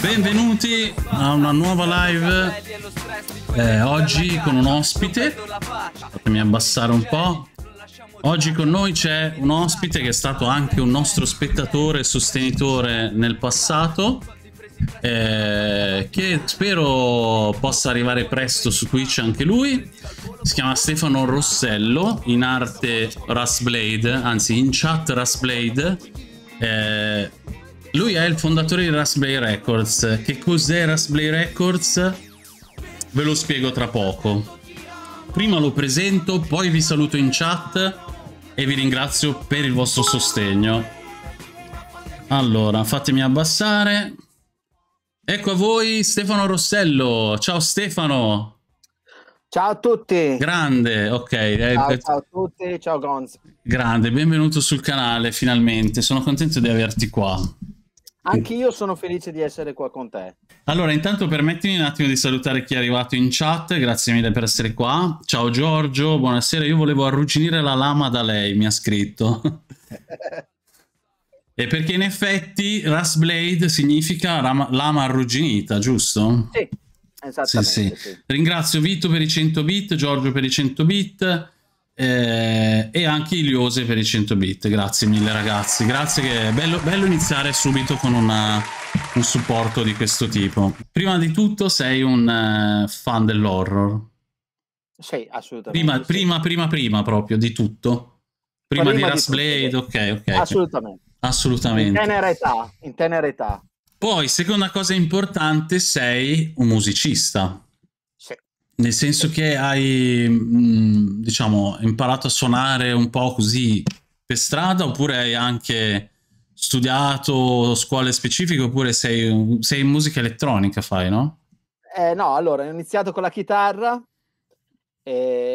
Benvenuti a una nuova live eh, oggi con un ospite. Fatemi abbassare un po'. Oggi con noi c'è un ospite che è stato anche un nostro spettatore e sostenitore nel passato. Eh, che spero possa arrivare presto su Twitch anche lui. Si chiama Stefano Rossello, in arte Rustblade, anzi in chat Rustblade. Eh, lui è il fondatore di Raspberry Records. Che cos'è Raspberry Records? Ve lo spiego tra poco. Prima lo presento, poi vi saluto in chat e vi ringrazio per il vostro sostegno. Allora, fatemi abbassare. Ecco a voi Stefano Rossello. Ciao Stefano. Ciao a tutti. Grande, ok. Eh, ciao, eh, ciao a tutti, ciao Gonz. Grande, benvenuto sul canale finalmente. Sono contento di averti qua. Anch'io sono felice di essere qua con te. Allora, intanto permettimi un attimo di salutare chi è arrivato in chat, grazie mille per essere qua. Ciao Giorgio, buonasera, io volevo arrugginire la lama da lei, mi ha scritto. e perché in effetti Rustblade significa lama, lama arrugginita, giusto? Sì, esattamente. Sì, sì. Sì. Ringrazio Vito per i 100 bit, Giorgio per i 100 bit eh, e anche Iliose per i 100 bit. Grazie mille ragazzi, grazie che è bello, bello iniziare subito con una, un supporto di questo tipo. Prima di tutto sei un uh, fan dell'horror. Sì, assolutamente. Prima, sì. prima, prima, prima proprio di tutto. Prima, prima di Rasblade, sì. ok, ok. Assolutamente. Assolutamente. In tenera età, in tenera età. Poi, seconda cosa importante, sei un musicista. Nel senso che hai, mm, diciamo, imparato a suonare un po' così per strada oppure hai anche studiato scuole specifiche oppure sei, sei in musica elettronica, fai, no? Eh, no, allora, ho iniziato con la chitarra.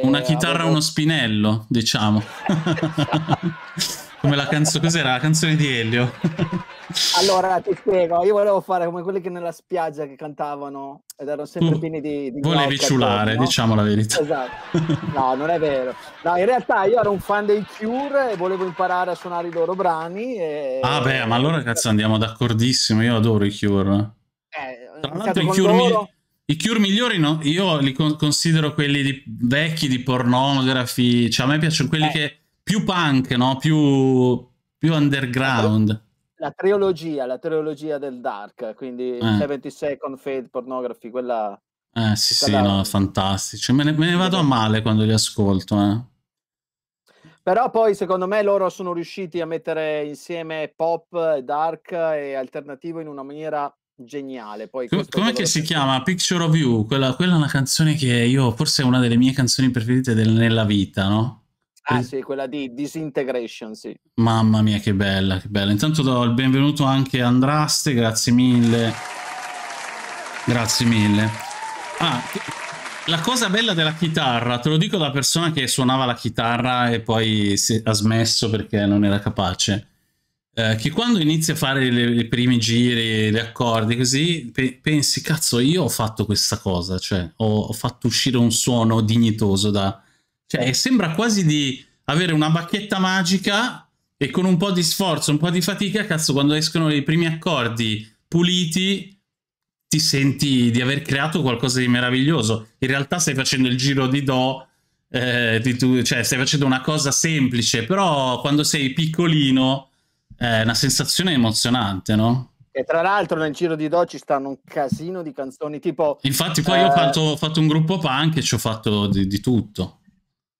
Una chitarra, avevo... uno spinello, diciamo. Come la canzone, cos'era la canzone di Elio? allora ti spiego, io volevo fare come quelli che nella spiaggia che cantavano ed erano sempre uh, pieni di, di Volevi ciulare, no? diciamo la verità. Esatto. No, non è vero. No, in realtà io ero un fan dei Cure e volevo imparare a suonare i loro brani. E... Ah beh, ma allora cazzo andiamo d'accordissimo, io adoro i Cure. Eh, Tra l'altro i Cure... Mi... I cure migliori no, io li considero quelli di, vecchi di pornografi, cioè a me piacciono quelli eh. che più punk, no? più, più underground. La trilogia, la trilogia del dark, quindi eh. 70 Second Fade Pornography, quella... Eh sì sì, no, fantastici. Me ne, me ne, vado a male quando li ascolto, eh. Però poi secondo me loro sono riusciti a mettere insieme pop, dark e alternativo in una maniera geniale. Poi Come che si chiama? Picture of You? Quella, quella, è una canzone che io, forse è una delle mie canzoni preferite del, nella vita, no? Ah sì, quella di Disintegration, sì. Mamma mia, che bella, che bella. Intanto do il benvenuto anche a Andraste, grazie mille. Grazie mille. Ah, la cosa bella della chitarra, te lo dico da persona che suonava la chitarra e poi si, ha smesso perché non era capace, eh, che quando inizi a fare i primi giri, gli accordi così, pe pensi, cazzo, io ho fatto questa cosa, cioè ho, ho fatto uscire un suono dignitoso da cioè, sembra quasi di avere una bacchetta magica e con un po' di sforzo, un po' di fatica, cazzo, quando escono i primi accordi puliti, ti senti di aver creato qualcosa di meraviglioso. In realtà stai facendo il giro di Do, eh, di tu, cioè stai facendo una cosa semplice, però quando sei piccolino eh, è una sensazione emozionante, no? E tra l'altro nel giro di Do ci stanno un casino di canzoni tipo... Infatti poi eh... ho, fatto, fatto, un gruppo punk e ci ho fatto di, di tutto.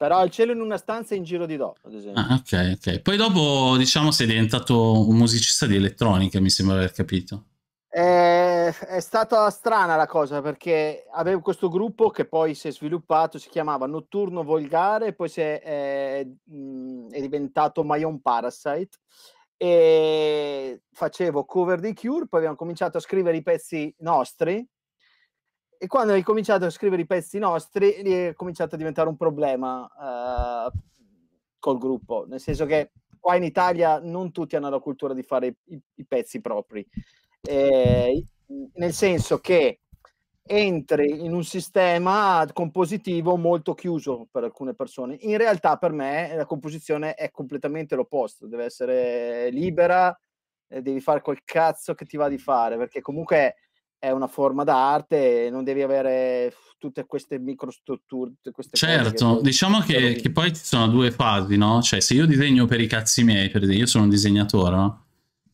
Però il cielo in una stanza e in giro di do, ad esempio. Ah, ok, ok. Poi dopo, diciamo, sei diventato un musicista di elettronica, mi sembra aver capito. È, è stata strana la cosa perché avevo questo gruppo che poi si è sviluppato, si chiamava Notturno Volgare, poi è, è, è, diventato My Own Parasite e facevo cover di Cure, poi abbiamo cominciato a scrivere i pezzi nostri e quando hai cominciato a scrivere i pezzi nostri, è cominciato a diventare un problema uh, col gruppo, nel senso che qua in Italia non tutti hanno la cultura di fare i, i pezzi propri, eh, nel senso che entri in un sistema compositivo molto chiuso per alcune persone. In realtà per me la composizione è completamente l'opposto, deve essere libera, eh, devi fare quel cazzo che ti va di fare, perché comunque è una forma d'arte, non devi avere tutte queste microstrutture. Tutte queste certo, diciamo che diciamo che, che, poi ci sono due fasi, no? Cioè, se io disegno per i cazzi miei, per esempio, io sono un disegnatore, no?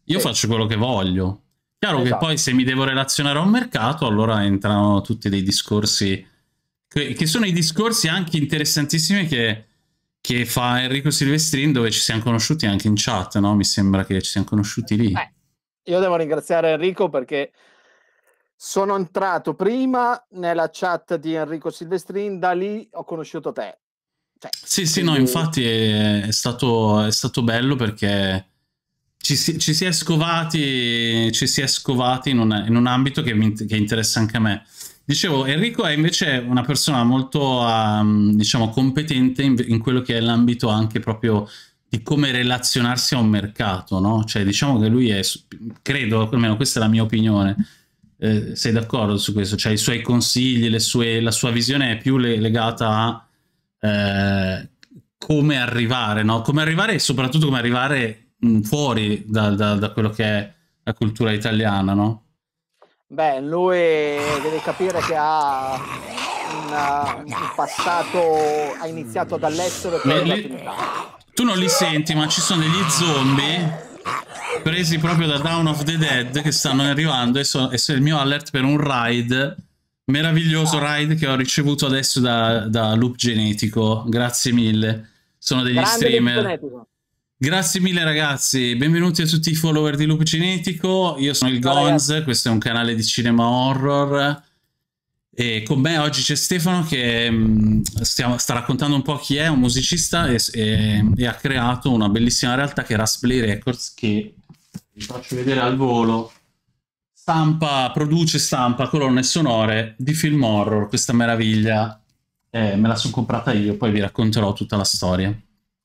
Io sì. faccio quello che voglio. Chiaro esatto. che poi esatto. se mi devo relazionare a un mercato, allora entrano tutti dei discorsi, che, che sono i discorsi anche interessantissimi che, che, fa Enrico Silvestrin, dove ci siamo conosciuti anche in chat, no? Mi sembra che ci siamo conosciuti lì. Beh, io devo ringraziare Enrico perché sono entrato prima nella chat di Enrico Silvestrin, da lì ho conosciuto te. Cioè, sì, sì, no, infatti è, è, stato, è stato bello perché ci si, ci si, è scovati, ci si è scovati in, un, in un ambito che, mi, che, interessa anche a me. Dicevo, Enrico è invece una persona molto, um, diciamo, competente in, in, quello che è l'ambito anche proprio di come relazionarsi a un mercato, no? Cioè, diciamo che lui è, credo, almeno questa è la mia opinione, eh, sei d'accordo su questo? Cioè i suoi consigli, sue, la sua visione è più le, legata a eh, come arrivare, no? Come arrivare e soprattutto come arrivare mh, mm, fuori da, da, da, quello che è la cultura italiana, no? Beh, lui deve capire che ha una, uh, un passato, ha iniziato dall'estero e poi... Le, le... Tu non li senti, ma ci sono degli zombie presi proprio da Dawn of the Dead che stanno arrivando e, so, e so il mio alert per un ride meraviglioso ah. ride che ho ricevuto adesso da, da Loop Genetico grazie mille sono degli Grande streamer grazie mille ragazzi benvenuti a tutti i follower di Loop Genetico io sono il Gonz questo è un canale di cinema horror e con me oggi c'è Stefano che mm, stiamo, sta raccontando un po' chi è, un musicista e, e, e, ha creato una bellissima realtà che è Raspberry Records che vi faccio vedere al volo. Stampa, produce, stampa colonne sonore di film horror, questa meraviglia. Eh, me la sono comprata io, poi vi racconterò tutta la storia.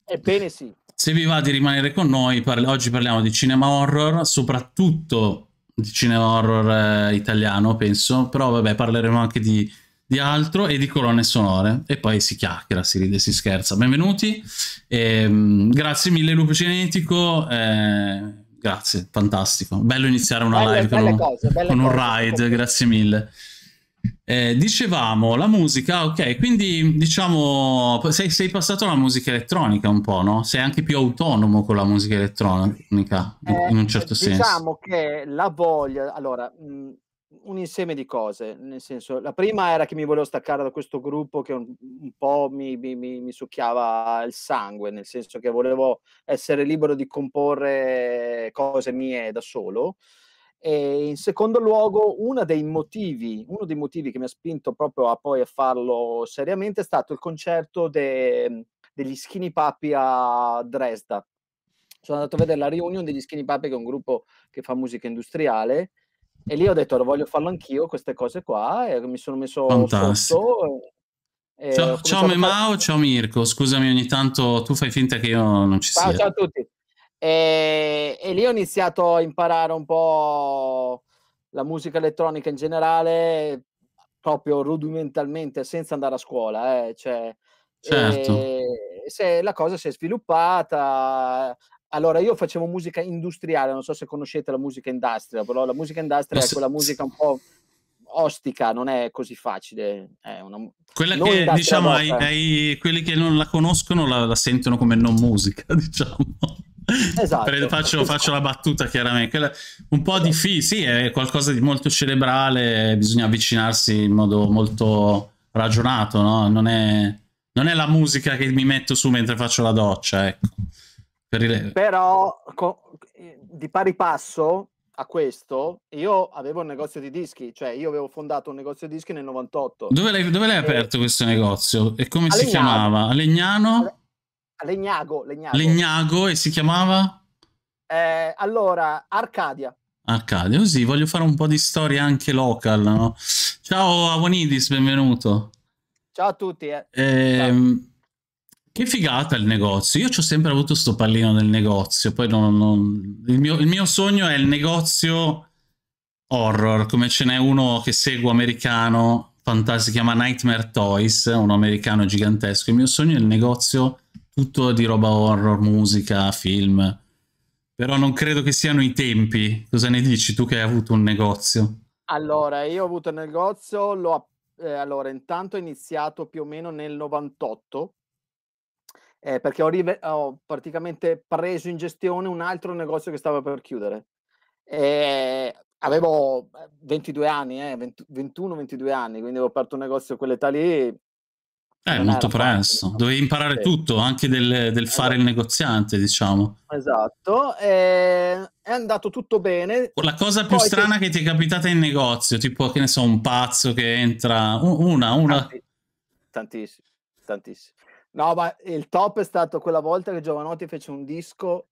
Ebbene sì. Se vi va di rimanere con noi, parli, oggi parliamo di cinema horror, soprattutto di cinema horror eh, italiano, penso, però vabbè parleremo anche di, di, altro e di colonne sonore e poi si chiacchiera, si ride, si scherza. Benvenuti, e, ehm, mh, grazie mille Lupo Cinetico, eh, grazie, fantastico, bello iniziare una belle, live belle con, cose, con un ride, grazie mille. Eh, dicevamo la musica, ok, quindi diciamo sei, sei, passato alla musica elettronica un po', no? Sei anche più autonomo con la musica elettronica eh, in un certo diciamo senso. Diciamo che la voglia, allora, mh, un insieme di cose, nel senso, la prima era che mi volevo staccare da questo gruppo che un, un po' mi, mi, mi, succhiava il sangue, nel senso che volevo essere libero di comporre cose mie da solo. E in secondo luogo, dei motivi, uno dei motivi che mi ha spinto proprio a poi a farlo seriamente è stato il concerto de, mm, degli Skinny Papi a Dresda. Sono andato a vedere la reunion degli Skinny Papi, che è un gruppo che fa musica industriale, e lì ho detto, voglio farlo anch'io, queste cose qua, e mi sono messo Fantastico. sotto. ciao, ciao Memao, ciao Mirko, scusami ogni tanto, tu fai finta che io non ci ciao, sia. Ciao a tutti. E, e, lì ho iniziato a imparare un po' la musica elettronica in generale, proprio rudimentalmente, senza andare a scuola. Eh. Cioè, certo. E, se la cosa si è sviluppata. Allora, io facevo musica industriale, non so se conoscete la musica industriale, però la musica industriale è quella musica un po' ostica, non è così facile. È una... Quella non che diciamo, ai, ai, quelli che non la conoscono la, la sentono come non musica, diciamo. Esatto. faccio, faccio, la battuta chiaramente. Un po' di fi, sì, è qualcosa di molto cerebrale, bisogna avvicinarsi in modo molto ragionato, no? non, è, non è, la musica che mi metto su mentre faccio la doccia, ecco. Per... Però eh, di pari passo a questo, io avevo un negozio di dischi, cioè io avevo fondato un negozio di dischi nel 98. Dove l'hai, eh, aperto questo negozio? E come a si Legnano. chiamava? A Legnano? Legnago, Legnago. Legnago e si chiamava? Eh, allora, Arcadia. Arcadia, così oh voglio fare un po' di storia anche local. No? Ciao Avonidis, benvenuto. Ciao a tutti. Eh. Ehm, che figata il negozio. Io ho sempre avuto sto pallino del negozio. Poi non, non... Il, mio, il, mio, sogno è il negozio horror, come ce n'è uno che seguo americano, fantastico, si chiama Nightmare Toys, un americano gigantesco. Il mio sogno è il negozio tutto di roba horror, musica, film. Però non credo che siano i tempi. Cosa ne dici tu che hai avuto un negozio? Allora, io ho avuto un negozio, l'ho, eh, allora, intanto ho iniziato più o meno nel 98, eh, perché ho, rive- ho, praticamente preso in gestione un altro negozio che stava per chiudere. Eh, avevo 22 anni, eh, 21-22 anni, quindi avevo aperto un negozio a quell'età lì eh, non molto presto. Parte, Dovevi imparare sì. tutto, anche del, del eh, fare esatto. il negoziante, diciamo. Esatto. E... È andato tutto bene. La cosa più Poi strana che... che... ti è capitata in negozio, tipo, che ne so, un pazzo che entra... Una, una... Tanti, tantissimi, No, ma il top è stato quella volta che Giovanotti fece un disco,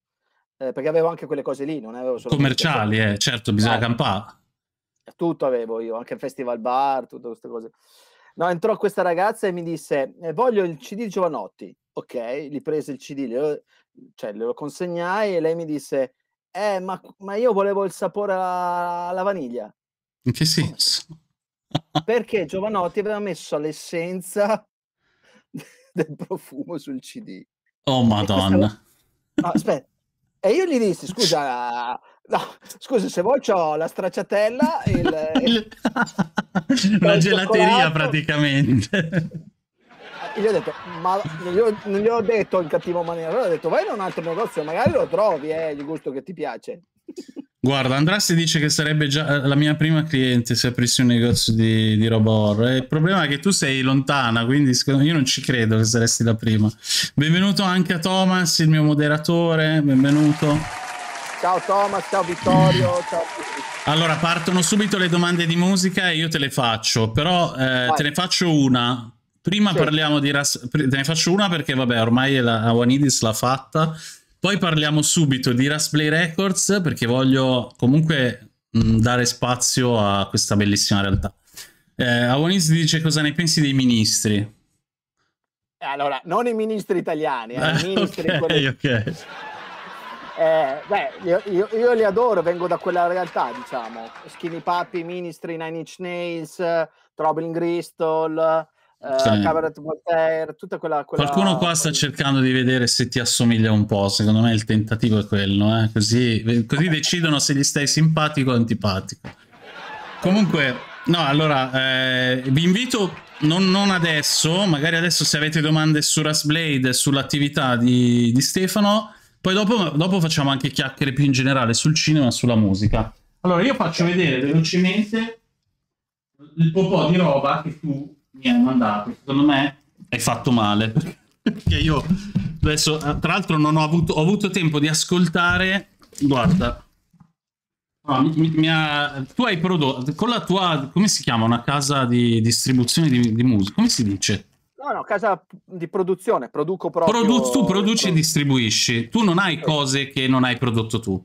eh, perché avevo anche quelle cose lì, non avevo solo... Commerciali, eh, certo, bisogna eh, campare. Tutto avevo io, anche festival bar, tutte queste cose. No, entrò questa ragazza e mi disse: eh, Voglio il CD di Giovanotti. Ok, gli prese il CD, glielo, cioè, glielo consegnai e lei mi disse: Eh, ma, ma io volevo il sapore alla, alla vaniglia. In che senso? Perché Giovanotti aveva messo l'essenza del profumo sul CD. Oh, madonna. Questa... No, aspetta. E io gli dissi, scusa, no, scusa se vuoi ho la stracciatella, il, il, la il gelateria cioccolato. praticamente. E gli ho detto, ma non gli ho detto in cattiva maniera, allora ho detto vai in un altro negozio, magari lo trovi, eh, il gusto che ti piace. Guarda, Andrassi dice che sarebbe già eh, la mia prima cliente se aprissi un negozio di, di roba horror. Il problema è che tu sei lontana, quindi io non ci credo che saresti la prima. Benvenuto anche a Thomas, il mio moderatore. Benvenuto. Ciao Thomas, ciao Vittorio, ciao a tutti. Allora, partono subito le domande di musica e io te le faccio, però eh, te ne faccio una. Prima sì. parliamo di... Ras- te ne faccio una perché, vabbè, ormai la, Awanidis l'ha fatta poi parliamo subito di Raspberry Records perché voglio comunque mm, dare spazio a questa bellissima realtà. Eh, Avonis dice cosa ne pensi dei ministri. Eh, allora, non i ministri italiani, eh, eh, i ministri okay, quelli... okay. Eh, beh, io, io, io, li adoro, vengo da quella realtà, diciamo. Skinny Papi, Ministry, Nine Inch Nails, Troubling Crystal, eh, sì. uh, Cabaret Voltaire, tutta quella, quella, Qualcuno qua sta cercando di vedere se ti assomiglia un po', secondo me il tentativo è quello, eh? così, così decidono se gli stai simpatico o antipatico. Comunque, no, allora, eh, vi invito... Non, non, adesso, magari adesso se avete domande su Rasblade, sull'attività di, di Stefano, poi dopo, dopo, facciamo anche chiacchiere più in generale sul cinema, sulla musica. Allora, io faccio vedere velocemente il po' di roba che tu mi viene mandato, secondo me hai fatto male. Perché io adesso, tra l'altro, non ho avuto, ho avuto tempo di ascoltare. Guarda. No, mi, mi ha, tu hai prodotto con la tua, come si chiama? Una casa di distribuzione di, di musica, come si dice? No, no, casa di produzione, produco proprio. Produ tu produci e distribuisci, tu non hai cose che non hai prodotto tu.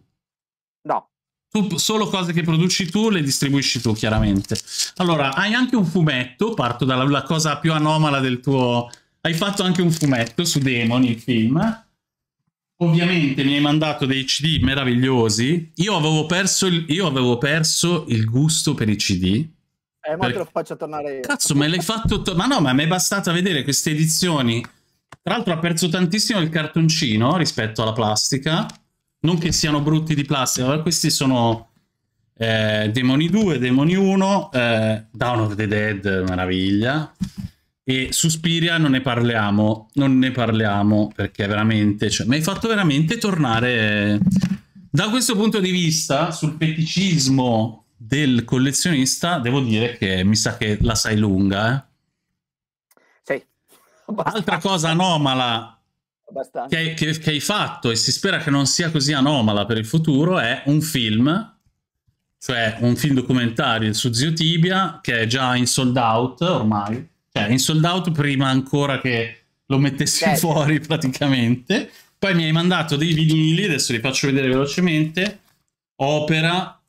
No. Tu, solo cose che produci tu le distribuisci tu, chiaramente. Allora, hai anche un fumetto, parto dalla cosa più anomala del tuo... Hai fatto anche un fumetto su Demon, il film. Ovviamente mi hai mandato dei CD meravigliosi. Io avevo perso il, avevo perso il gusto per i CD. Eh, ma per... te lo faccio tornare io. Cazzo, me l'hai fatto... ma no, ma mi è bastata vedere queste edizioni. Tra l'altro ha perso tantissimo il cartoncino rispetto alla plastica non che siano brutti di plastica, ma questi sono eh, Demoni 2, Demoni 1, eh, Down of the Dead, meraviglia. E Suspiria non ne parliamo, non ne parliamo perché veramente, cioè, mi hai fatto veramente tornare... Eh, da questo punto di vista, sul feticismo del collezionista, devo dire che mi sa che la sai lunga, eh? Altra cosa anomala abbastanza. Che, che, che hai fatto e si spera che non sia così anomala per il futuro è un film, cioè un film documentario su Zio Tibia che è già in sold out ormai, cioè in sold out prima ancora che lo mettessi Beh, certo. fuori praticamente. Poi mi hai mandato dei vinili, adesso li faccio vedere velocemente. Opera,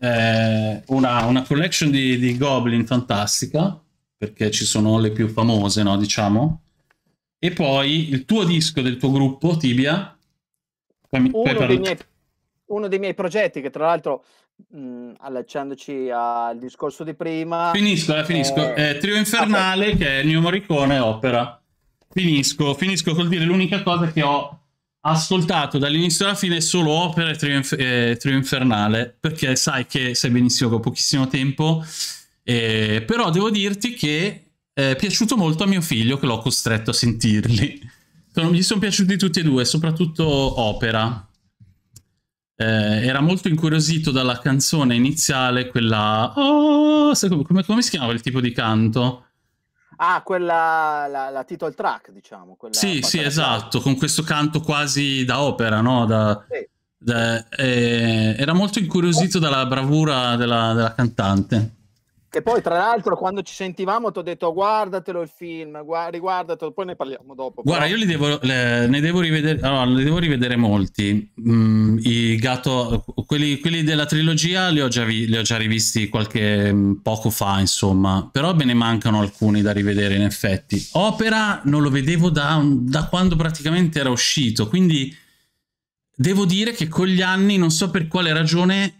eh, una, una, collection di, di Goblin fantastica, perché ci sono le più famose, no, diciamo. E poi il tuo disco del tuo gruppo, Tibia. Uno dei, miei, uno dei miei progetti che tra l'altro mh, allacciandoci al discorso di prima. Finisco, eh, finisco. Eh, eh Trio Infernale, okay. Ah, che è il New Morricone Opera. Finisco, finisco col dire l'unica cosa che ho ascoltato dall'inizio alla fine è solo opere trio, eh, trio infernale perché sai che sei benissimo che ho pochissimo tempo eh, però devo dirti che eh, è piaciuto molto a mio figlio che l'ho costretto a sentirli. Sono, gli sono piaciuti tutti e due, soprattutto Opera. Eh, era molto incuriosito dalla canzone iniziale, quella... Oh, come, come, si chiamava il tipo di canto? Ah, quella, la, la title track, diciamo. sì, sì, esatto, con questo canto quasi da opera, no? Da, sì. da, eh, era molto incuriosito oh. dalla bravura della, della cantante. E poi, tra l'altro, quando ci sentivamo, ti ho detto guardatelo il film, guard- riguardatelo, poi ne parliamo dopo. Guarda, però. io li devo, le, ne devo rivedere, allora, ne devo rivedere molti. Mm, I gatto, quelli, quelli, della trilogia li ho, già vi, li ho già rivisti qualche mm, poco fa, insomma, però me ne mancano alcuni da rivedere in effetti. Opera non lo vedevo da, da quando praticamente era uscito, quindi devo dire che con gli anni, non so per quale ragione,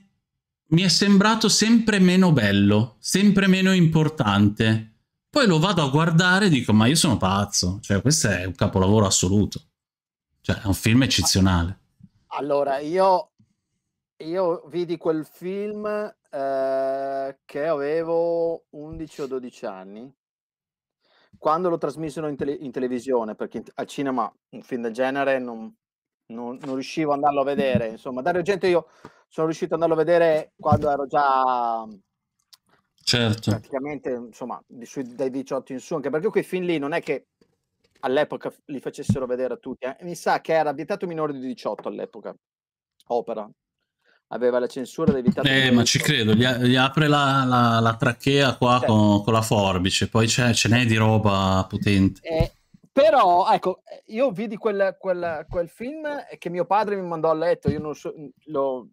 mi è sembrato sempre meno bello, sempre meno importante. Poi lo vado a guardare e dico, ma io sono pazzo, cioè questo è un capolavoro assoluto, cioè è un film eccezionale. Allora, io, io vidi quel film eh, che avevo 11 o 12 anni, quando lo trasmissero in, tele in televisione, perché in al cinema un film del genere non, non, non riuscivo ad andarlo a vedere, insomma, Dario Argento io sono riuscito a andarlo a vedere quando ero già certo. praticamente insomma sui, dai 18 in su, anche perché quei film lì non è che all'epoca li facessero vedere a tutti, eh. mi sa che era vietato minore di 18 all'epoca, opera. Aveva la censura dei vietati. Eh, ma ci credo, gli, gli apre la, la, la, trachea qua certo. con, con, la forbice, poi ce n'è di roba potente. Eh, però ecco io vidi quel, quel, quel, film che mio padre mi mandò a letto io non so, lo,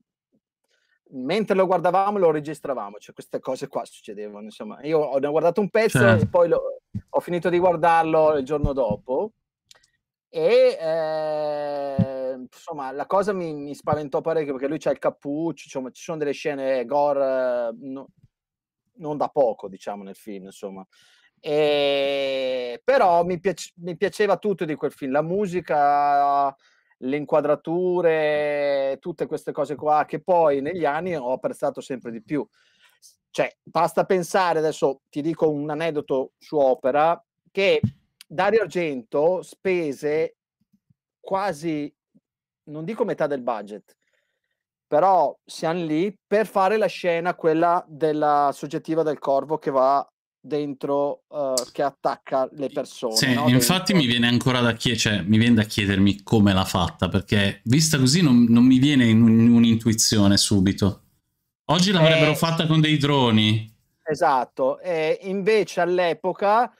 mentre lo guardavamo lo registravamo, cioè queste cose qua succedevano, insomma, io ho guardato un pezzo certo. e poi lo, ho finito di guardarlo il giorno dopo e eh, insomma la cosa mi, mi, spaventò parecchio perché lui c'ha il cappuccio, insomma ci sono delle scene gore eh, no, non da poco diciamo nel film, insomma. E, ehm, però mi, piace, mi piaceva tutto di quel film, la musica, le inquadrature, tutte queste cose qua che poi negli anni ho apprezzato sempre di più. Cioè, basta pensare, adesso ti dico un aneddoto su opera, che Dario Argento spese quasi, non dico metà del budget, però siamo lì per fare la scena, quella della soggettiva del corvo che va dentro uh, che attacca le persone. Sì, no? infatti dentro... mi viene ancora da, chiedere, cioè, mi viene da chiedermi come l'ha fatta, perché vista così non, non mi viene un- un'intuizione subito. Oggi l'avrebbero eh... fatta con dei droni. Esatto, e invece all'epoca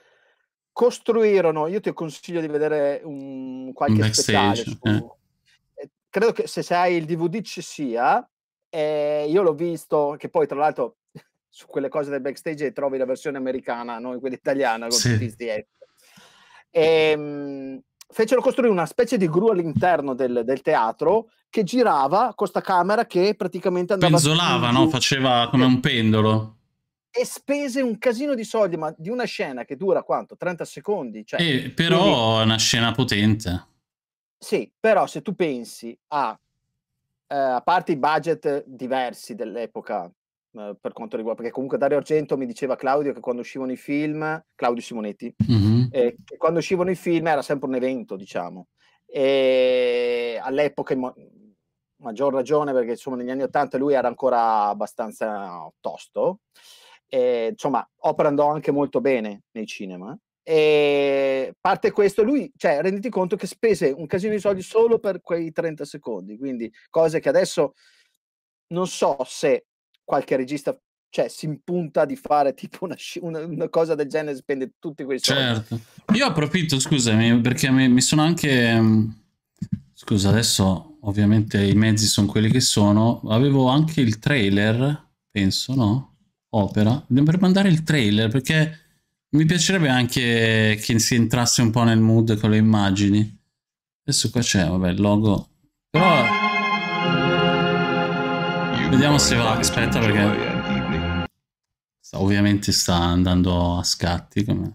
costruirono, io ti consiglio di vedere un, qualche un speciale su... eh. credo che se hai il DVD ci sia, eh, io l'ho visto, che poi tra l'altro su quelle cose del backstage e trovi la versione americana, non quella italiana con sì. tutti i SDF. Ehm, fecero costruire una specie di gru all'interno del, del teatro che girava con questa camera che praticamente andava... Penzolava, no? Faceva come un pendolo e spese un casino di soldi, ma di una scena che dura quanto? 30 secondi? Cioè, eh, però quindi... è una scena potente. Sì, però se tu pensi a, eh, a parte i budget diversi dell'epoca, eh, per quanto riguarda, perché comunque Dario Argento mi diceva Claudio che quando uscivano i film, Claudio Simonetti, mm-hmm. eh, che quando uscivano i film era sempre un evento, diciamo. E all'epoca in maggior ragione perché insomma negli anni Ottanta lui era ancora abbastanza tosto. E, insomma, Opera andò anche molto bene nei cinema. E parte questo, lui, cioè, renditi conto che spese un casino di soldi solo per quei 30 secondi, quindi cose che adesso non so se qualche regista cioè, si impunta di fare tipo una, una, una cosa del genere spende tutti questi certo. Soldi. Io approfitto, scusami, perché mi, mi sono anche... Mm, scusa, adesso ovviamente i mezzi sono quelli che sono. Avevo anche il trailer, penso, no? Opera. Per mandare il trailer, perché mi piacerebbe anche che si entrasse un po' nel mood con le immagini. Adesso qua c'è, vabbè, il logo. Però... Vediamo se va, aspetta perché... ovviamente sta andando a scatti come...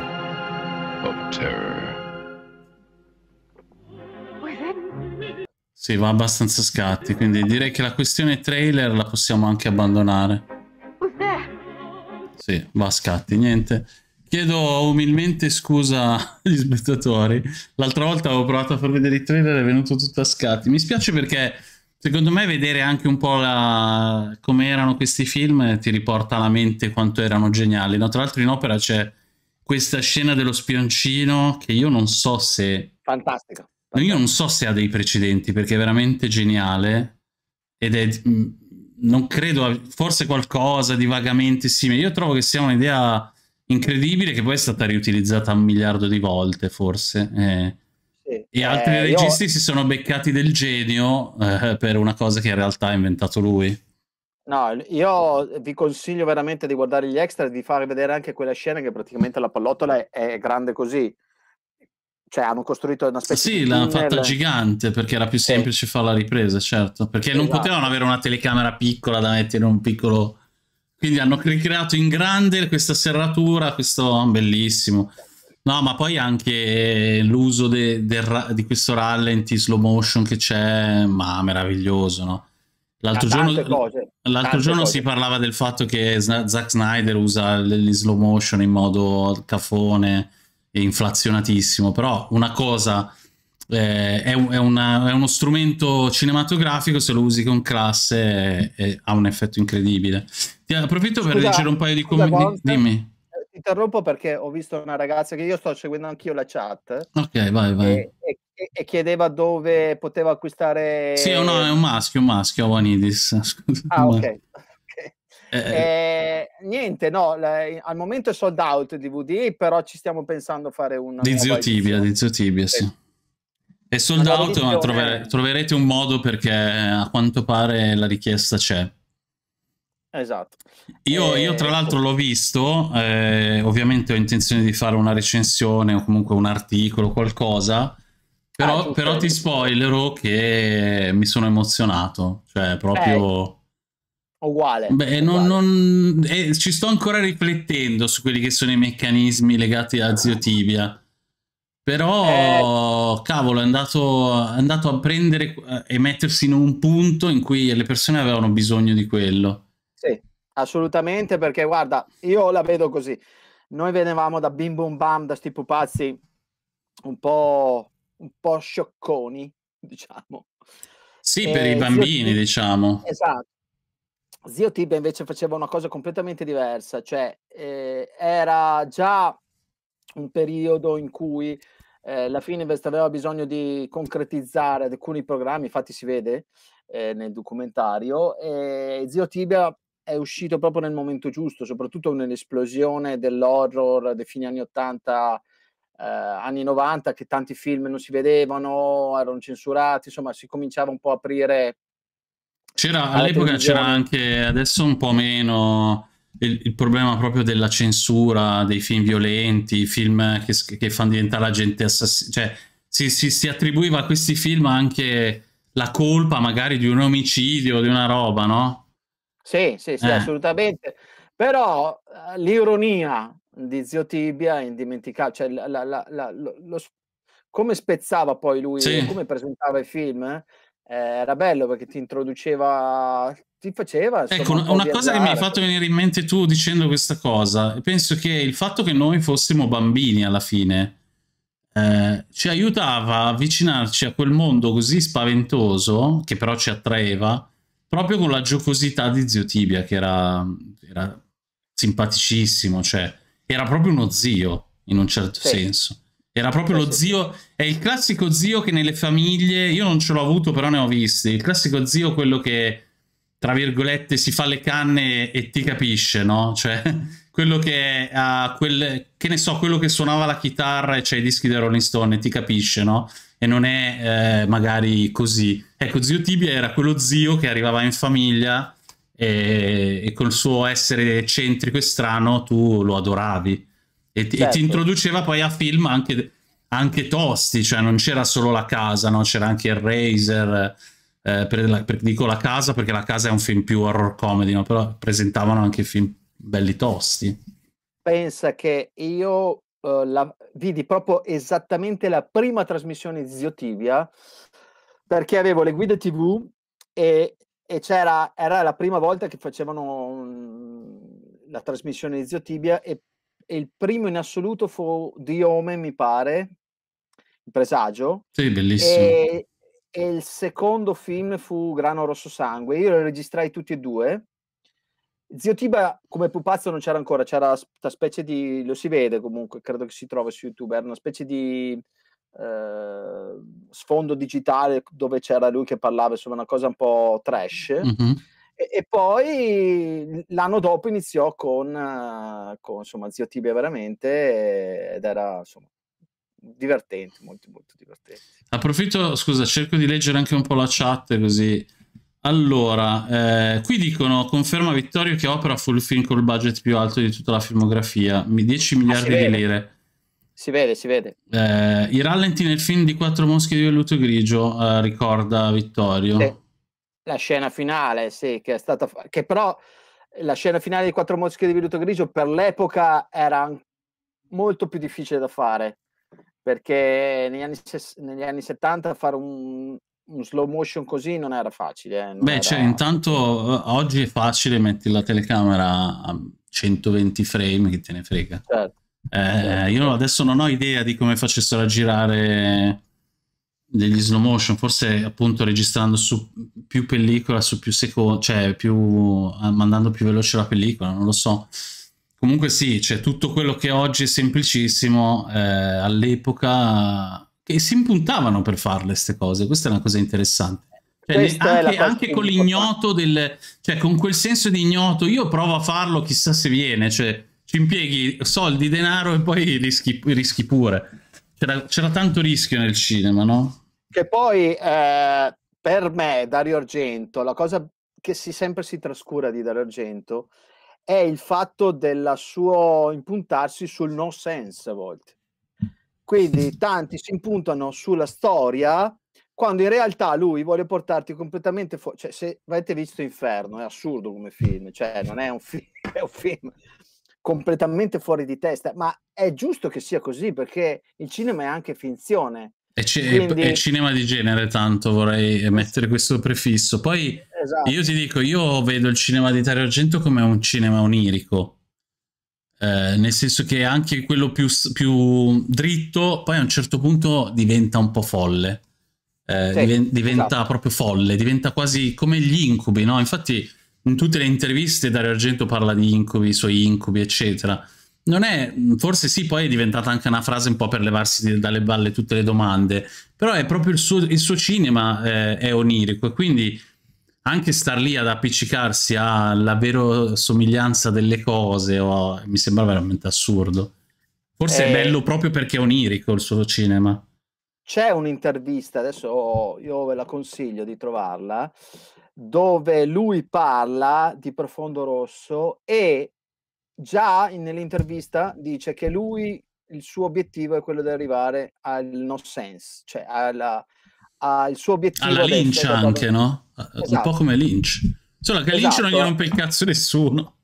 Sì, va abbastanza a scatti, quindi direi che la questione trailer la possiamo anche abbandonare. Sì, va a scatti, niente. Chiedo umilmente scusa agli spettatori. L'altra volta avevo provato a far vedere i trailer e è venuto tutto a scatti. Mi spiace perché Secondo me vedere anche un po' la... come erano questi film eh, ti riporta alla mente quanto erano geniali. No, tra l'altro in opera c'è questa scena dello spioncino che io non so se... Fantastica. Io non so se ha dei precedenti perché è veramente geniale ed è... Mm, non credo, forse qualcosa di vagamente simile. Io trovo che sia un'idea incredibile che poi è stata riutilizzata un miliardo di volte forse. Eh sì. E eh, altri eh, registi io... si sono beccati del genio eh, per una cosa che in realtà ha inventato lui. No, io vi consiglio veramente di guardare gli extra e di far vedere anche quella scena che praticamente la pallottola è, è grande così. Cioè, hanno costruito una specie sì, di. Sì, l'hanno fatta gigante perché era più semplice eh. fare la ripresa, certo. Perché non esatto. potevano avere una telecamera piccola da mettere in un piccolo. Quindi hanno ricreato in grande questa serratura, questo ah, bellissimo. No, ma poi anche l'uso di questo rallenti, slow motion che c'è, ma meraviglioso, no? L'altro giorno, cose, l'altro giorno si parlava del fatto che Zack Snyder usa gli slow motion in modo cafone e inflazionatissimo, però una cosa eh, è, è, una, è, uno strumento cinematografico, se lo usi con classe è, ha un effetto incredibile. Ti approfitto scusa, per leggere un paio di commenti. Dimmi interrompo perché ho visto una ragazza che io sto seguendo anch'io la chat. Ok, vai, vai. E, e, e chiedeva dove poteva acquistare. Sì, oh no, è un maschio, un maschio, Vanidis. ah, ok. okay. Eh, eh. Eh, niente, no, le, al momento è sold out DVD, però ci stiamo pensando a fare una. Di Zio Tibia, di Zio Tibia, sì. È sold out, ma troverete un modo perché a quanto pare la richiesta c'è. Esatto. Io, io eh, tra ecco. l'altro l'ho visto, eh, ovviamente ho intenzione di fare una recensione o comunque un articolo, qualcosa, però, ah, però ti spoilerò che mi sono emozionato, cioè proprio... Eh, uguale. Beh, uguale. Non, non... Eh, ci sto ancora riflettendo su quelli che sono i meccanismi legati a Zio Tibia. Però, eh... cavolo, è andato, è andato a prendere eh, e mettersi in un punto in cui le persone avevano bisogno di quello. Assolutamente, perché guarda, io la vedo così. Noi venivamo da bim bum bam, da sti pupazzi un po', un po sciocconi, diciamo. Sì, eh, per eh, i bambini, diciamo. Esatto. Zio Tibia invece faceva una cosa completamente diversa, cioè eh, era già un periodo in cui eh, la Fininvest aveva bisogno di concretizzare alcuni programmi, infatti si vede eh, nel documentario, e Zio Tibia è uscito proprio nel momento giusto, soprattutto nell'esplosione dell'horror dei fine anni 80, eh, anni 90, che tanti film non si vedevano, erano censurati, insomma si cominciava un po' a aprire. C'era, all'epoca c'era anche, adesso un po' meno, il, il, problema proprio della censura, dei film violenti, film che, che fanno diventare la gente assassina, cioè si, si, si attribuiva a questi film anche la colpa magari di un omicidio, di una roba, no? Sì, sì, sì, eh. assolutamente. Però eh, l'ironia di Zio Tibia è indimenticabile, cioè la, la, la, lo, lo, come spezzava poi lui, sì. come presentava i film, eh, era bello perché ti introduceva, ti faceva... Insomma, ecco, un una viaggiare. cosa che mi hai fatto venire in mente tu dicendo questa cosa, penso che il fatto che noi fossimo bambini alla fine eh, ci aiutava a avvicinarci a quel mondo così spaventoso, che però ci attraeva, proprio con la giocosità di Zio Tibia, che era, era simpaticissimo, cioè era proprio uno zio in un certo sì. senso. Era proprio lo zio, è il classico zio che nelle famiglie, io non ce l'ho avuto però ne ho visti, il classico zio quello che, tra virgolette, si fa le canne e ti capisce, no? Cioè, quello che, ha quel, che ne so, quello che suonava la chitarra e c'è i dischi dei Rolling Stone e ti capisce, no? e non è eh, magari così. Ecco, zio Tibia era quello zio che arrivava in famiglia e, e col suo essere eccentrico e strano tu lo adoravi e, certo. e ti certo. introduceva poi a film anche, anche tosti, cioè non c'era solo la casa, no? c'era anche il Razer. Eh, per la, per, dico la casa perché la casa è un film più horror comedy, no? però presentavano anche film belli tosti. Pensa che io eh, la, vidi proprio esattamente la prima trasmissione di Zio Tivia perché avevo le guide TV e, e c'era, era la prima volta che facevano un, la trasmissione di Zio Tibia e, e, il primo in assoluto fu di Diome, mi pare, il presagio. Sì, bellissimo. E, e il secondo film fu Grano Rosso Sangue. Io lo registrai tutti e due Zio Tiba come pupazzo non c'era ancora, c'era questa specie di, lo si vede comunque, credo che si trovi su YouTube, era una specie di eh, sfondo digitale dove c'era lui che parlava, insomma una cosa un po' trash. Mm-hmm. E, e, poi l'anno dopo iniziò con, con insomma, Zio Tiba veramente ed era insomma divertente, molto molto divertente. Approfitto, scusa, cerco di leggere anche un po' la chat così allora, eh, qui dicono, conferma Vittorio che Opera full film col budget più alto di tutta la filmografia, 10 ah, miliardi ah, di lire. Si vede, si vede. Eh, I rallenti nel film di Quattro Mosche di velluto grigio, eh, ricorda Vittorio. Sì. La scena finale, sì, che è stata... che però la scena finale di Quattro Mosche di velluto grigio per l'epoca era molto più difficile da fare, perché negli anni, negli anni 70 fare un, un slow motion così non era facile. Eh, non Beh, era... cioè, intanto eh, oggi è facile, metti la telecamera a 120 frame, che te ne frega. Certo. Eh, certo. io adesso non ho idea di come facessero a girare degli slow motion, forse appunto registrando su più pellicola, su più secondi, cioè più, eh, mandando più veloce la pellicola, non lo so. Comunque sì, cioè tutto quello che oggi è semplicissimo, eh, all'epoca che si impuntavano per farle queste cose. Questa è una cosa interessante. Cioè, anche, anche con l'ignoto del... cioè con quel senso di ignoto, io provo a farlo, chissà se viene, cioè ci impieghi soldi, denaro e poi rischi, rischi pure. C'era, c'era, tanto rischio nel cinema, no? Che poi eh, per me, Dario Argento, la cosa che si, sempre si trascura di Dario Argento è il fatto del suo impuntarsi sul no sense a volte. Quindi tanti si impuntano sulla storia quando in realtà lui vuole portarti completamente fuori. Cioè, se avete visto Inferno, è assurdo come film, cioè non è un film, è un film completamente fuori di testa, ma è giusto che sia così perché il cinema è anche finzione. È, c- Quindi... è cinema di genere, tanto vorrei mettere questo prefisso. Poi esatto. io ti dico, io vedo il cinema di Dario Argento come un cinema onirico eh, nel senso che anche quello più, più, dritto poi a un certo punto diventa un po' folle, eh, sì, diven diventa esatto. proprio folle, diventa quasi come gli incubi, no? Infatti in tutte le interviste Dario Argento parla di incubi, suoi incubi, eccetera. Non è, forse sì, poi è diventata anche una frase un po' per levarsi dalle balle tutte le domande, però è proprio il suo, il suo cinema eh, è onirico quindi anche star lì ad appiccicarsi alla vera somiglianza delle cose o, mi sembra veramente assurdo. Forse eh, è bello proprio perché è onirico il suo cinema. C'è un'intervista, adesso io ve la consiglio di trovarla, dove lui parla di Profondo Rosso e già nell'intervista dice che lui, il suo obiettivo è quello di arrivare al no sense, cioè alla, al suo obiettivo... Alla lincia cioè, anche, no? esatto. un po' esatto. come Lynch. Solo che esatto. Lynch non gli esatto. rompe il cazzo nessuno.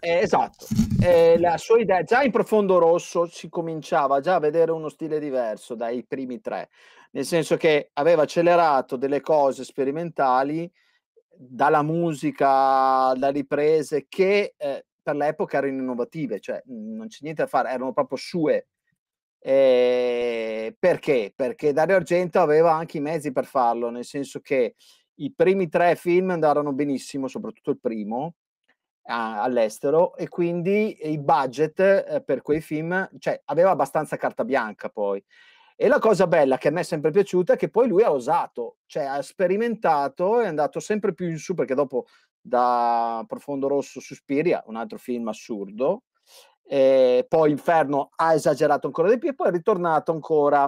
Eh, esatto, eh, la sua idea già in profondo rosso si cominciava già a vedere uno stile diverso dai primi tre, nel senso che aveva accelerato delle cose sperimentali dalla musica, da riprese che eh, per l'epoca erano innovative, cioè non c'è niente da fare, erano proprio sue. Eh, perché? Perché Dario Argento aveva anche i mezzi per farlo, nel senso che i primi tre film andarono benissimo, soprattutto il primo all'estero e quindi i budget eh, per quei film cioè, aveva abbastanza carta bianca poi. E la cosa bella che a me è sempre piaciuta è che poi lui ha osato, cioè ha sperimentato, è andato sempre più in su perché dopo da Profondo Rosso Suspiria, un altro film assurdo, e poi Inferno ha esagerato ancora di più e poi è ritornato ancora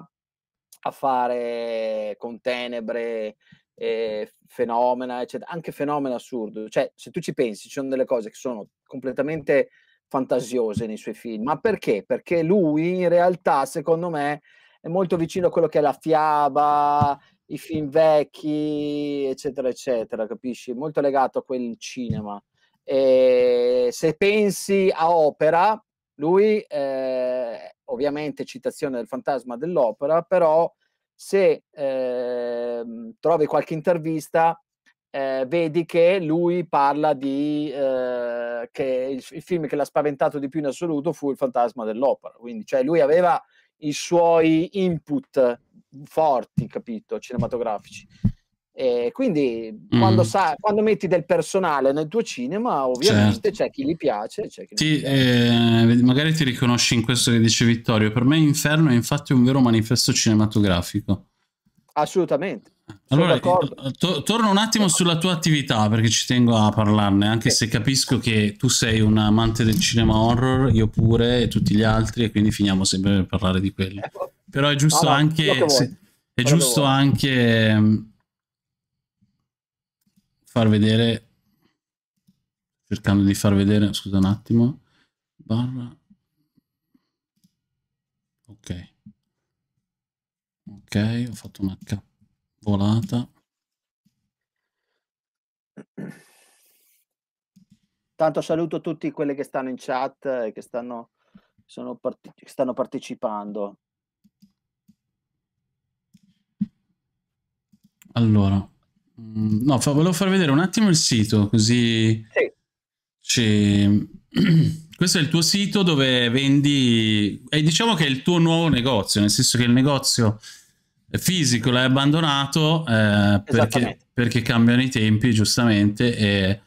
a fare con Tenebre eh, fenomena, eccetera, anche fenomeno assurdo. Cioè, se tu ci pensi, ci sono delle cose che sono completamente fantasiose nei suoi film, ma perché? Perché lui in realtà, secondo me, è molto vicino a quello che è la fiaba, i film vecchi, eccetera, eccetera, capisci? Molto legato a quel cinema. E ehm, se pensi a opera, lui eh, ovviamente citazione del fantasma dell'opera, però se eh, trovi qualche intervista, eh, vedi che lui parla di eh, che il, il, film che l'ha spaventato di più in assoluto fu Il fantasma dell'opera. Quindi, cioè, lui aveva i suoi input forti, capito, cinematografici. E eh, quindi mm. quando, mm-hmm. sa, quando, metti del personale nel tuo cinema, ovviamente certo. c'è chi gli piace. Chi sì, piace. Eh, magari ti riconosci in questo che dice Vittorio. Per me Inferno è infatti un vero manifesto cinematografico. Assolutamente. Allora, eh, to- torno un attimo sulla tua attività perché ci tengo a parlarne, anche se capisco che tu sei un amante del cinema horror, io pure e tutti gli altri, e quindi finiamo sempre per parlare di quello. Eh, Però è giusto no, no, anche, se, è giusto anche far vedere cercando di far vedere scusa un attimo barra ok ok ho fatto una volata tanto saluto tutti quelli che stanno in chat e che stanno, parte stanno partecipando allora Mm, no, fa, volevo far vedere un attimo il sito, così... Sì. Ci... Questo è il tuo sito dove vendi... E diciamo che è il tuo nuovo negozio, nel senso che il negozio fisico l'hai abbandonato eh, perché, perché, cambiano i tempi, giustamente. E,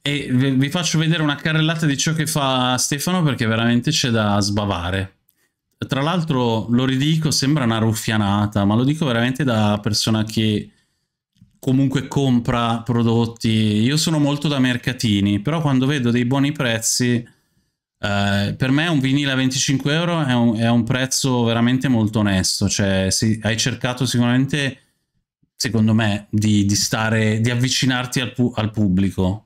e vi faccio vedere una carrellata di ciò che fa Stefano perché veramente c'è da sbavare. Tra l'altro lo ridico, sembra una ruffianata, ma lo dico veramente da persona che comunque compra prodotti. Io sono molto da mercatini, però quando vedo dei buoni prezzi, eh, per me un vinile a 25 euro è un, è un prezzo veramente molto onesto. Cioè, sì, hai cercato sicuramente, secondo me, di, di stare, di avvicinarti al, pu al pubblico.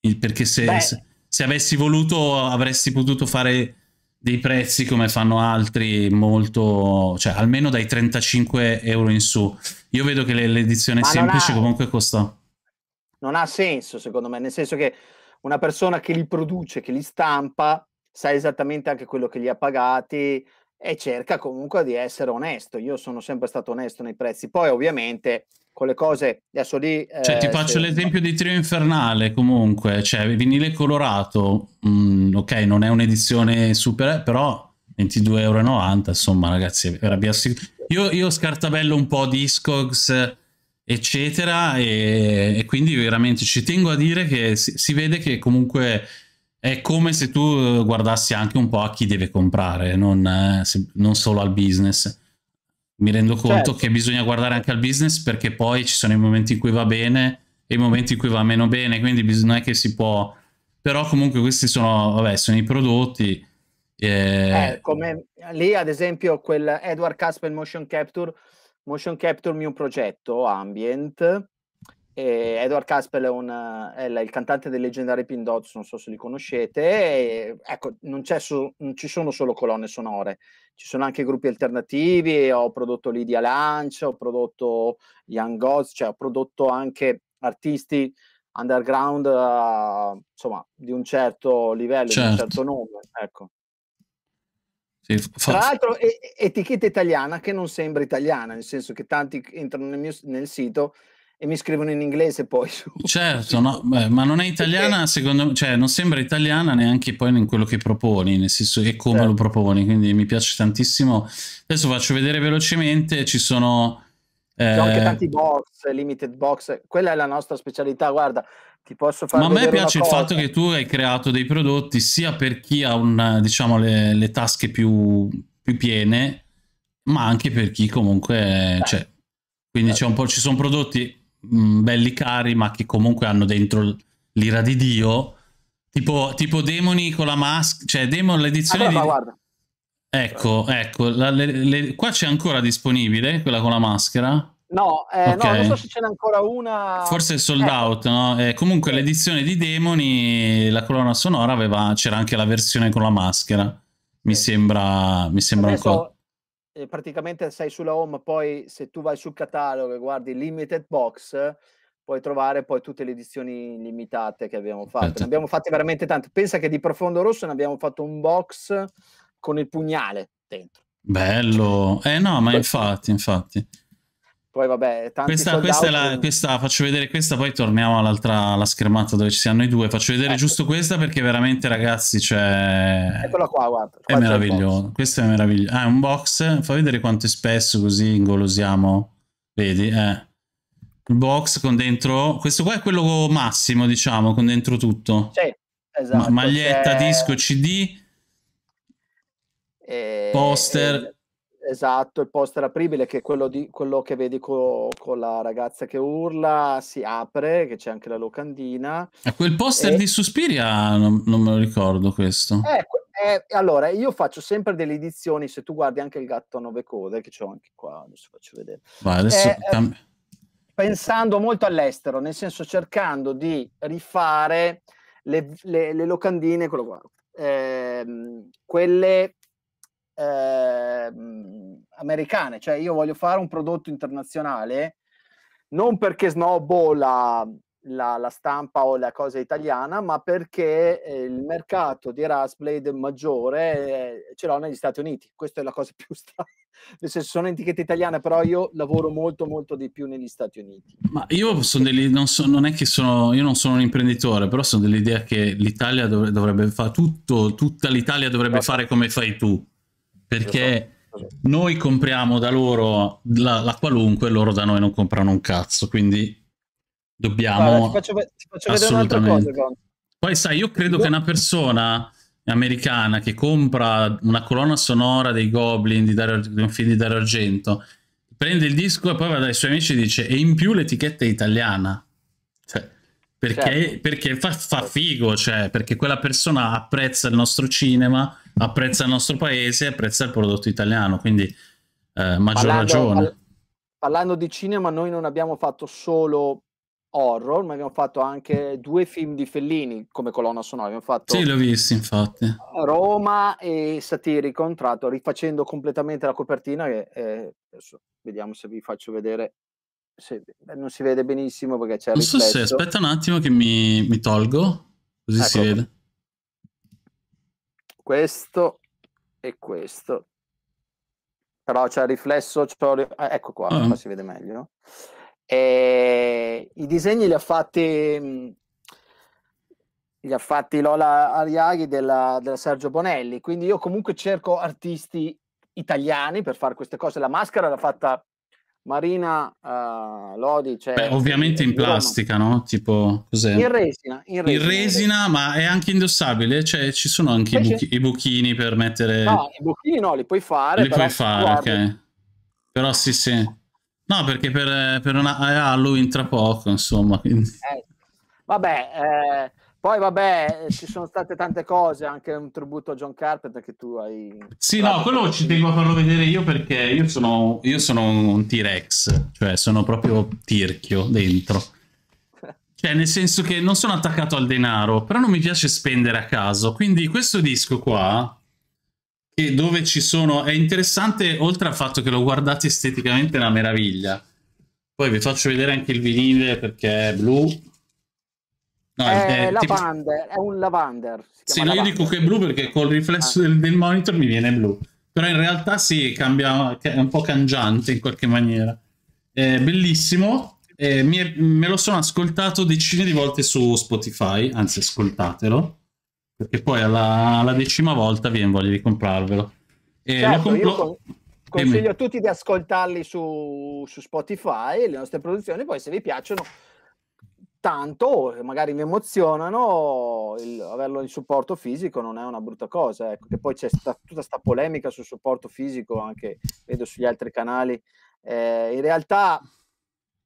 Il, perché se, se, se avessi voluto, avresti potuto fare dei prezzi come fanno altri molto, cioè almeno dai 35 euro in su. Io vedo che l'edizione semplice ha, comunque costa. Non ha senso secondo me, nel senso che una persona che li produce, che li stampa, sa esattamente anche quello che li ha pagati e cerca comunque di essere onesto. Io sono sempre stato onesto nei prezzi. Poi ovviamente con le cose adesso lì cioè, eh, ti faccio se... l'esempio di Trio Infernale comunque cioè vinile colorato mm, ok non è un'edizione super eh, però 22,90 euro insomma ragazzi io, io scartabello un po' Discogs eccetera e, e, quindi veramente ci tengo a dire che si, si, vede che comunque è come se tu guardassi anche un po' a chi deve comprare non, eh, se, non solo al business mi rendo conto certo. che bisogna guardare anche al business perché poi ci sono i momenti in cui va bene e i momenti in cui va meno bene, quindi non è che si può... Però comunque questi sono, vabbè, sono i prodotti. E... Eh, eh, come lì ad esempio quel Edward Casper Motion Capture, Motion Capture mio progetto Ambient, e Edward Caspel è, un, è, il cantante dei leggendari Pin Dots, non so se li conoscete. E, ecco, non, su, non, ci sono solo colonne sonore, ci sono anche gruppi alternativi. Ho prodotto Lydia Lunch, ho prodotto Young Gods, cioè ho prodotto anche artisti underground, uh, insomma, di un certo livello, certo. di un certo. certo nome. Ecco. Sì, Tra l'altro, etichetta italiana che non sembra italiana, nel senso che tanti entrano nel, mio, nel sito e mi scrivono in inglese poi. Certo, no, beh, ma non è italiana, Perché... secondo me, cioè non sembra italiana neanche poi in quello che proponi, nel senso e come certo. lo proponi, quindi mi piace tantissimo. Adesso faccio vedere velocemente, ci sono... Eh... C'ho anche tanti box, limited box, quella è la nostra specialità, guarda, ti posso fare... Ma a me piace il fatto che tu hai creato dei prodotti sia per chi ha un, diciamo, le, le tasche più, più, piene, ma anche per chi comunque... Eh. Cioè, quindi c'è un po', ci sono prodotti Mm, belli cari, ma che comunque hanno dentro l'ira di Dio. Tipo, tipo demoni con la maschera, cioè demon l'edizione allora, ah, di... guarda. Ecco, ecco, la, le, le... qua c'è ancora disponibile quella con la maschera? No, eh, okay. no, non so se ce n'è ancora una. Forse è eh. sold eh. out, no? Eh, comunque l'edizione di Demoni, la colonna sonora aveva, c'era anche la versione con la maschera. Mi sembra, mi sembra Adesso, ancora eh, praticamente sei sulla home, poi se tu vai sul catalogo e guardi limited box, puoi trovare poi tutte le edizioni limitate che abbiamo eh, fatto. Ne certo. abbiamo fatte veramente tante. Pensa che di Profondo Rosso ne abbiamo fatto un box con il pugnale dentro. Bello, eh no, ma infatti, infatti. Poi vabbè, tanti questa, questa, la, questa, faccio vedere questa, poi torniamo all'altra alla schermata dove ci siamo i due. Faccio vedere ecco. giusto questa perché veramente, ragazzi, cioè... Eccola qua, guarda. È meraviglioso. Questo è meraviglioso. Ah, è un box. Fa vedere quanto è spesso così ingolosiamo. Vedi? Eh. Il box con dentro... Questo qua è quello massimo, diciamo, con dentro tutto. Sì, esatto. Ma maglietta, disco, CD, e... Eh, poster... E eh, Esatto, il poster apribile che è quello, di, quello che vedi co, con la ragazza che urla, si apre, che c'è anche la locandina. E eh, quel poster e... di Suspiria non, non, me lo ricordo questo. Eh, eh, allora, io faccio sempre delle edizioni, se tu guardi anche il gatto a nove code, che ho anche qua, adesso faccio vedere. Vai, adesso eh, cam... Eh, pensando molto all'estero, nel senso cercando di rifare le, le, le locandine, quello qua, ehm, quelle eh, americane, cioè io voglio fare un prodotto internazionale, non perché snobbo la, la, la stampa o la cosa italiana, ma perché eh, il mercato di Rasblade maggiore eh, ce l'ho negli Stati Uniti, questa è la cosa più strana. Nel senso, sono etichette italiane, però io lavoro molto, molto di più negli Stati Uniti. Ma io sono degli, non, so, non è che sono, io non sono un imprenditore, però sono dell'idea che l'Italia dovrebbe, dovrebbe fare tutto, tutta l'Italia dovrebbe no. Certo. fare come fai tu. Perché so. noi compriamo da loro la, la, qualunque, loro da noi non comprano un cazzo, quindi dobbiamo... Guarda, ti faccio, ti faccio vedere un'altra cosa. Poi sai, io credo che una persona americana che compra una colonna sonora dei Goblin di, Dario, di un film di Dario Argento, prende il disco e poi va dai suoi amici e dice e in più l'etichetta è italiana. Cioè, perché, certo. perché fa, fa, figo, cioè, perché quella persona apprezza il nostro cinema apprezza il nostro paese, apprezza il prodotto italiano, quindi eh, maggior parlando, ragione. parlando di cinema, noi non abbiamo fatto solo horror, ma abbiamo fatto anche due film di Fellini come colonna sonora. Abbiamo fatto sì, l'ho visto, infatti. Roma e Satirico, tratto, rifacendo completamente la copertina. Che, eh, adesso vediamo se vi faccio vedere. Se, non si vede benissimo perché c'è. Non so se aspetta un attimo che mi, mi tolgo, così ecco. si vede questo e questo. Però c'è il riflesso, c'è... Ah, eh, ecco qua, uh-huh. qua si vede meglio. E... Eh, I disegni li ha fatti mm, li ha fatti Lola Ariaghi della, della, Sergio Bonelli. Quindi io comunque cerco artisti italiani per fare queste cose. La maschera l'ha fatta Marina uh, Lodi c'è... Beh, ovviamente in plastica, no? Tipo, cos'è? In resina. In resina, in resina ma è anche indossabile? Cioè, ci sono anche i, i, buchini per mettere... No, i buchini no, li puoi fare. Li puoi fare, guarda... ok. Però sì, sì. No, perché per, per una... Halloween tra poco, insomma. Quindi... Eh, vabbè, eh, poi vabbè, ci sono state tante cose, anche un tributo a John Carpenter che tu hai... Sì, no, quello ci tengo a farlo vedere io perché io sono, io sono un T-Rex, cioè sono proprio tirchio dentro. Cioè, nel senso che non sono attaccato al denaro, però non mi piace spendere a caso. Quindi questo disco qua, che dove ci sono... È interessante, oltre al fatto che lo guardate esteticamente è una meraviglia. Poi vi faccio vedere anche il vinile perché è blu No, è, è, tipo... è un lavander. Sì, no, lavander. io dico che è blu perché col riflesso ah. del, del, monitor mi viene blu. Però in realtà si sì, cambia, è un po' cangiante in qualche maniera. È bellissimo. È, me lo sono ascoltato decine di volte su Spotify, anzi ascoltatelo, perché poi alla, alla decima volta viene voglia di comprarvelo. E certo, compro... Consiglio a tutti di ascoltarli su, su Spotify, le nostre produzioni, poi se vi piacciono tanto, magari mi emozionano, il, averlo in supporto fisico non è una brutta cosa. Ecco, che poi c'è sta, tutta questa polemica sul supporto fisico, anche vedo sugli altri canali. Eh, in realtà,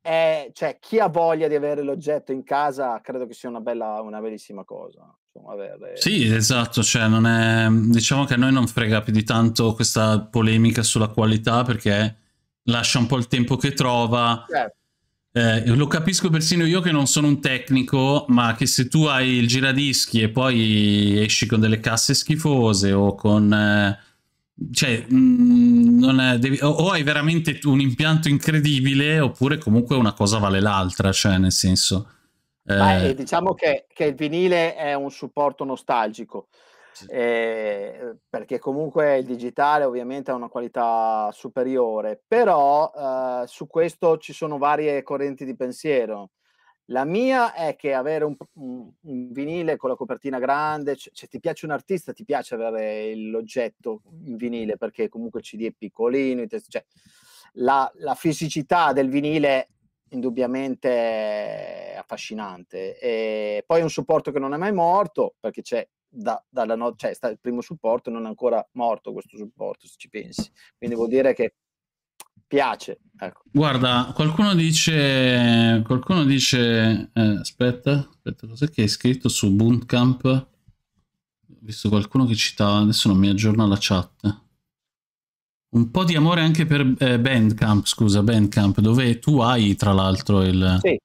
è, cioè, chi ha voglia di avere l'oggetto in casa, credo che sia una, bella, una bellissima cosa. avere... Sì, esatto, cioè, non è, diciamo che a noi non frega più di tanto questa polemica sulla qualità perché lascia un po' il tempo che trova. Certo eh, lo capisco persino io che non sono un tecnico, ma che se tu hai il giradischi e poi esci con delle casse schifose o con... Eh, cioè, mh, mm, è, devi, o, o, hai veramente un impianto incredibile oppure comunque una cosa vale l'altra, cioè nel senso... Eh... Beh, diciamo che, che il vinile è un supporto nostalgico, eh, perché comunque il digitale ovviamente ha una qualità superiore, però eh, su questo ci sono varie correnti di pensiero. La mia è che avere un, un, un vinile con la copertina grande, cioè, se ti piace un artista ti piace avere l'oggetto in vinile perché comunque il CD è piccolino, cioè, la, la fisicità del vinile indubbiamente affascinante. E ehm, poi un supporto che non è mai morto perché c'è da, dalla no- cioè sta il primo supporto non è ancora morto questo supporto se ci pensi quindi vuol dire che piace ecco. guarda qualcuno dice qualcuno dice eh, aspetta aspetta cos'è che hai scritto su Bootcamp ho visto qualcuno che citava adesso non mi aggiorna la chat un po' di amore anche per eh, Bandcamp scusa Bandcamp dove tu hai tra l'altro il, sì.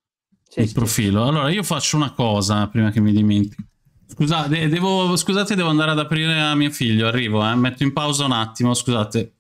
Sì, il sì. profilo allora io faccio una cosa prima che mi dimentichi Scusate devo, scusate, devo andare ad aprire a mio figlio, arrivo, eh. metto in pausa un attimo, scusate.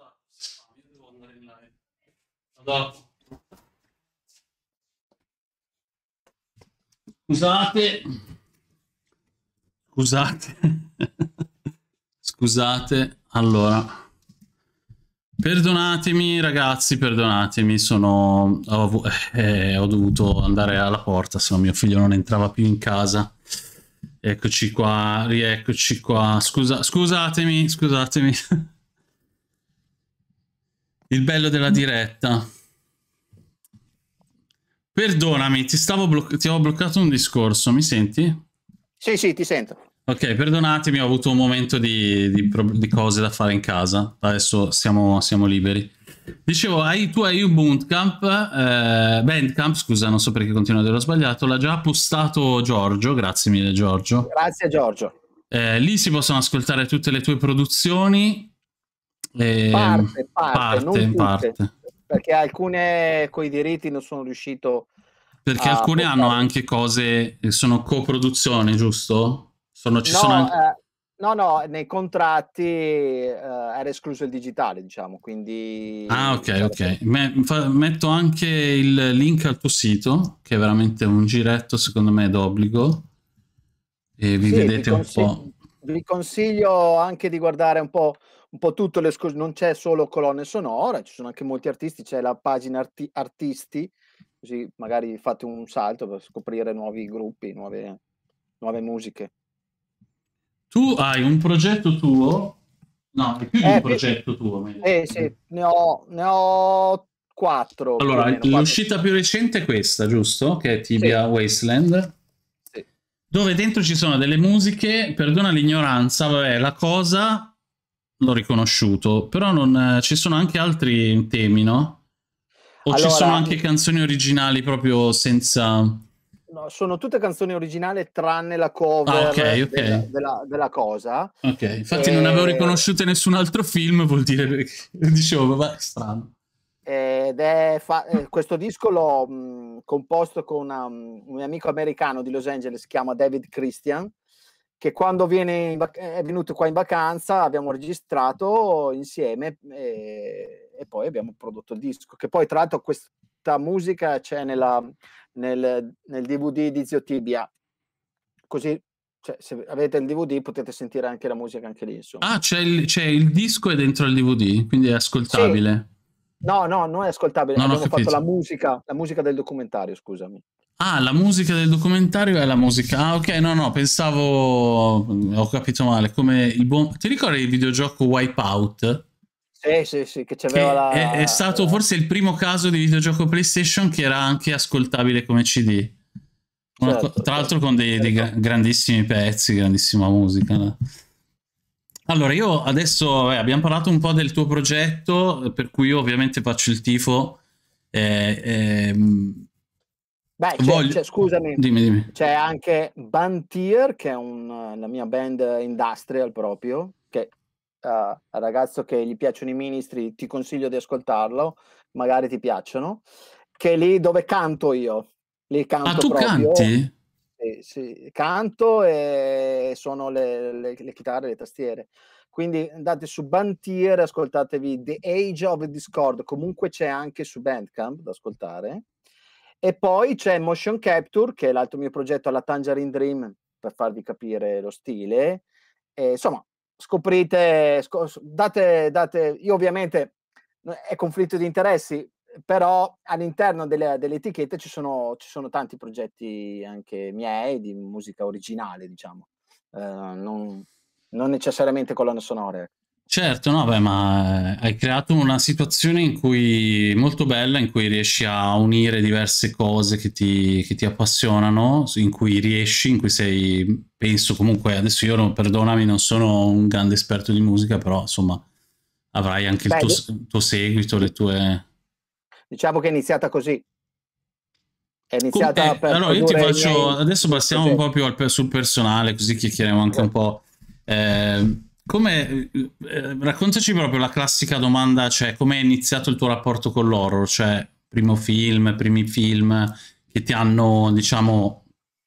io devo andare in live. A dopo. Scusate. Scusate. Scusate. Allora. Perdonatemi ragazzi, perdonatemi, sono... ho, eh, ho dovuto andare alla porta, se no mio figlio non entrava più in casa. Eccoci qua, rieccoci qua. Scusa, scusatemi, scusatemi. Il bello della diretta. Perdonami, ti, stavo bloc- ti avevo bloccato un discorso, mi senti? Sì, sì, ti sento. Ok, perdonatemi, ho avuto un momento di, di, di cose da fare in casa, adesso siamo, siamo liberi. Dicevo, hai, tu hai un bootcamp, eh, Bandcamp, scusa, non so perché continuo ad averlo sbagliato, l'ha già postato Giorgio, grazie mille Giorgio. Grazie Giorgio. Eh, lì si possono ascoltare tutte le tue produzioni, eh, parte, parte, parte, non tutte, parte. Perché alcune coi diritti non sono riuscito Perché alcune portare. hanno anche cose, sono coproduzioni, giusto? Sono, ci no, sono... Eh, no, no, nei contratti eh, era escluso il digitale, diciamo, quindi... Ah, ok, ok. Me, fa, metto anche il link al tuo sito, che è veramente un giretto, secondo me, d'obbligo. E vi sì, vedete vi un po'... Vi consiglio anche di guardare un po' un po' tutte le scuole, non c'è solo colonne sonore, ci sono anche molti artisti, c'è la pagina arti- artisti, così magari fate un salto per scoprire nuovi gruppi, nuove, nuove musiche. Tu hai un progetto tuo? No, è più di eh, un progetto tuo. Eh sì, ne ho, ne ho quattro. Allora, meno, l'uscita più recente è questa, giusto? Che è Tibia sì. Wasteland dove dentro ci sono delle musiche, perdona l'ignoranza, vabbè, la cosa l'ho riconosciuto, però non, eh, ci sono anche altri temi, no? O allora, ci sono anche canzoni originali proprio senza... No, sono tutte canzoni originali tranne la cover ah, okay, okay. Della, della, della, cosa. Ok, infatti e... non eh, avevo riconosciuto nessun altro film, vuol dire perché dicevo, ma è strano. Eh, ed è fa- questo disco l'ho mh, mm, composto con una, mm, un amico americano di Los Angeles, si chiama David Christian, che quando viene vac- eh, è venuto qua in vacanza abbiamo registrato insieme e, eh, e, poi abbiamo prodotto il disco, che poi tra l'altro questa musica c'è nella, nel, nel, DVD di Zio Tibia, così cioè, se avete il DVD potete sentire anche la musica anche lì. Insomma. Ah, c'è il, c'è il disco e dentro il DVD, quindi è ascoltabile. Sì. No, no, non è ascoltabile. No, Abbiamo fatto la musica, la musica del documentario, scusami. Ah, la musica del documentario è la musica. Ah, ok, no, no, pensavo. Ho capito male. Come il buon. Ti ricordi il videogioco Wipeout? Sì, sì, sì, che c'aveva la. È, è stato forse il primo caso di videogioco PlayStation che era anche ascoltabile come CD. Certo, co- tra certo, l'altro certo. con dei, dei certo. grandissimi pezzi, grandissima musica. No? Allora, io adesso beh, abbiamo parlato un po' del tuo progetto, per cui io ovviamente faccio il tifo. Eh, ehm Beh, c'è, Voglio... c'è, scusami, dimmi, dimmi. c'è anche Bantier, che è un, eh, la mia band industrial proprio, che uh, ragazzo che gli piacciono i ministri, ti consiglio di ascoltarlo, magari ti piacciono, che è lì dove canto io. Lì canto ah, tu proprio. canti? Sì, sì, canto e sono le, le, le chitarre e le tastiere. Quindi andate su Bantier, ascoltatevi The Age of Discord, comunque c'è anche su Bandcamp da ascoltare e poi c'è Motion Capture, che è l'altro mio progetto alla Tangerine Dream, per farvi capire lo stile. E, insomma, scoprite, sc- date, date, io ovviamente è conflitto di interessi, però all'interno delle, delle etichette ci sono, ci sono, tanti progetti anche miei di musica originale, diciamo, eh, non, non necessariamente colonne sonore. Ecco. Certo, no, beh, ma eh, hai creato una situazione in cui, molto bella in cui riesci a unire diverse cose che ti, che ti appassionano, in cui riesci, in cui sei, penso comunque, adesso io perdonami, non sono un grande esperto di musica, però insomma avrai anche beh, il tuo, tuo, seguito, le tue... Diciamo che è iniziata così. È iniziata Com- eh, per... Allora io ti faccio, miei... adesso passiamo sì. un po' più al, sul personale, così chiacchieriamo anche sì. un po'. Eh, come, eh, raccontaci proprio la classica domanda, cioè come è iniziato il tuo rapporto con l'horror, cioè primo film, primi film che ti hanno, diciamo,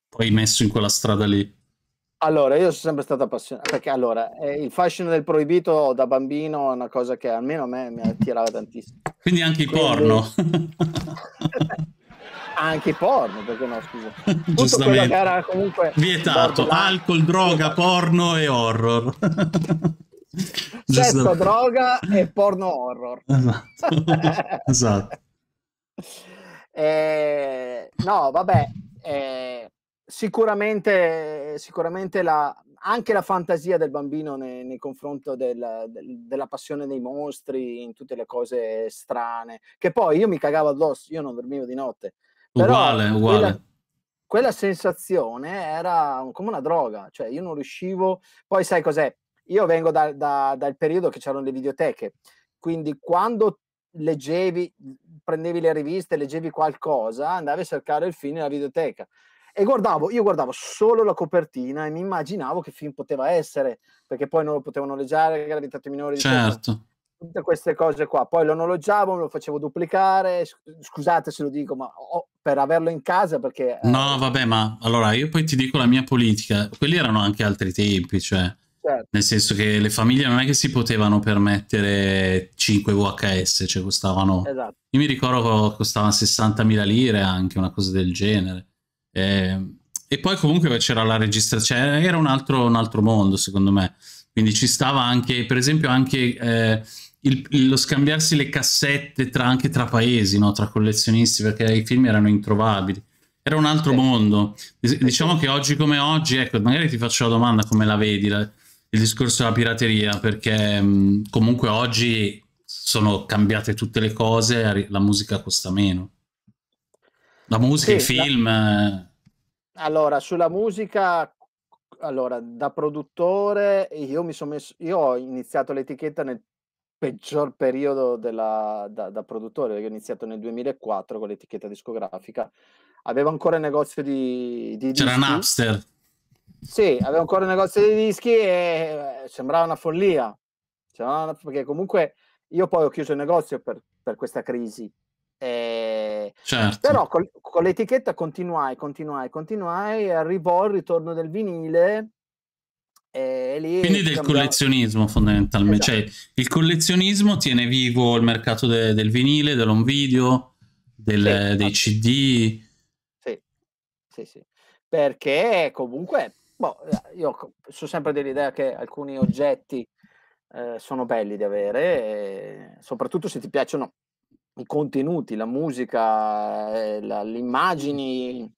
poi messo in quella strada lì. Allora, io sono sempre stato appassionato, perché allora, eh, il fascino del proibito da bambino è una cosa che almeno a me mi attirava tantissimo. Quindi anche il Quindi... porno. anche i porno, perché no, scusa. Giustamente. Tutto era comunque vietato, alcol, droga, porno e horror. Sesso, droga e porno horror. Esatto. esatto. Eh, no, vabbè, eh, sicuramente, sicuramente la, anche la fantasia del bambino nei, nei confronti del, del, della passione dei mostri in tutte le cose strane, che poi io mi cagavo addosso, io non dormivo di notte, uguale, Però uguale. Quella, quella, sensazione era come una droga, cioè io non riuscivo... Poi sai cos'è? Io vengo da, da, dal periodo che c'erano le videoteche, quindi quando leggevi, prendevi le riviste, leggevi qualcosa, andavi a cercare il film nella videoteca e guardavo, io guardavo solo la copertina e mi immaginavo che film poteva essere, perché poi non lo potevano leggere, era diventato minore. Certo. Di certo tutte queste cose qua. Poi lo noleggiavo, me lo facevo duplicare. Scusate se lo dico, ma oh, per averlo in casa perché. Eh, no, vabbè, ma allora io poi ti dico la mia politica. Quelli erano anche altri tempi, cioè. Certo. Nel senso che le famiglie non è che si potevano permettere 5 VHS, cioè costavano. Esatto. Io mi ricordo che costavano 60.000 lire, anche una cosa del genere. E, ehm, e poi comunque c'era la registrazione, cioè, era un altro, un altro mondo secondo me quindi ci stava anche per esempio anche eh, il, lo scambiarsi le cassette tra, anche tra paesi, no? tra collezionisti, perché i film erano introvabili. Era un altro sì. mondo. Diciamo sì. che oggi come oggi, ecco, magari ti faccio la domanda come la vedi, la, il discorso della pirateria, perché mh, mm, comunque oggi sono cambiate tutte le cose, la musica costa meno. La musica, sì, i film... La... Eh. Allora, sulla musica allora, da produttore io, messo, io ho iniziato l'etichetta nel peggior periodo della, da, da, produttore, perché ho iniziato nel 2004 con l'etichetta discografica. Avevo ancora il negozio di, di C'era dischi. Napster. Sì, avevo ancora il negozio di dischi e eh, sembrava una follia. Sembrava una, perché comunque io poi ho chiuso il negozio per, per questa crisi. E... Certo. Però con, con l'etichetta continuai, continuai, continuai e arrivò il ritorno del vinile e lì Quindi del diciamo, collezionismo fondamentalmente, cioè, esatto. cioè il collezionismo tiene vivo il mercato de del vinile, dell'on video, del, sì, esatto. dei CD. Sì, sì, sì. Perché comunque, boh, eh, io sono sempre dell'idea che alcuni oggetti eh, sono belli da avere, eh, soprattutto se ti piacciono i contenuti, la musica, eh, le immagini,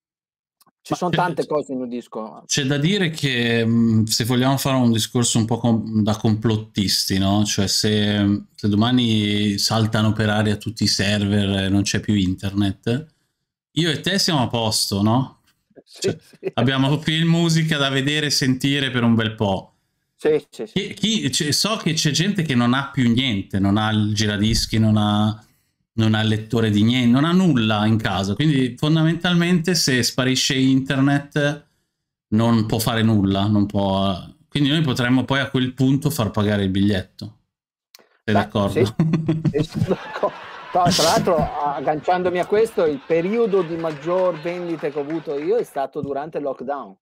ci sono tante cose in un disco. C'è da dire che mm, se vogliamo fare un discorso un po' com- da complottisti, no? Cioè se, se, domani saltano per aria tutti i server e non c'è più internet, io e te siamo a posto, no? Cioè, sì, Abbiamo film, musica da vedere e sentire per un bel po'. Sì, chi, chi, so che c'è gente che non ha più niente, non ha il giradischi, non ha non ha lettore di niente, non ha nulla in casa, quindi fondamentalmente se sparisce internet non può fare nulla, non può... quindi noi potremmo poi a quel punto far pagare il biglietto. Sei d'accordo? Sì, sì, tra l'altro, agganciandomi a questo, il periodo di maggior vendita che ho avuto io è stato durante il lockdown.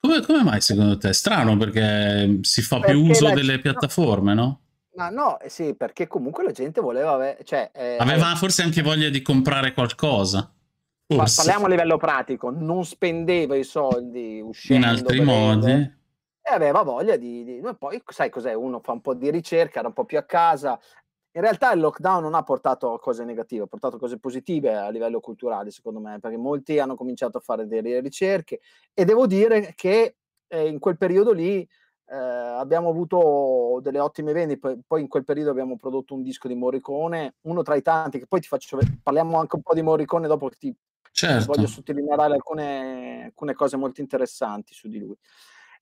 Come, come mai secondo te? Strano perché si fa perché più uso delle piattaforme, no? Ma no, eh, sì, perché comunque la gente voleva... Ave- cioè, eh, Aveva eh, forse anche voglia di comprare qualcosa. Forse. Parliamo a livello pratico, non spendeva i soldi uscendo. In altri modi. e aveva voglia di, di... poi sai cos'è? Uno fa un po' di ricerca, era un po' più a casa, in realtà il lockdown non ha portato a cose negative, ha portato a cose positive a livello culturale, secondo me, perché molti hanno cominciato a fare delle ricerche e devo dire che eh, in quel periodo lì eh, abbiamo avuto delle ottime vendite, poi in quel periodo abbiamo prodotto un disco di Morricone, uno tra i tanti, che poi ti faccio vedere, parliamo anche un po' di Morricone dopo che ti, certo. voglio sottolineare alcune, alcune, cose molto interessanti su di lui.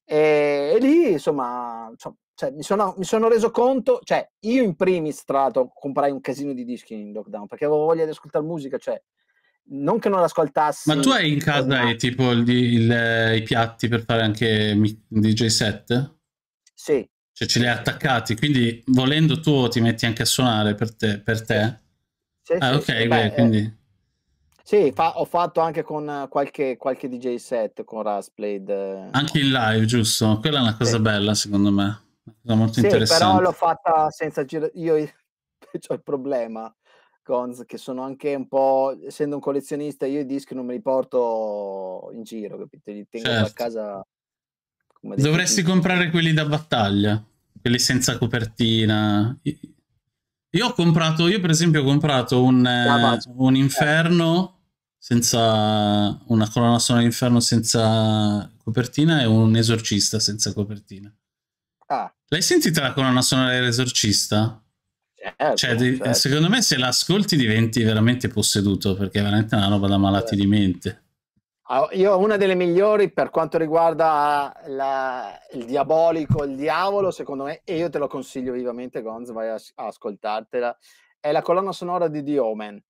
E, e lì, insomma, cioè, mi, sono, mi, sono, reso conto, cioè io in primis tra l'altro comprai un casino di dischi in lockdown perché avevo voglia di ascoltare musica, cioè non che non l'ascoltassi. Ma tu hai in casa ma... hai, tipo il, il, i piatti per fare anche DJ set? Sì. Cioè ce li hai attaccati, quindi volendo tu ti metti anche a suonare per te. Per te. Sì, ah, sì, ok, sì, beh, eh, quindi... sì, fa, ho fatto anche con eh, qualche, qualche DJ set con Rasplade. Eh. Anche in live, giusto? Quella è una cosa bella, secondo me. Una cosa molto interessante. però l'ho fatta senza girare. Io ho il problema che sono anche un po', essendo un collezionista, io i dischi non me li porto in giro, capito? Li tengo certo. a casa Dovresti tutti. comprare quelli da battaglia, quelli senza copertina. Io ho comprato, io per esempio ho comprato un, eh, un inferno senza una colonna sonora inferno senza copertina e un esorcista senza copertina. Ah. L'hai sentita la colonna sonora dell'esorcista? Certo, cioè, certo. secondo me se l'ascolti diventi veramente posseduto perché è veramente una roba da malati certo. di mente. Ah, io una delle migliori per quanto riguarda la, il diabolico, il diavolo, secondo me, e io te lo consiglio vivamente, Gonz, vai a, a ascoltartela, è la colonna sonora di The Omen.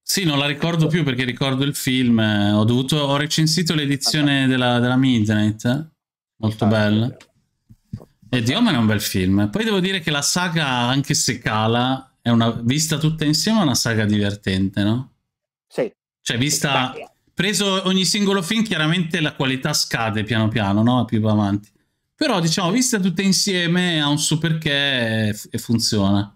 Sì, non la ricordo più perché ricordo il film, eh, ho, dovuto, ho recensito l'edizione ah, della, della Midnight, molto ah, bella. E The Omen è un bel film. Poi devo dire che la saga, anche se cala, è una, vista tutta insieme, è una saga divertente, no? Sì, cioè, vista... Preso ogni singolo film, chiaramente la qualità scade piano piano, no? Più avanti. Però, diciamo, vista tutte insieme, ha un suo perché e funziona.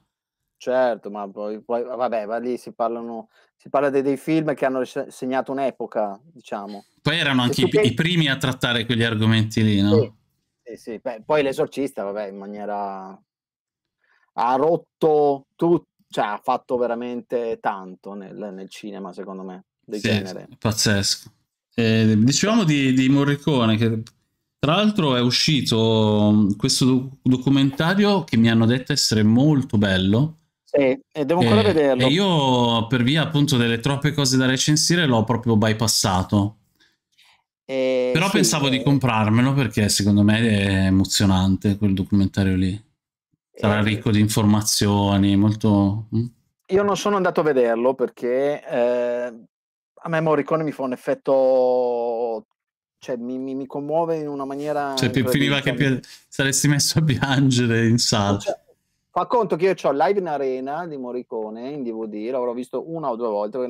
Certo, ma poi, poi vabbè, va lì si parlano... Si parla dei, dei film che hanno segnato un'epoca, diciamo. Poi erano anche i, pensi... i, primi a trattare quegli argomenti lì, no? Sì. Sì, sì. Beh, poi l'esorcista, vabbè, in maniera ha rotto tutto, cioè ha fatto veramente tanto nel, nel, cinema, secondo me del Sì, pazzesco. Eh, dicevamo di, di, Morricone che tra l'altro è uscito questo documentario che mi hanno detto essere molto bello. Sì, e devo ancora eh, vederlo. E io per via appunto delle troppe cose da recensire l'ho proprio bypassato. Eh, Però sì, pensavo di eh. comprarmelo perché secondo me è emozionante quel documentario lì. Sarà eh. ricco di informazioni, molto... Mm. Io non sono andato a vederlo perché eh, a me Morricone mi fa un effetto cioè, mi, mi, mi, commuove in una maniera. Cioè, finiva che mi... saresti messo a piangere in sala. Cioè, fa conto che io ho live in arena di Morricone in DVD, l'avrò visto una o due volte.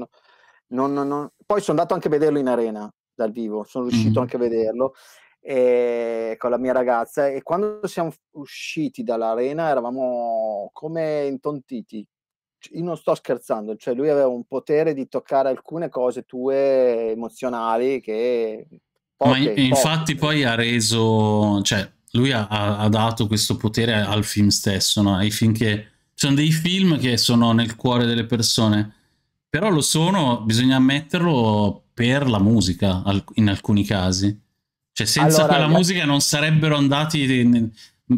Non, non, non... Poi sono andato anche a vederlo in arena dal vivo, sono riuscito mm-hmm. anche a vederlo e... Eh, con la mia ragazza. E quando siamo usciti dall'arena eravamo come intontiti io non sto scherzando, cioè lui aveva un potere di toccare alcune cose tue emozionali che... Poche, Ma infatti poche. poi ha reso, cioè lui ha, ha, dato questo potere al film stesso, no? ai film che... sono dei film che sono nel cuore delle persone, però lo sono, bisogna ammetterlo, per la musica in alcuni casi. Cioè senza allora, quella musica non sarebbero andati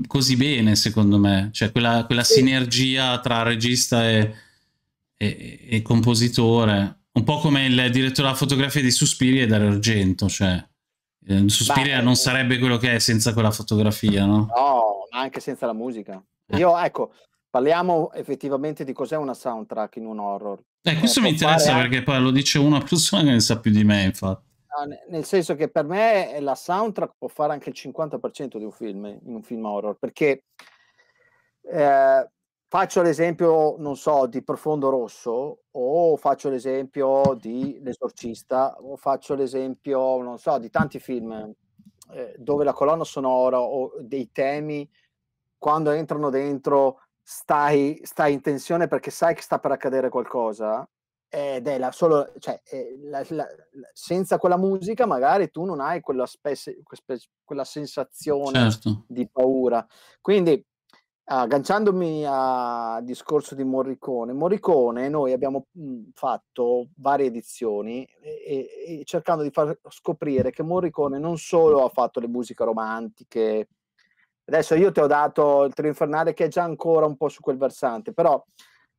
così bene, secondo me. Cioè, quella, quella sì. sinergia tra regista e, e, e, compositore. Un po' come il direttore della fotografia di Suspiri e Dario Argento, cioè... Eh, Suspiria Beh, non eh. sarebbe quello che è senza quella fotografia, no? No, ma anche senza la musica. Eh. Io, ecco, parliamo effettivamente di cos'è una soundtrack in un horror. Eh, questo eh, mi interessa anche... perché poi lo dice una persona che ne sa più di me, infatti. Ah, nel senso che per me eh, la soundtrack può fare anche il 50% di un film, eh, in un film horror, perché eh, faccio l'esempio, non so, di Profondo Rosso, o faccio l'esempio di L'Esorcista, o faccio l'esempio, non so, di tanti film eh, dove la colonna sonora o dei temi, quando entrano dentro, stai, stai in tensione perché sai che sta per accadere qualcosa ed è la solo, cioè, la, la, senza quella musica magari tu non hai quella, spes- quella sensazione certo. di paura. Quindi, agganciandomi al discorso di Morricone, Morricone noi abbiamo mhmm, fatto varie edizioni e, e cercando di far scoprire che Morricone non solo ha fatto le musiche romantiche, adesso io ti ho dato il trio infernale che è già ancora un po' su quel versante, però...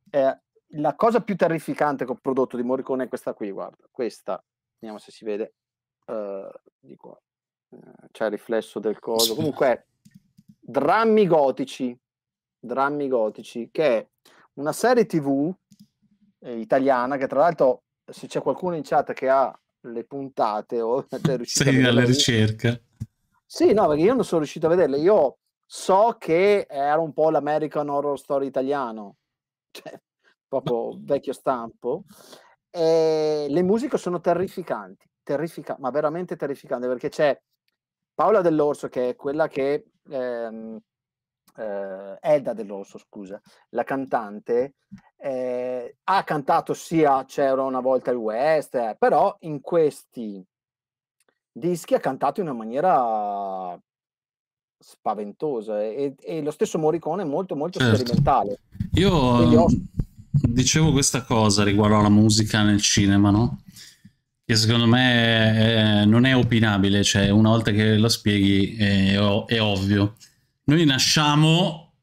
Eh, la cosa più terrificante che ho prodotto di Morricone è questa qui, guarda, questa, vediamo se si vede, uh, di qua, c'è il riflesso del coso, comunque drammi gotici, drammi gotici, che è una serie tv eh, italiana che tra l'altro se c'è qualcuno in chat che ha le puntate o è riuscito sei alla ricerca sì no perché io non sono riuscito a vederle io so che era un po' l'American Horror Story italiano cioè, proprio vecchio stampo. E ehm, le musiche sono terrificanti, terrifica- ma veramente terrificanti, perché c'è Paola dell'Orso, che è quella che... Ehm, eh, Elda dell'Orso, scusa, la cantante, eh, ha cantato sia C'era una volta il West, però in questi dischi ha cantato in una maniera spaventosa e, e lo stesso Morricone è molto molto certo. sperimentale. Io ho dicevo questa cosa riguardo alla musica nel cinema, no? Che secondo me è, eh, non è opinabile, cioè una volta che lo spieghi eh, è, è ovvio. Noi nasciamo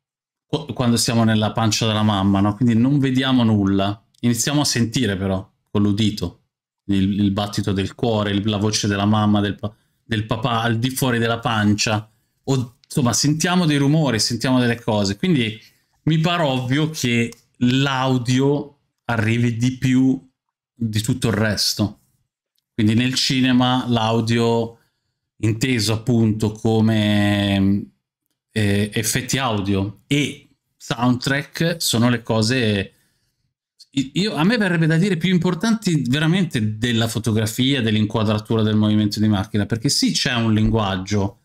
quando siamo nella pancia della mamma, no? Quindi non vediamo nulla, iniziamo a sentire però con l'udito, il, il, battito del cuore, la voce della mamma, del, del papà al di fuori della pancia, o insomma sentiamo dei rumori, sentiamo delle cose, quindi mi pare ovvio che l'audio arrivi di più di tutto il resto. Quindi nel cinema l'audio inteso appunto come eh, effetti audio e soundtrack sono le cose io, a me verrebbe da dire più importanti veramente della fotografia, dell'inquadratura del movimento di macchina, perché sì c'è un linguaggio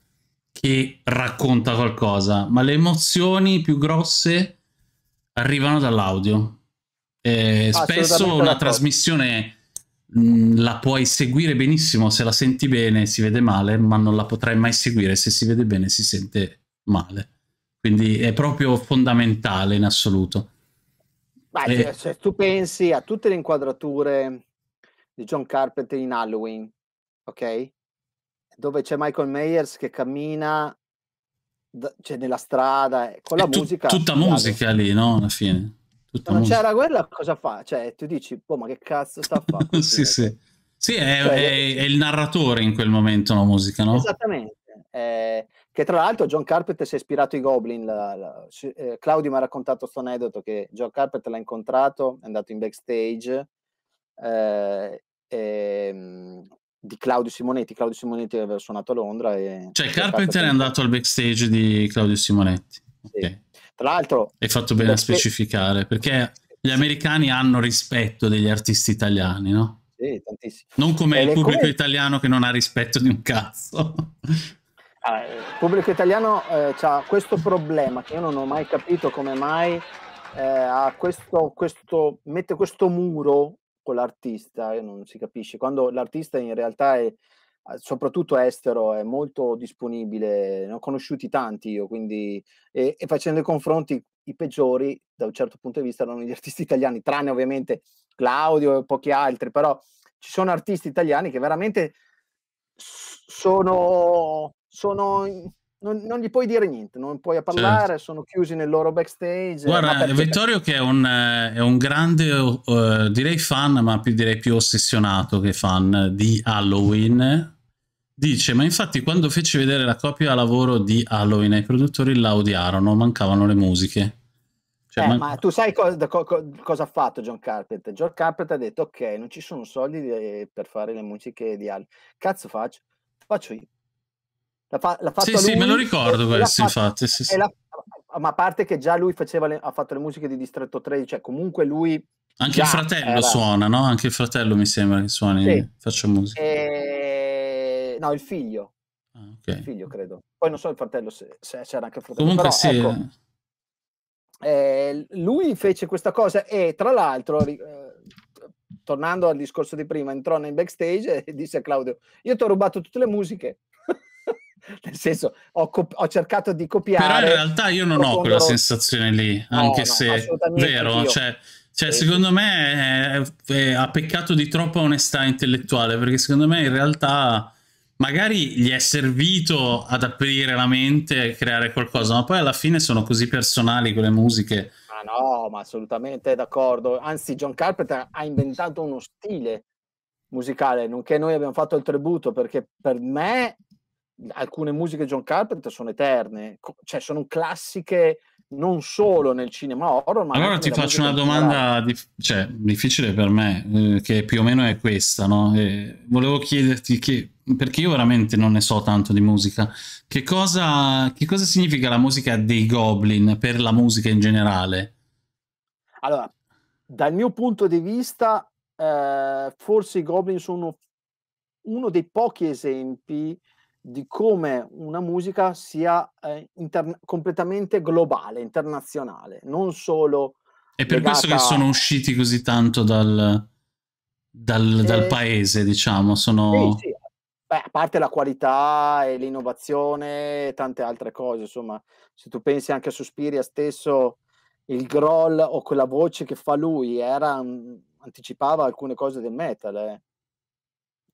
che racconta qualcosa, ma le emozioni più grosse arrivano dall'audio. Eh, spesso una trasmissione mh, la puoi seguire benissimo se la senti bene si vede male ma non la potrai mai seguire se si vede bene si sente male quindi è proprio fondamentale in assoluto Beh, e... cioè, se tu pensi a tutte le inquadrature di John Carpenter in Halloween ok dove c'è Michael Myers che cammina cioè nella strada, eh, con la tu, musica. Tutta musica lì, no? Alla fine. Tutta non musica. c'è la guerra, cosa fa? Cioè, tu dici, boh, ma che cazzo sta a fare? sì, sì. Sì, è, cioè, è, eh, è, il narratore in quel momento la musica, no? Esattamente. Eh, che tra l'altro John Carpenter si è ispirato ai Goblin. La, la, eh, Claudio mi ha raccontato questo aneddoto che John Carpenter l'ha incontrato, è andato in backstage eh, e, ehm, di Claudio Simonetti. Claudio Simonetti aveva suonato a Londra. E cioè, Carpenter è andato al backstage di Claudio Simonetti. Sì. Tra l'altro, Hai fatto bene a specificare perché gli americani hanno rispetto degli artisti italiani, no? Sì, tantissimo. Non come e il pubblico come... italiano che non ha rispetto di un cazzo. Ah, eh, il pubblico italiano eh, ha questo problema che io non ho mai capito come mai eh, questo, questo, mette questo muro con l'artista non si capisce. Quando l'artista in realtà è, soprattutto estero, è molto disponibile, ne ho conosciuti tanti io, quindi, e, e, facendo i confronti, i peggiori da un certo punto di vista erano gli artisti italiani, tranne ovviamente Claudio e pochi altri, però ci sono artisti italiani che veramente sono, sono non, non, gli puoi dire niente, non puoi parlare, certo. sono chiusi nel loro backstage. Guarda, Vittorio che è un, eh, è un grande, uh, direi fan, ma più, direi più ossessionato che fan di Halloween, dice, ma infatti quando feci vedere la copia a lavoro di Halloween ai produttori la odiarono, mancavano le musiche. Cioè, eh, man... Ma tu sai cosa, co, co, cosa, ha fatto John Carpenter? John Carpenter ha detto, ok, non ci sono soldi eh, per fare le musiche di Halloween. Cazzo faccio? Faccio io L'ha, fa- l'ha fatto sì, lui, sì, me lo ricordo questo, infatti. Sì, sì. ma a parte che già lui le, ha fatto le musiche di Distretto 13, cioè comunque lui... Anche il fratello era... suona, no? Anche il fratello mi sembra che suoni, sì. faccia musica. E... No, il figlio. Ah, okay. Il figlio, credo. Poi non so il fratello se, se c'era anche il fratello. Comunque Però, sì. Ecco, eh, eh lui fece questa cosa e tra l'altro... Eh, tornando al discorso di prima, entrò nel backstage e disse a Claudio: Io ti ho rubato tutte le musiche nel senso ho, cop- ho, cercato di copiare però in realtà io non ho quella lo... sensazione lì anche no, se no, vero cioè, cioè sì. secondo me è, è, ha peccato di troppa onestà intellettuale perché secondo me in realtà magari gli è servito ad aprire la mente e creare qualcosa ma poi alla fine sono così personali quelle musiche ah no ma assolutamente d'accordo anzi John Carpenter ha inventato uno stile musicale, nonché noi abbiamo fatto il tributo perché per me Mhmm, alcune musiche di John Carpenter sono eterne, cioè sono classiche non solo nel cinema horror, ma allora ti faccio una domanda dif- cioè, difficile per me, eh, che più o meno è questa, no? Eh, volevo chiederti che, perché io veramente non ne so tanto di musica, che cosa, che cosa significa la musica dei Goblin per la musica in generale? Allora, dal mio punto di vista, eh, forse i Goblin sono uno dei pochi esempi di come una musica sia eh, inter- completamente globale, internazionale, non solo... E per questo che sono usciti così tanto dal, dal, e... Eh, dal paese, diciamo, sono... Sì, sì. Beh, a parte la qualità e l'innovazione e tante altre cose, insomma, se tu pensi anche a Suspiria stesso, il growl o quella voce che fa lui era, anticipava alcune cose del metal. Eh.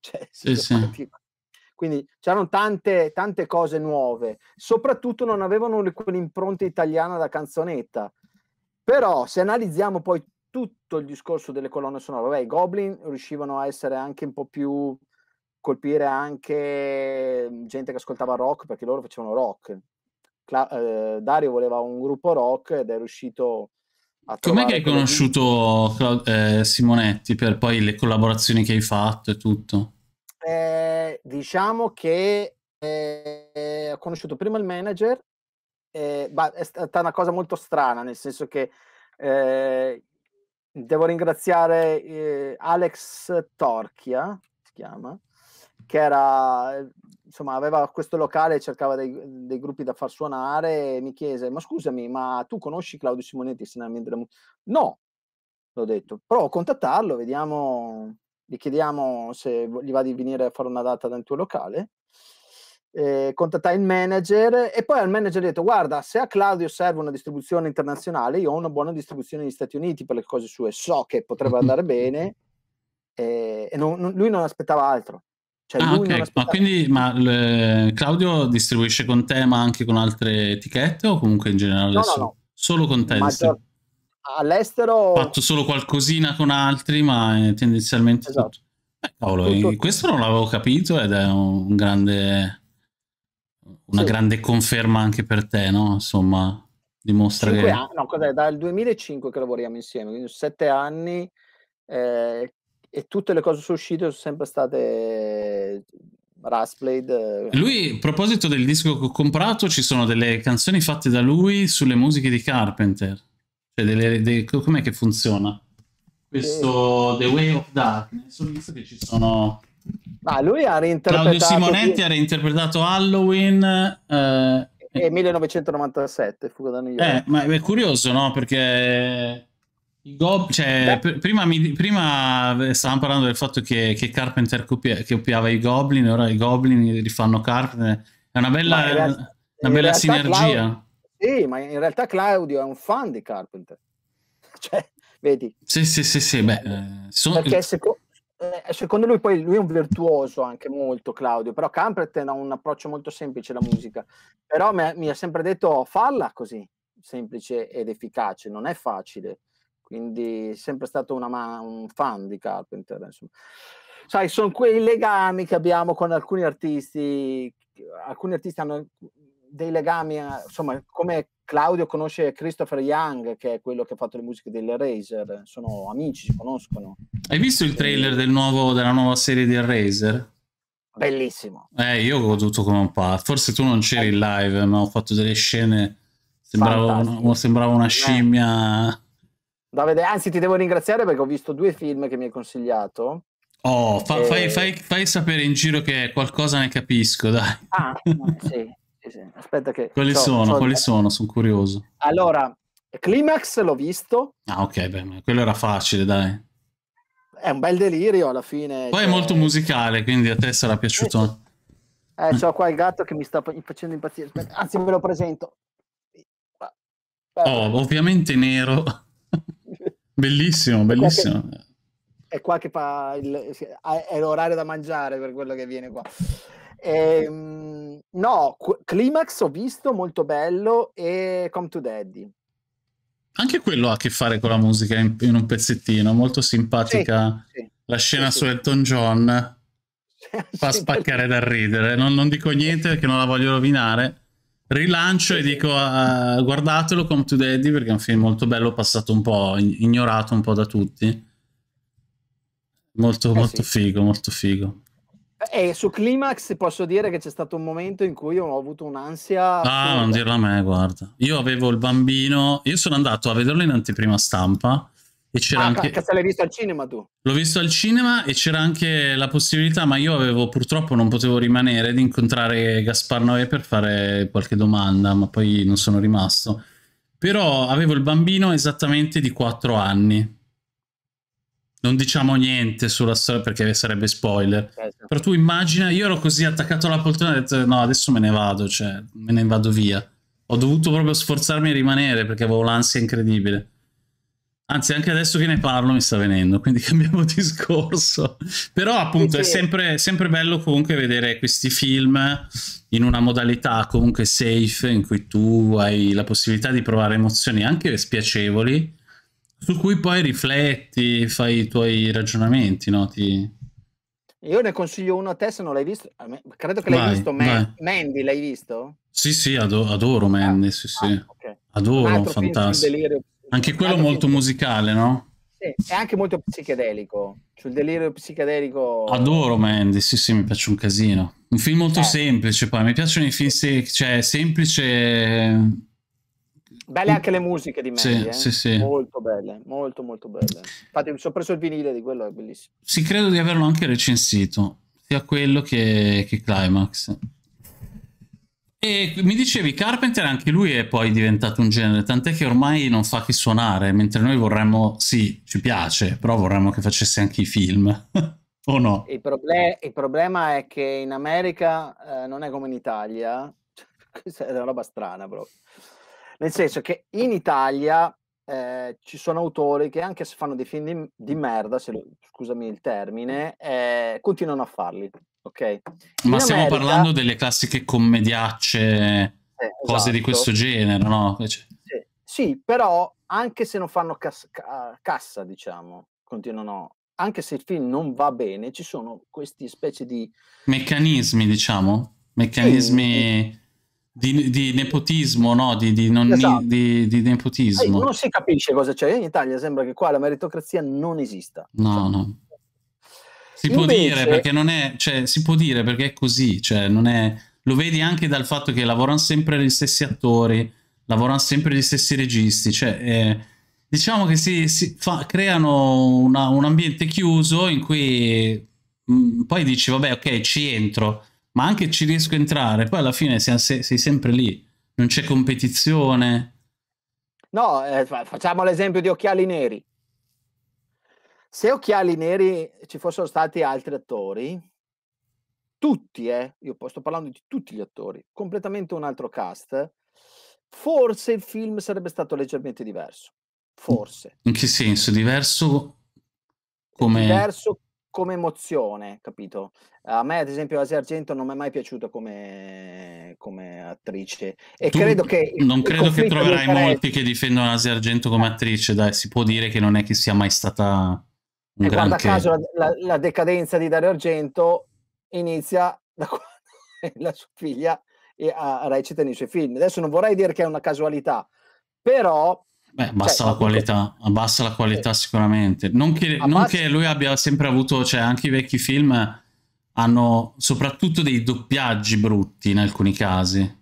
Cioè, sì, sì. Parti... Quindi c'erano tante, tante cose nuove, soprattutto non avevano quell'impronta italiana da canzonetta. Però se analizziamo poi tutto il discorso delle colonne sonore, vabbè, i Goblin riuscivano a essere anche un po' più colpire anche mm, gente che ascoltava rock perché loro facevano rock. Cla- eh, Dario voleva un gruppo rock ed è riuscito a Com'è che hai conosciuto eh, Simonetti per poi le collaborazioni che hai fatto e tutto? Eh, diciamo che eh, ho conosciuto prima il manager, eh, è stata una cosa molto strana, nel senso che eh, devo ringraziare eh, Alex Torchia, si chiama, che era, insomma, aveva questo locale, cercava dei, dei, gruppi da far suonare e mi chiese, ma scusami, ma tu conosci Claudio Simonetti? Se ne no, l'ho detto, provo a contattarlo, vediamo gli chiediamo se gli va di venire a fare una data nel tuo locale. Eh, contattai il manager e poi al manager ho detto guarda se a Claudio serve una distribuzione internazionale io ho una buona distribuzione negli Stati Uniti per le cose sue so che potrebbe andare bene eh, e non, non, lui non aspettava altro cioè, ah, okay. aspettava... ma quindi ma, le, Claudio distribuisce con te ma anche con altre etichette o comunque in generale no, no, no. solo con te maggior, all'estero... Ho fatto solo qualcosina con altri, ma eh, tendenzialmente... Esatto. Tutto. Eh, cavolo, eh, tutto... questo non l'avevo capito ed è un grande... una sì. grande conferma anche per te, no? Insomma, dimostra che... Anni, no, cos'è? Dal 2005 che lavoriamo insieme, quindi sette anni eh, e tutte le cose sono uscite sono sempre state... Eh, Rustblade. Lui, a proposito del disco che ho comprato, ci sono delle canzoni fatte da lui sulle musiche di Carpenter. Cioè, delle, dei, com'è che funziona? Questo eh. The Way of Darkness, ho visto che ci sono... Ma lui ha reinterpretato... Claudio Simonetti ha reinterpretato Halloween... Eh, e 1997, eh, Fuga da New York. Eh, ma è curioso, no? Perché... Gob, cioè, pr prima, mi, prima, stavamo parlando del fatto che, che Carpenter copia, copiava i Goblin, ora i Goblin rifanno Carpenter. È una bella, realtà, una bella sinergia. Clau sì, ma in realtà Claudio è un fan di Carpenter. Cioè, vedi? Sì, sì, sì, sì, beh, eh, sono... Perché seco- eh, secondo lui poi lui è un virtuoso anche molto, Claudio, però Carpenter ha un approccio molto semplice alla musica. Però mi ha sempre detto, falla così, semplice ed efficace, non è facile. Quindi è sempre stato ma- un fan di Carpenter, insomma sai, sono quei legami che abbiamo con alcuni artisti. Alcuni artisti hanno dei legami, a, insomma, come Claudio conosce Christopher Young, che è quello che ha fatto le musiche delle Razer, sono amici, si conoscono. Hai visto il trailer del nuovo, della nuova serie di Razer? Bellissimo. Eh, io ho goduto come un pazzo. Forse tu non c'eri in eh. live, ma ho fatto delle scene. Sembrava, una, sembrava una eh. scimmia. Da vedere. Anzi, ti devo ringraziare perché ho visto due film che mi hai consigliato. Oh, fa, e... fai, eh. fai, fai, sapere in giro che qualcosa ne capisco, dai. Ah, sì. Sì, Aspetta che... Quali, so, sono, so... quali sono? Sono curioso. Allora, Climax l'ho visto. Ah, ok, beh, quello era facile, dai. È un bel delirio alla fine. Poi cioè... è molto musicale, quindi a te sarà piaciuto. Eh, mm. c'ho qua il gatto che mi sta facendo impazzire. Aspetta, anzi, ve lo presento. Oh, ovviamente nero. bellissimo, bellissimo. È qua che, è qua che fa il... è l'orario da mangiare per quello che viene qua. Ehm, no, Climax ho visto, molto bello, e Come to Daddy. Anche quello ha a che fare con la musica in, in un pezzettino, molto simpatica. Sì, sì. La scena sì, su Elton John fa spaccare da ridere. Non, non, dico niente perché non la voglio rovinare. Rilancio e dico uh, guardatelo Come to Daddy perché è un film molto bello, passato un po', ignorato un po' da tutti. Molto, eh molto figo, molto figo. E eh, su Climax posso dire che c'è stato un momento in cui ho avuto un'ansia. Ah, non dirla a me, guarda. Io avevo il bambino, io sono andato a vederlo in anteprima stampa. E c'era ah, anche... cazzo, l'hai visto al cinema tu? L'ho visto al cinema e c'era anche la possibilità, ma io avevo purtroppo non potevo rimanere, di incontrare Gaspar Noé per fare qualche domanda, ma poi non sono rimasto. Però avevo il bambino esattamente di 4 anni non diciamo niente sulla storia perché sarebbe spoiler. Certo. Però tu immagina, io ero così attaccato alla poltrona e ho detto no, adesso me ne vado, cioè me ne vado via. Ho dovuto proprio sforzarmi a rimanere perché avevo l'ansia incredibile. Anzi, anche adesso che ne parlo mi sta venendo, quindi cambiamo discorso. Però appunto sì, sì. è sempre, sempre bello comunque vedere questi film in una modalità comunque safe in cui tu hai la possibilità di provare emozioni anche spiacevoli su cui poi rifletti, fai i tuoi ragionamenti, no? Ti... Io ne consiglio uno a te se non l'hai visto. Credo che l'hai vai, visto. Man- Mandy, l'hai visto? Sì, sì, adoro, adoro ah, Mandy. Sì, ah, sì. Ah, okay. Adoro, fantastico. Anche quello molto film... musicale, no? Sì, è anche molto psichedelico. Sul delirio psichedelico. Adoro Mandy, sì, sì, mi piace un casino. Un film molto eh. semplice, poi mi piacciono i film se- cioè, semplice Belle anche le musiche di Mandy, sì, eh? sì, sì. molto belle, molto molto belle. Infatti mi sono preso il vinile di quello, è bellissimo. Sì, credo di averlo anche recensito, sia quello che, che Climax. E mi dicevi, Carpenter anche lui è poi diventato un genere, tant'è che ormai non fa che suonare, mentre noi vorremmo, sì, ci piace, però vorremmo che facesse anche i film. o no? Il, proble- il, problema è che in America eh, non è come in Italia, cioè, questa è una roba strana proprio nel senso che in Italia eh, ci sono autori che anche se fanno dei film di, di mm. merda, se lo, scusami il termine, eh, continuano a farli. Ok. In Ma stiamo America... parlando delle classiche commediacce, eh, cose di esatto. questo genere, no? Invece... Cioè sì. però anche se non fanno cas- cassa, diciamo, continuano. Anche se il film non va bene, ci sono questi specie di meccanismi, diciamo, meccanismi. Sì di, di, nepotismo, no? Di, di, non, esatto. di, di nepotismo. Eh, non si capisce cosa c'è. In Italia sembra che qua la meritocrazia non esista. No, no. Si Invece... può dire perché non è, cioè, si può dire perché è così, cioè, non è, lo vedi anche dal fatto che lavorano sempre gli stessi attori, lavorano sempre gli stessi registi, cioè, eh, diciamo che si, si fa, creano una, un ambiente chiuso in cui mh, mm, poi dici, vabbè, ok, ci entro, ma anche ci riesco a entrare, poi alla fine sei, sei sempre lì, non c'è competizione. No, eh, facciamo l'esempio di Occhiali Neri. Se Occhiali Neri ci fossero stati altri attori, tutti, eh, io sto parlando di tutti gli attori, completamente un altro cast, forse il film sarebbe stato leggermente diverso. Forse. In che senso? Diverso come... Diverso come emozione, capito? A me, ad esempio, Asia Argento non mi è mai piaciuta come, come attrice. E tu credo che. Non credo che troverai molti che difendono Asia Argento come eh. attrice, dai, si può dire che non è che sia mai stata. Un e guarda caso, la, la, la, decadenza di Dario Argento inizia da quando la sua figlia recita nei suoi film. Adesso non vorrei dire che è una casualità, però Beh, cioè, abbassa cioè, la qualità, abbassa la qualità sicuramente. Non che, abbassa... non che, lui abbia sempre avuto, cioè anche i vecchi film hanno soprattutto dei doppiaggi brutti in alcuni casi.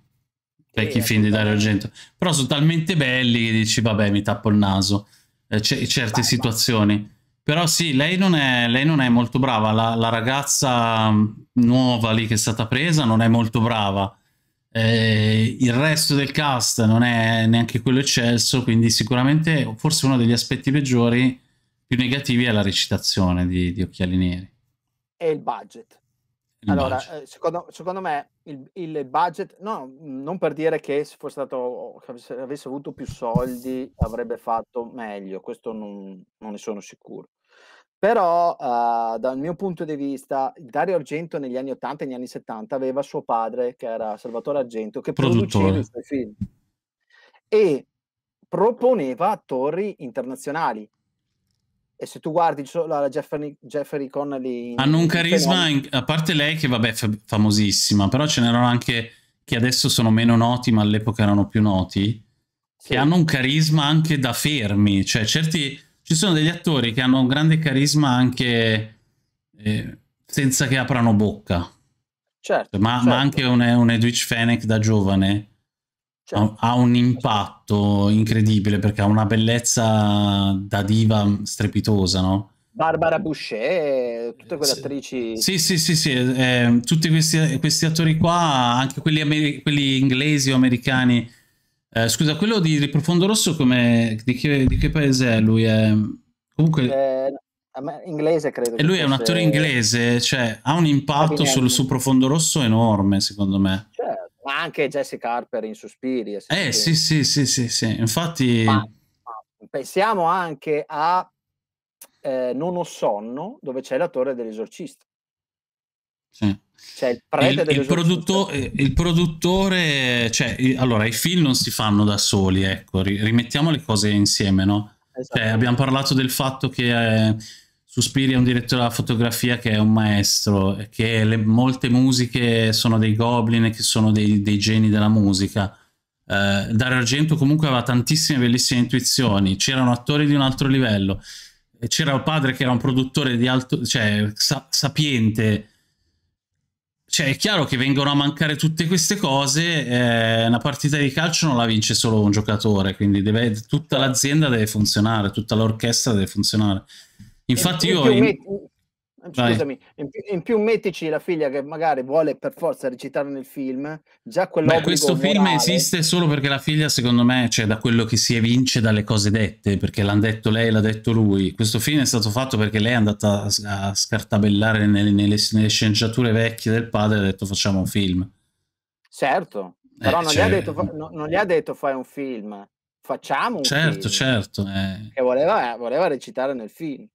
Vecchi sì, film di Dario Argento. Però sono talmente belli che dici, vabbè, mi tappo il naso. Eh, c- certe vai, situazioni. Vai. Però sì, lei non è, lei non è molto brava. La, la, ragazza mm, nuova lì che è stata presa non è molto brava. Eh, il resto del cast non è neanche quello eccelso, quindi sicuramente forse uno degli aspetti peggiori, più negativi, è la recitazione di, di Occhiali Neri è il budget. Il allora, budget. Eh, secondo, secondo, me il, il, budget, no, non per dire che se fosse stato, se avesse avuto più soldi avrebbe fatto meglio, questo non, non ne sono sicuro. Però eh, dal mio punto di vista, Dario Argento negli anni 80 e negli anni 70 aveva suo padre, che era Salvatore Argento, che Produttore. produceva i suoi film. E proponeva attori internazionali e se tu guardi la Jeffrey, Jeffrey Connelly hanno un carisma in, a parte lei che vabbè è famosissima però ce n'erano anche che adesso sono meno noti ma all'epoca erano più noti sì. che hanno un carisma anche da fermi cioè certi ci sono degli attori che hanno un grande carisma anche eh, senza che aprano bocca certo, ma, certo. ma anche un, un Edwidge Fennec da giovane cioè, ha un impatto incredibile perché ha una bellezza da diva strepitosa, no? Barbara Boucher, tutte quelle attrici. Sì, sì, sì, sì. Eh, tutti questi, questi, attori qua, anche quelli, amer- quelli inglesi o americani. Eh, scusa, quello di, di Profondo Rosso, come, di, che, di, che, paese è lui? È... Comunque. Eh, inglese credo. E lui è un attore inglese, cioè ha un impatto sul suo Profondo Rosso enorme, secondo me anche Jessica Harper in Suspiri. Eh, eh sì, sì, sì, sì, sì, infatti... Ma, ma pensiamo anche a eh, Non ho sonno, dove c'è l'attore dell'esorcista. Sì. Cioè, il, il, il, produtto, eh, il, produttore, cioè, allora i film non si fanno da soli, ecco, rimettiamo le cose insieme, no? Cioè, esatto. Cioè, abbiamo parlato del fatto che eh, Suspiri è un direttore della fotografia che è un maestro, che le, molte musiche sono dei goblin che sono dei, dei geni della musica. Uh, Dario Argento comunque aveva tantissime bellissime intuizioni, c'erano attori di un altro livello, c'era il padre che era un produttore di alto, cioè sa sapiente. Cioè, è chiaro che vengono a mancare tutte queste cose, eh, una partita di calcio non la vince solo un giocatore, quindi deve, tutta l'azienda deve funzionare, tutta l'orchestra deve funzionare. Infatti in io... In... Scusami, in più, in più, mettici la figlia che magari vuole per forza recitare nel film, già quello... Beh, questo morale... film esiste solo perché la figlia, secondo me, cioè da quello che si evince dalle cose dette, perché l'hanno detto lei, l'ha detto lui. Questo film è stato fatto perché lei è andata a scartabellare nelle, nelle, nelle sceneggiature vecchie del padre e ha detto facciamo un film. Certo, eh, però eh, non, cioè... gli detto, no, non, gli ha detto, fai un film, facciamo un certo, film. Certo, certo. Eh. Che voleva, voleva recitare nel film.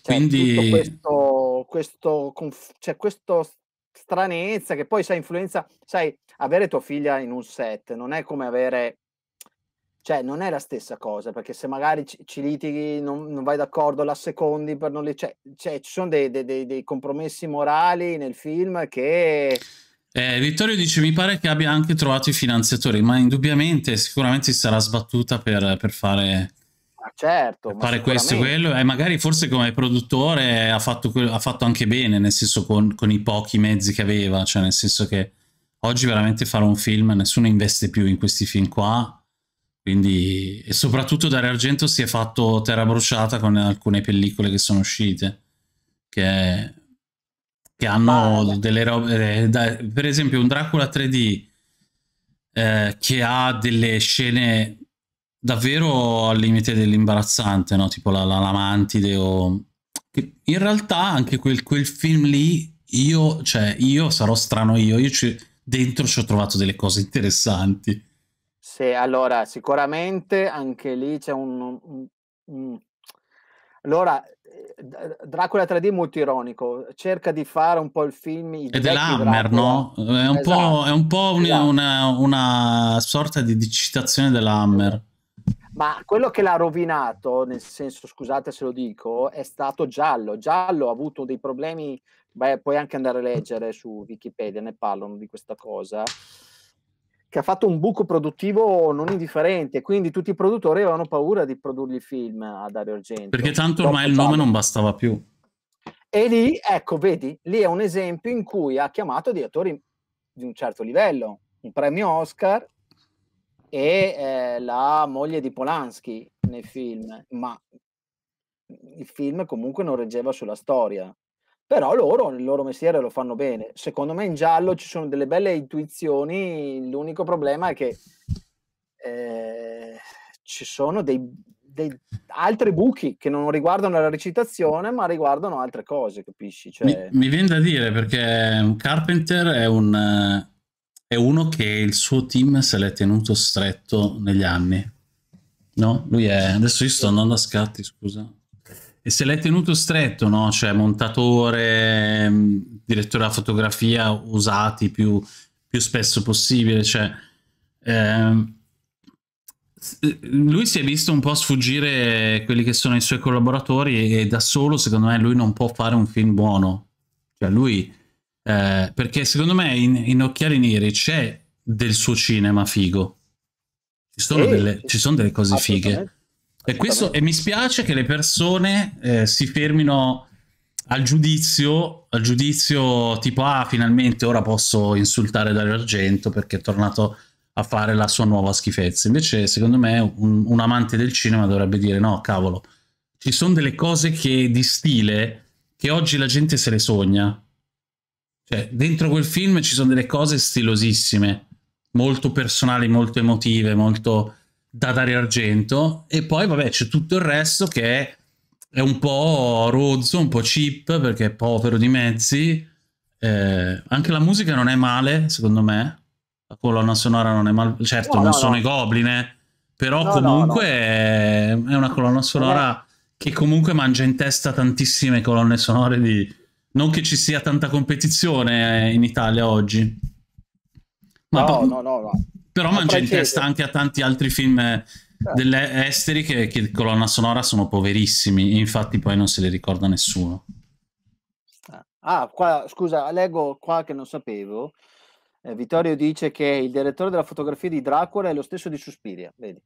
Cioè, Quindi questo, questo, cioè, questo stranezza che poi sai influenza, sai, avere tua figlia in un set non è come avere cioè non è la stessa cosa perché se magari ci, ci litighi non, non, vai d'accordo la secondi per non li, cioè, cioè, ci sono dei, dei, dei, compromessi morali nel film che eh, Vittorio dice mi pare che abbia anche trovato i finanziatori ma indubbiamente sicuramente si sarà sbattuta per, per fare ah, certo, fare questo e quello, e magari forse come produttore ha fatto, ha fatto anche bene, nel senso con, con, i pochi mezzi che aveva, cioè nel senso che oggi veramente fare un film, nessuno investe più in questi film qua, quindi, e soprattutto Dario Argento si è fatto terra bruciata con alcune pellicole che sono uscite, che, che hanno vale. delle robe, eh, da, per esempio un Dracula 3D eh, che ha delle scene davvero al limite dell'imbarazzante, no? tipo la, la, la Mantide o... In realtà anche quel, quel, film lì, io, cioè, io sarò strano io, io ci, dentro ci ho trovato delle cose interessanti. Sì, allora, sicuramente anche lì c'è un... Allora, eh, Dracula 3D è molto ironico, cerca di fare un po' il film... È dell'Hammer, no? È un esatto. po', è un po una, esatto. una, una, sorta di, di citazione dell'Hammer ma quello che l'ha rovinato, nel senso, scusate se lo dico, è stato Giallo. Giallo ha avuto dei problemi, beh, puoi anche andare a leggere su Wikipedia, ne parlano di questa cosa, che ha fatto un buco produttivo non indifferente, quindi tutti i produttori avevano paura di produrgli film a Dario Argento. Perché tanto ormai il nome non bastava più. E lì, ecco, vedi, lì è un esempio in cui ha chiamato dei attori di un certo livello, un premio Oscar e eh, la moglie di Polanski nei film, ma il film comunque non reggeva sulla storia. Però loro il loro mestiere lo fanno bene. Secondo me in giallo ci sono delle belle intuizioni, l'unico problema è che eh, ci sono dei, dei, altri buchi che non riguardano la recitazione, ma riguardano altre cose, capisci? Cioè... Mi, mi viene da dire perché Carpenter è un eh, è uno che il suo team se l'è tenuto stretto negli anni. No, lui è... Adesso io sto andando a scatti, scusa. E se l'è tenuto stretto, no? Cioè montatore, mm, direttore della fotografia, usati più, più spesso possibile. Cioè, eh, lui si è visto un po' sfuggire quelli che sono i suoi collaboratori e da solo, secondo me, lui non può fare un film buono. Cioè lui eh, perché secondo me in, in, Occhiali Neri c'è del suo cinema figo. Ci sono, eh, delle, ci sono delle, cose fighe. E, questo, e, mi spiace che le persone eh, si fermino al giudizio, al giudizio tipo, ah, finalmente ora posso insultare Dario Argento perché è tornato a fare la sua nuova schifezza. Invece, secondo me, un, un amante del cinema dovrebbe dire, no, cavolo, ci sono delle cose che, di stile che oggi la gente se le sogna cioè, dentro quel film ci sono delle cose stilosissime, molto personali, molto emotive, molto da dare argento. E poi, vabbè, c'è tutto il resto che è, è un po' rozzo, un po' cheap, perché è povero di mezzi. Eh, anche la musica non è male, secondo me. La colonna sonora non è male. Certo, no, non no, sono no. i Goblin, eh, però comunque è una colonna sonora che comunque mangia in testa tantissime colonne sonore di non che ci sia tanta competizione eh, in Italia oggi. Ma no, no, no, no. Però Ma mangia in testa anche a tanti altri film eh. eh. esteri che, che colonna sonora sono poverissimi, infatti poi non se li ricorda nessuno. Ah, ah, qua, scusa, leggo qua che non sapevo. Eh, Vittorio dice che il direttore della fotografia di Dracula è lo stesso di Suspiria, vedi?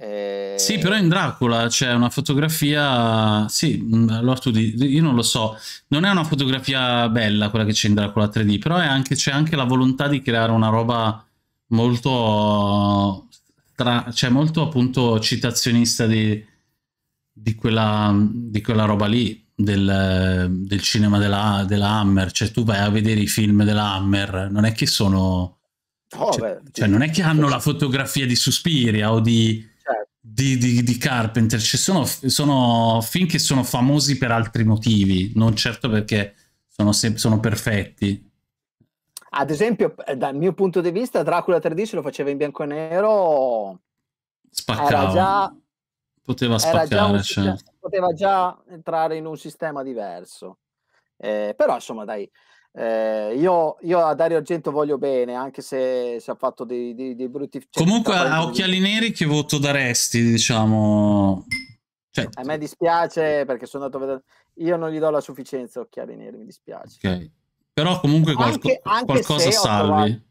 Eh... Sì, però in Dracula c'è una fotografia. Sì, mm, allora tu io non lo so. Non è una fotografia bella quella che c'è in Dracula 3D, però anche, c'è anche la volontà di creare una roba molto. Tra, cioè, molto appunto citazionista di, di, quella, di quella roba lì. Del, del cinema della, della, Hammer, cioè tu vai a vedere i film della Hammer, non è che sono. Oh, cioè, beh, cioè, non è che hanno la fotografia di Suspiria o di di, di, di Carpenter ci sono, sono, film che sono famosi per altri motivi, non certo perché sono, sono perfetti. Ad esempio, eh, dal mio punto di vista, Dracula 13 lo faceva in bianco e nero. Spaccava. Era già, poteva spaccare, già un, cioè. poteva già entrare in un sistema diverso. Eh, però insomma, dai, eh, io, io, a Dario Argento voglio bene, anche se, se ha fatto dei, dei, dei brutti. Cioè, comunque a occhiali neri che voto daresti, diciamo. Cioè... A me cioè dispiace perché sono andato a vedere. Io non gli do la sufficienza occhiali neri, mi dispiace. Ok. Però comunque qualco... anche, anche qualcosa salvi. Trovato...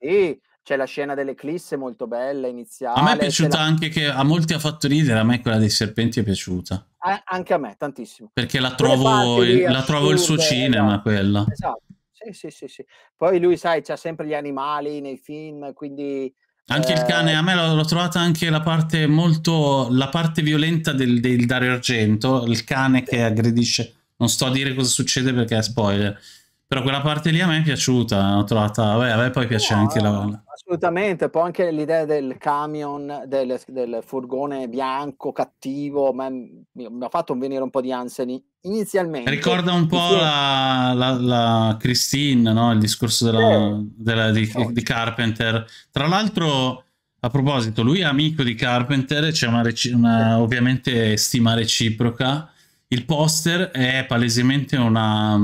Sì, c'è la scena dell'eclisse molto bella iniziale. A me è piaciuta la... anche che a molti ha fatto ridere, a me quella dei serpenti è piaciuta. Eh, anche a me, tantissimo. Perché la trovo, il, la trovo il suo cinema, esatto. quella. Esatto, sì, sì, sì, sì. Poi lui, sai, c'ha sempre gli animali nei film, quindi... Anche eh... il cane, eh, a me l'ho, l'ho, trovata anche la parte molto... la parte violenta del, del Dario Argento, il cane che aggredisce... Non sto a dire cosa succede perché è spoiler però quella parte lì a me è piaciuta, l'ho trovata, vabbè, a me poi piace no, anche la... Assolutamente, poi anche l'idea del camion, del, del furgone bianco, cattivo, mi, mi ha fatto venire un po' di ansia inizialmente. Ricorda un po' la, la, la, Christine, no? il discorso della, sì. della, di, di, Carpenter. Tra l'altro, a proposito, lui è amico di Carpenter, c'è una, una ovviamente stima reciproca il poster è palesemente una,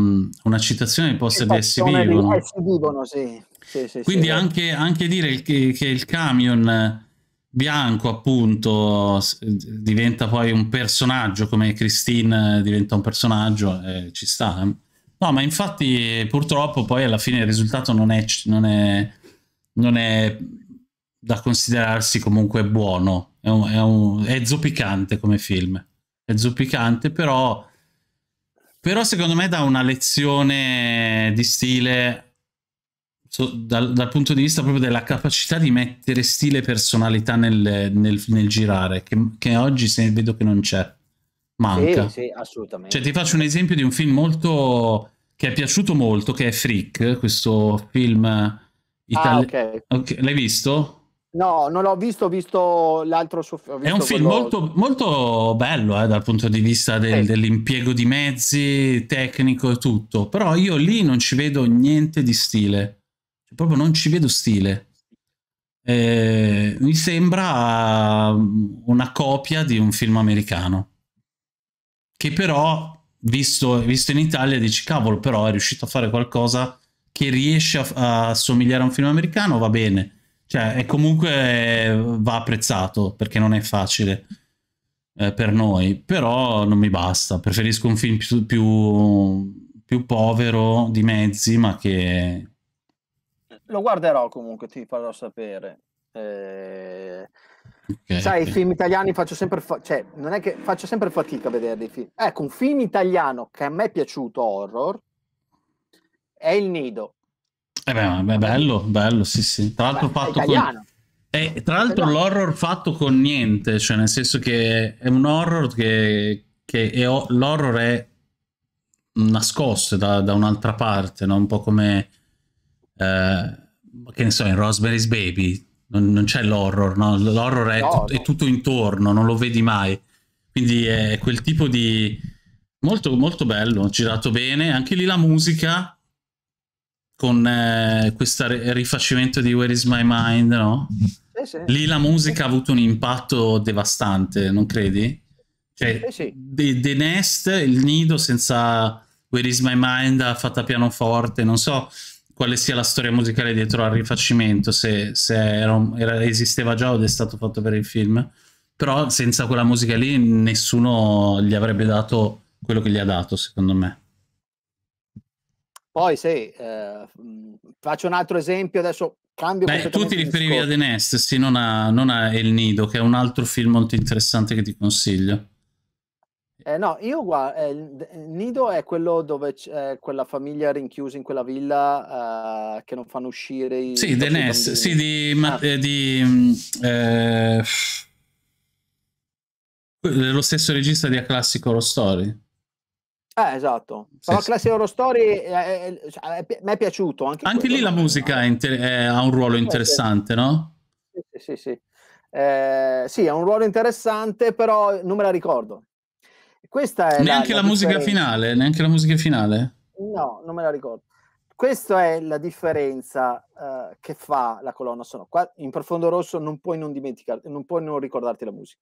una citazione del poster di Essi Vivono. S. Vivono sì. Sì, sì, Quindi anche, anche, dire che, che il camion bianco appunto diventa poi un personaggio come Christine diventa un personaggio eh, ci sta eh. no ma infatti purtroppo poi alla fine il risultato non è, non è, non è da considerarsi comunque buono è, un, è, un, è zoppicante come film è zoppicante, però, però secondo me dà una lezione di stile so, dal, dal, punto di vista proprio della capacità di mettere stile e personalità nel, nel, nel girare, che, che, oggi se vedo che non c'è. Manca. Sì, sì, assolutamente. Cioè, ti faccio un esempio di un film molto che è piaciuto molto, che è Freak, questo film italiano. Ah, okay. okay, l'hai visto? No, non l'ho visto, ho visto l'altro suo film. È un film quello... molto, molto, bello eh, dal punto di vista del, sì. dell'impiego di mezzi, tecnico e tutto, però io lì non ci vedo niente di stile, proprio non ci vedo stile. Eh, mi sembra mm, una copia di un film americano, che però, visto, visto in Italia, dici cavolo, però è riuscito a fare qualcosa che riesce a, a somigliare a un film americano, va bene cioè, e comunque eh, va apprezzato perché non è facile eh, per noi, però non mi basta. Preferisco un film più, più, più povero di mezzi, ma che... Lo guarderò comunque, ti farò sapere. Eh... Okay, Sai, okay. i film italiani faccio sempre, fa- cioè, non è che faccio sempre fatica a vedere dei film. Ecco, un film italiano che a me è piaciuto, horror, è Il Nido. Eh beh, beh, bello, bello, sì, sì. Tra l'altro fatto con... eh, tra l'altro Però... l'horror fatto con niente, cioè nel senso che è un horror che, che è, l'horror è nascosto da, da un'altra parte, no? un po' come, eh, che ne so, in Rosemary's Baby, non, non c'è l'horror, no? l'horror è, no, tut, è, tutto intorno, non lo vedi mai, quindi è quel tipo di... molto, molto bello, girato bene, anche lì la musica con eh, questo rifacimento di Where is my mind, no? Eh sì. Lì la musica ha avuto un impatto devastante, non credi? Cioè, eh sì. the, the, Nest, il nido senza Where is my mind fatta pianoforte, non so quale sia la storia musicale dietro al rifacimento, se, se era, era, esisteva già o è stato fatto per il film, però senza quella musica lì nessuno gli avrebbe dato quello che gli ha dato, secondo me. Poi se eh, faccio un altro esempio, adesso cambio. Beh, tu ti riferivi a The Nest, sì, non a, non a El Nido, che è un altro film molto interessante che ti consiglio. Eh, no, io guardo. eh, il nido è quello dove c'è eh, quella famiglia rinchiusa in quella villa eh, che non fanno uscire i... Sì, The Nest, sì, di... Ah. Eh, di mhmm, eh, lo stesso regista di A Classic Horror Story. Eh, esatto. Però sì, Classic Story eh, eh, eh, eh mi è piaciuto. Anche, anche lì la musica inter- è, ha un ruolo interessante, no? Sì, sì, sì. Eh, sì, ha un ruolo interessante, però non me la ricordo. Questa è neanche la, la musica finale, neanche la musica finale? No, non me la ricordo. Questa è la differenza uh, che fa la colonna sonora. Qua, in profondo rosso non puoi non, non puoi non ricordarti la musica.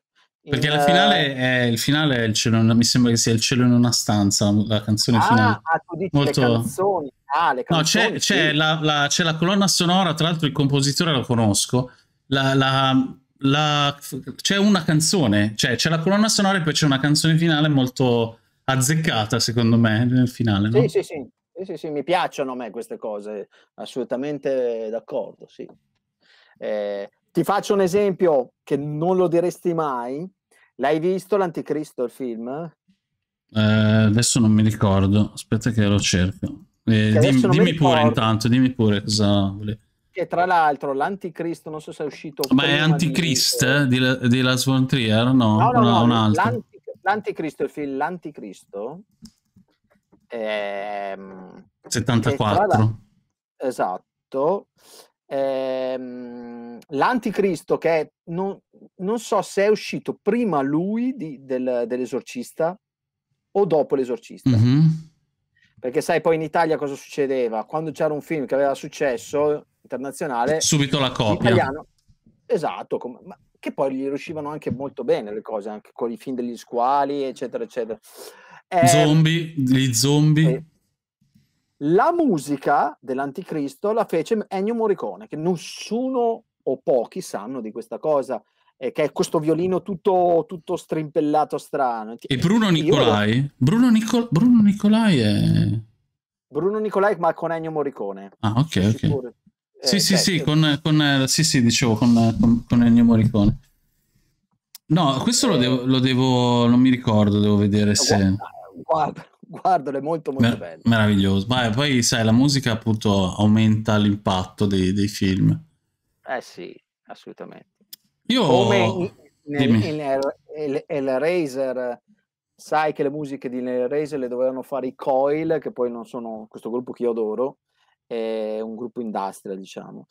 Perché la finale eh, è, il finale è il cielo, mi sembra che sia il cielo in una stanza, la canzone ah, finale. Ah, tu dici Molto... le canzoni. Ah, le canzoni no, c'è, sì. c'è, la, la, c'è, la, colonna sonora, tra l'altro il compositore lo conosco. La, c'è una canzone, cioè c'è la colonna sonora e poi c'è una canzone finale molto azzeccata, secondo me, nel finale. No? Sì, sì, sì. Sì, sì, sì, mi piacciono a me queste cose, assolutamente d'accordo, sì. Eh, ti faccio un esempio che non lo diresti mai. L'hai visto l'Anticristo il film? Eh, adesso non mi ricordo, aspetta che lo cerco. Eh, dimmi, dimmi pure intanto, dimmi pure cosa volevi. Che tra l'altro l'Anticristo, non so se è uscito... Ma è Anticrist eh, eh, di, di, di von Trier? No, no, no, no, no un l'anti, L'Anticristo, il film L'Anticristo Ehm, 74. esatto. Ehm, l'anticristo che non, non, so se è uscito prima lui di, del, dell'esorcista o dopo l'esorcista. Mm-hmm. Perché sai poi in Italia cosa succedeva? Quando c'era un film che aveva successo internazionale... Subito la copia. Italiano, esatto, com- ma che poi gli riuscivano anche molto bene le cose, anche con i film degli squali, eccetera, eccetera. È... Ehm, zombie, gli zombie. Sì. La musica dell'Anticristo la fece Ennio Morricone, che nessuno o pochi sanno di questa cosa, eh, che è questo violino tutto, tutto strimpellato strano. E Bruno Nicolai? Bruno, Nico... Bruno Nicolai è... Bruno Nicolai ma con Ennio Morricone. Ah, ok, ok. Sicuro. sì, sì, certo. sì, cioè, eh, con, con, sì, sì, dicevo con, con, con Ennio Morricone. No, questo lo eh, devo, lo devo, non mi ricordo, devo vedere se... Guarda, guardo, guardalo, è molto molto Mer- bello. Meraviglioso. Ma eh, poi sai, la musica appunto aumenta l'impatto dei, dei film. Eh sì, assolutamente. Io... Come in, nel, in, in, in Razer, sai che le musiche di Razer le dovevano fare i Coil, che poi non sono questo gruppo che io adoro, è un gruppo industrial diciamo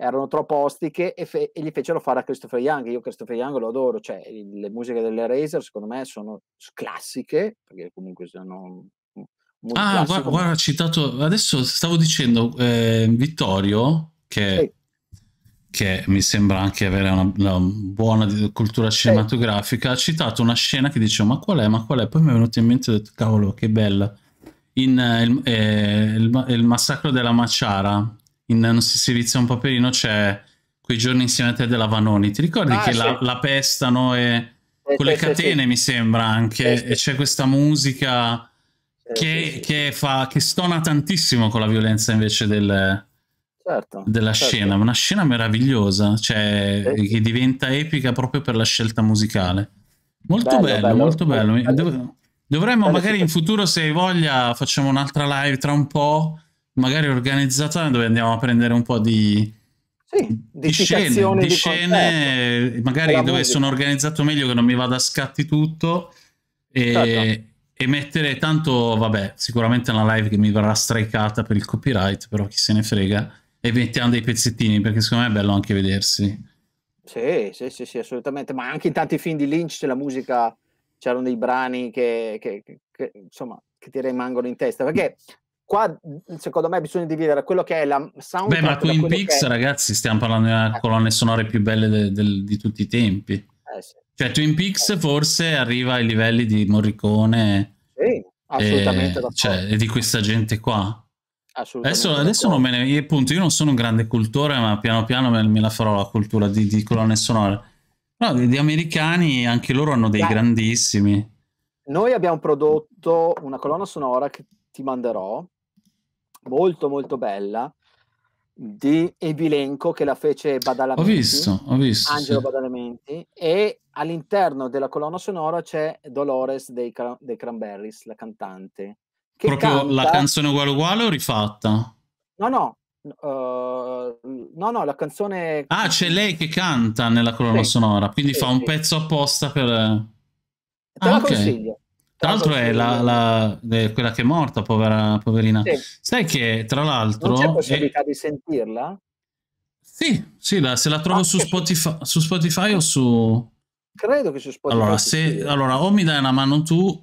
erano troppo ostiche e, fe- e, gli fecero fare a Christopher Young. Io Christopher Young lo adoro, cioè il, le musiche delle Razer secondo me sono classiche, perché comunque sono... Ah, guarda, guarda, citato, adesso stavo dicendo eh, Vittorio, che, che, mi sembra anche avere una, una buona cultura cinematografica, sì. ha citato una scena che dicevo ma qual è, ma qual è? Poi mi è venuto in mente ho detto cavolo che bella. In, eh, il, eh, il, il massacro della Maciara in Non si servizia un paperino c'è quei giorni insieme a te della Vanoni. Ti ricordi ah, che sì. la, la, pestano e eh, con sì, le catene, sì. mi sembra anche, e c'è questa musica eh, che, che, fa, che stona tantissimo con la violenza invece del, certo, della certo. scena. Una scena meravigliosa, cioè, eh, che diventa epica proprio per la scelta musicale. Molto bello, bello, bello molto bello. bello. Dov dovremmo magari in futuro, se hai voglia, facciamo un'altra live tra un po' magari organizzata dove andiamo a prendere un po' di, sì, di, di scene, di di magari dove musica. sono organizzato meglio che non mi vada a scatti tutto e, certo. e, mettere tanto, vabbè, sicuramente una live che mi verrà strikata per il copyright, però chi se ne frega e mettiamo dei pezzettini perché secondo me è bello anche vedersi. Sì, sì, sì, sì, assolutamente, ma anche in tanti film di Lynch c'è la musica, c'erano dei brani che, che, che, che insomma che ti rimangono in testa perché Qua secondo me bisogna dividere quello che è la sound. Beh, ma Twin Peaks, è... ragazzi, stiamo parlando di una eh. colonne sonore più belle de- de- di tutti i tempi. Eh, sì. Cioè, Twin Peaks eh. forse arriva ai livelli di Morricone. Sì, assolutamente. E, cioè, e di questa gente qua. Adesso, adesso non me ne. Io, appunto, io non sono un grande cultore, ma piano piano me, me la farò la cultura di, di colonne sonore. No, gli americani anche loro hanno dei Beh, grandissimi. Noi abbiamo prodotto una colonna sonora che ti manderò, molto molto bella di Evilenco che la fece Badalamenti. Ho visto, ho visto. Angelo sì. Badalamenti. E all'interno della colonna sonora c'è Dolores dei, dei Cranberries, la cantante. Proprio canta... la canzone uguale uguale o rifatta? No, no. Uh, no, no, la canzone. Ah, c'è lei che canta nella colonna sì. sonora, quindi sì, fa un pezzo apposta per. Te ah, la okay. consiglio. Tra l'altro è la, la, quella che è morta, povera, poverina. Sì. Sai che, tra l'altro... Non c'è possibilità è... di sentirla? Sì, sì la, se la trovo ah, su, Spotify, su Spotify, o su... Credo che su Spotify. Allora, se, allora o mi dai una mano tu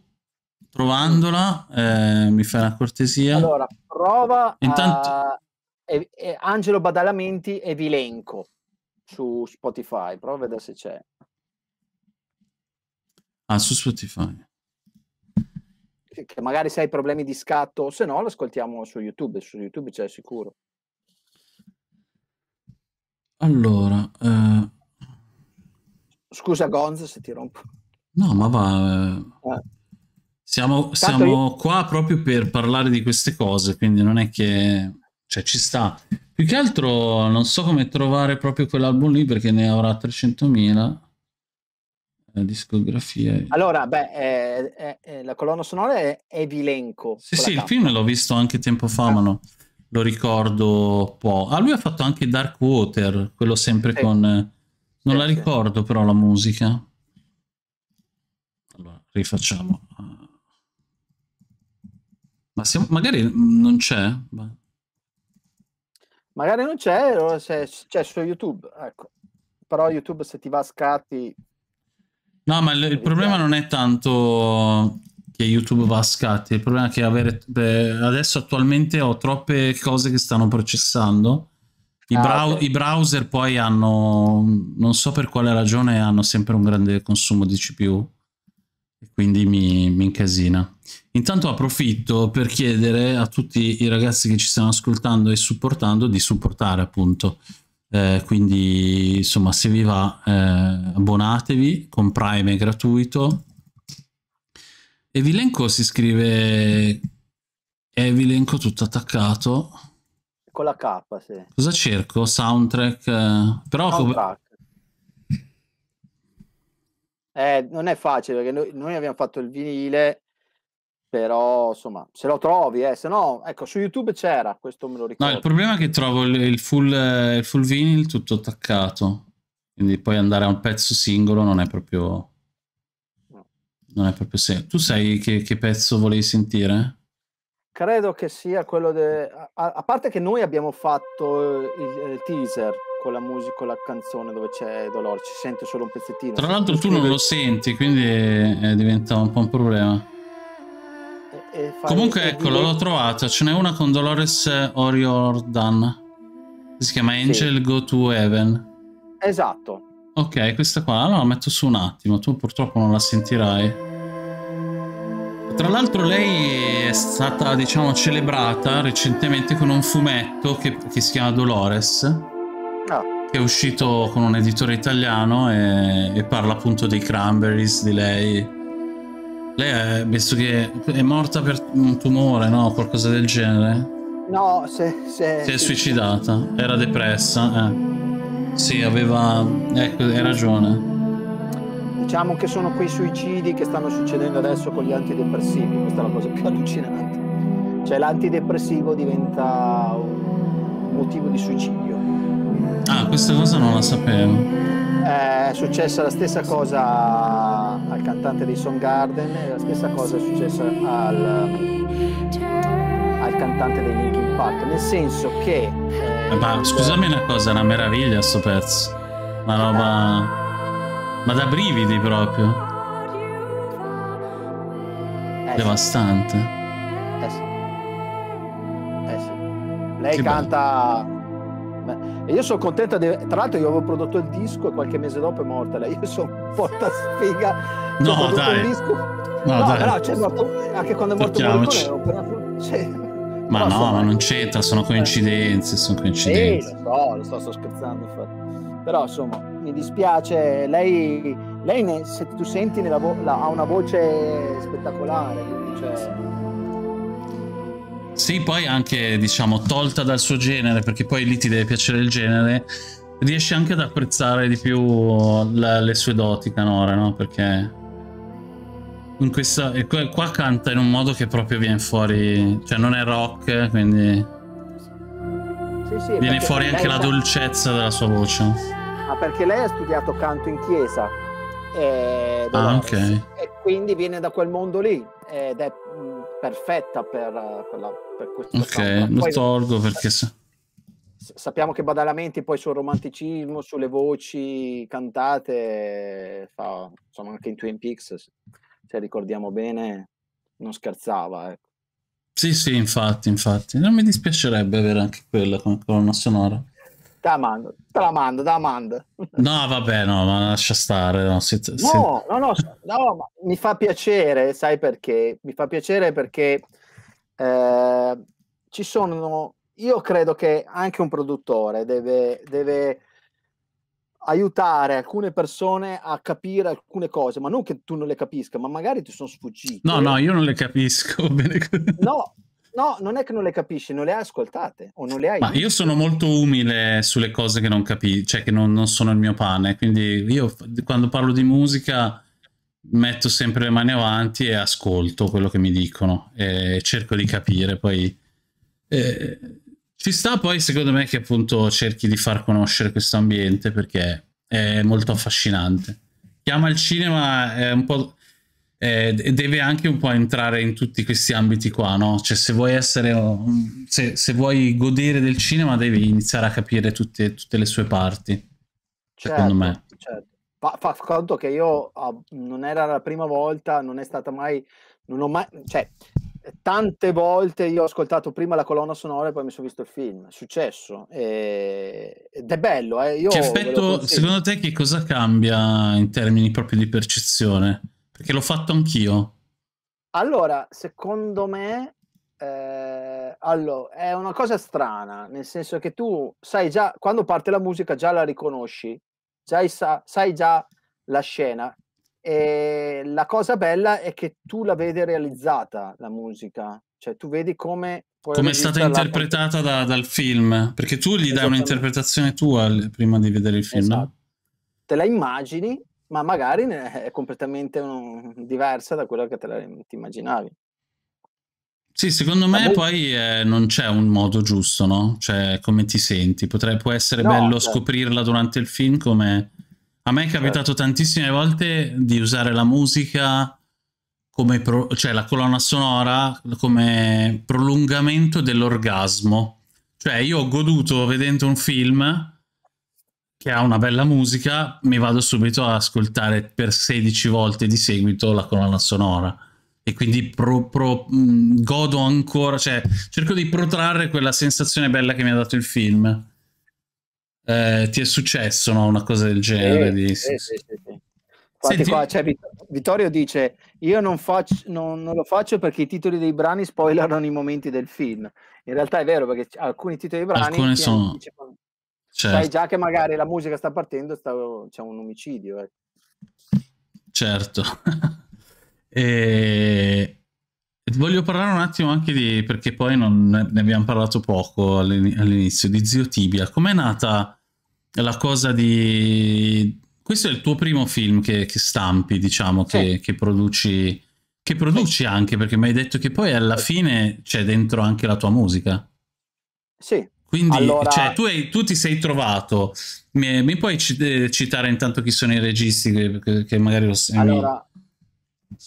trovandola, eh, mi fai una cortesia. Allora, prova Intanto... A... E, e Angelo Badalamenti e Vilenco su Spotify. Prova a vedere se c'è. Ah, su Spotify che magari se hai problemi di scatto o se no lo ascoltiamo su YouTube, su YouTube c'è sicuro. Allora, eh... scusa Gonz se ti rompo. No, ma va. Eh. eh. Siamo, siamo io... qua proprio per parlare di queste cose, quindi non è che... Cioè, ci sta. Più che altro non so come trovare proprio quell'album lì perché ne avrà 300.000. La discografia. Allora, beh, è, eh, è, eh, eh, la colonna sonora è Evilenco. Sì, sì, il film l'ho visto anche tempo fa, ah. ma no, lo ricordo un po'. Ah, lui ha fatto anche Dark Water, quello sempre sì. con... Non sì, la ricordo sì. però la musica. Allora, rifacciamo. Ma se, magari non c'è? Ma... Magari non c'è, c'è, cioè, c'è su YouTube, ecco. Però YouTube se ti va a scatti No, ma il, il problema non è tanto che YouTube va a scatti, il problema è che avere, beh, adesso attualmente ho troppe cose che stanno processando. I, ah, brow okay. I, browser poi hanno, non so per quale ragione, hanno sempre un grande consumo di CPU e quindi mi, mi incasina. Intanto approfitto per chiedere a tutti i ragazzi che ci stanno ascoltando e supportando di supportare appunto eh, quindi insomma se vi va eh, abbonatevi con Prime è gratuito e Vilenco si scrive Evilenco tutto attaccato con la K sì. cosa cerco? soundtrack però soundtrack. Eh, non è facile perché noi, noi abbiamo fatto il vinile però insomma se lo trovi eh. se no ecco su youtube c'era questo me lo ricordo no il problema è che trovo il, il, full, il full vinyl tutto attaccato quindi poi andare a un pezzo singolo non è proprio no. non è proprio serio tu sai che, che, pezzo volevi sentire? credo che sia quello de... a, a parte che noi abbiamo fatto eh, il, il teaser con la musica, con la canzone dove c'è dolore, ci sente solo un pezzettino. Tra l'altro tu non lo senti, quindi è, eh, è diventa un po' un problema e fare Comunque eccolo, l'ho trovata. Ce n'è una con Dolores eh, O'Riordan. Si chiama Angel sì. Go to Heaven. Esatto. Ok, questa qua allora la metto su un attimo, tu purtroppo non la sentirai. Tra l'altro lei è stata, diciamo, celebrata recentemente con un fumetto che, che si chiama Dolores, no. Ah. che è uscito con un editore italiano e, e parla appunto dei cranberries di lei. Lei è, visto che è morta per un tumore, no? Qualcosa del genere? No, se... se si è suicidata, era depressa, eh. Sì, aveva... Ecco, hai ragione. Diciamo che sono quei suicidi che stanno succedendo adesso con gli antidepressivi, questa è la cosa più allucinante. Cioè l'antidepressivo diventa un motivo di suicidio. Ah, questa cosa non la sapevo. Eh, è successa la stessa cosa al cantante dei Soundgarden e la stessa cosa è successa al, al cantante dei Linkin Park, nel senso che... Eh, ma scusami una cosa, è una meraviglia sto pezzo, una roba... ma da brividi proprio. Eh, Devastante. Eh sì. Eh sì. Lei che canta... Bello e io sono contento di... tra l'altro io avevo prodotto il disco e qualche mese dopo è morta lei, io sono porta sfiga, no, ho dai. il disco. No, no dai. però cioè, anche quando è morto Morricone cioè, ma no, so, ma non c'entra, sono eh. coincidenze, sono coincidenze. Sì, lo so, lo so, sto scherzando infatti. Però insomma, mi dispiace, lei, lei ne, se tu senti vo- la, ha una voce spettacolare, cioè, sì, poi anche, diciamo, tolta dal suo genere, perché poi lì ti deve piacere il genere, riesci anche ad apprezzare di più la, le sue doti canora, no? Perché in questa, qua canta in un modo che proprio viene fuori, cioè non è rock, quindi sì, sì, viene fuori anche la dolcezza della sua voce. Ah, perché lei ha studiato canto in chiesa. Eh, ah, ok. E quindi viene da quel mondo lì ed è perfetta per, quella, per questo Ok, lo tolgo perché... Sappiamo che Badalamenti poi sul romanticismo, sulle voci cantate, fa, insomma anche in Twin Peaks, se ricordiamo bene, non scherzava. Ecco. Sì, sì, infatti, infatti. Non mi dispiacerebbe avere anche quella come colonna sonora te la mando, te la mando, te la mando. No, vabbè, no, ma lascia stare. No, si, si... no, no, no, no mi fa piacere, sai perché? Mi fa piacere perché eh, ci sono... Io credo che anche un produttore deve, deve aiutare alcune persone a capire alcune cose, ma non che tu non le capisca, ma magari ti sono sfuggite. No, no, io non le capisco. Bene. no, No, non è che non le capisci, non le hai ascoltate o non le hai... Ma io sono molto umile sulle cose che non capisco, cioè che non, non, sono il mio pane, quindi io quando parlo di musica metto sempre le mani avanti e ascolto quello che mi dicono e cerco di capire, poi... Eh, ci sta poi secondo me che appunto cerchi di far conoscere questo ambiente perché è molto affascinante. Chiama il cinema è un po' eh, deve anche un po' entrare in tutti questi ambiti qua, no? Cioè se vuoi essere, oh, se, se vuoi godere del cinema devi iniziare a capire tutte, tutte le sue parti, certo, secondo me. Certo. Fa, fa conto che io ah, non era la prima volta, non è stata mai, non ho mai, cioè tante volte io ho ascoltato prima la colonna sonora e poi mi sono visto il film. È successo. E... Ed è bello. Eh. Io che effetto, secondo te, che cosa cambia in termini proprio di percezione? Perché l'ho fatto anch'io. Allora, secondo me, eh, allora, è una cosa strana, nel senso che tu sai già, quando parte la musica già la riconosci, già sa, sai già la scena. E la cosa bella è che tu la vedi realizzata, la musica, cioè tu vedi come... Come è stata interpretata da, dal film, perché tu gli dai un'interpretazione tua prima di vedere il film. Esatto. No? Te la immagini ma magari eh, è completamente un, mm, diversa da quella che te la, mm, ti immaginavi. Sì, secondo me poi eh, non c'è un modo giusto, no? Cioè, come ti senti? Potrebbe, può essere no, bello certo. scoprirla durante il film come... A me è cioè capitato certo. tantissime volte di usare la musica come... Pro... cioè la colonna sonora come prolungamento dell'orgasmo. Cioè, io ho goduto vedendo un film che ha una bella musica, mi vado subito a ascoltare per 16 volte di seguito la colonna sonora. E quindi pro, pro, godo ancora, cioè cerco di protrarre quella sensazione bella che mi ha dato il film. Eh, ti è successo no? una cosa del genere? Eh, di... sì, sì, sì, Senti... qua, cioè, Vittorio dice: Io non, faccio, non, non, lo faccio perché i titoli dei brani spoilerano i momenti del film. In realtà è vero perché alcuni titoli dei brani sono... anticipano, Certo. Sai già che magari la musica sta partendo e c'è un omicidio. Eh. Certo. e... Voglio parlare un attimo anche di, perché poi non, ne abbiamo parlato poco all'inizio, di Zio Tibia. Com'è nata la cosa di... Questo è il tuo primo film che, che stampi, diciamo, sì. che, che, produci, che produci sì. anche, perché mi hai detto che poi alla fine c'è dentro anche la tua musica. Sì, quindi, allora... cioè, tu, hai, tu, ti sei trovato. Mi, mi, puoi eh, citare intanto chi sono i registi che, che magari lo allora,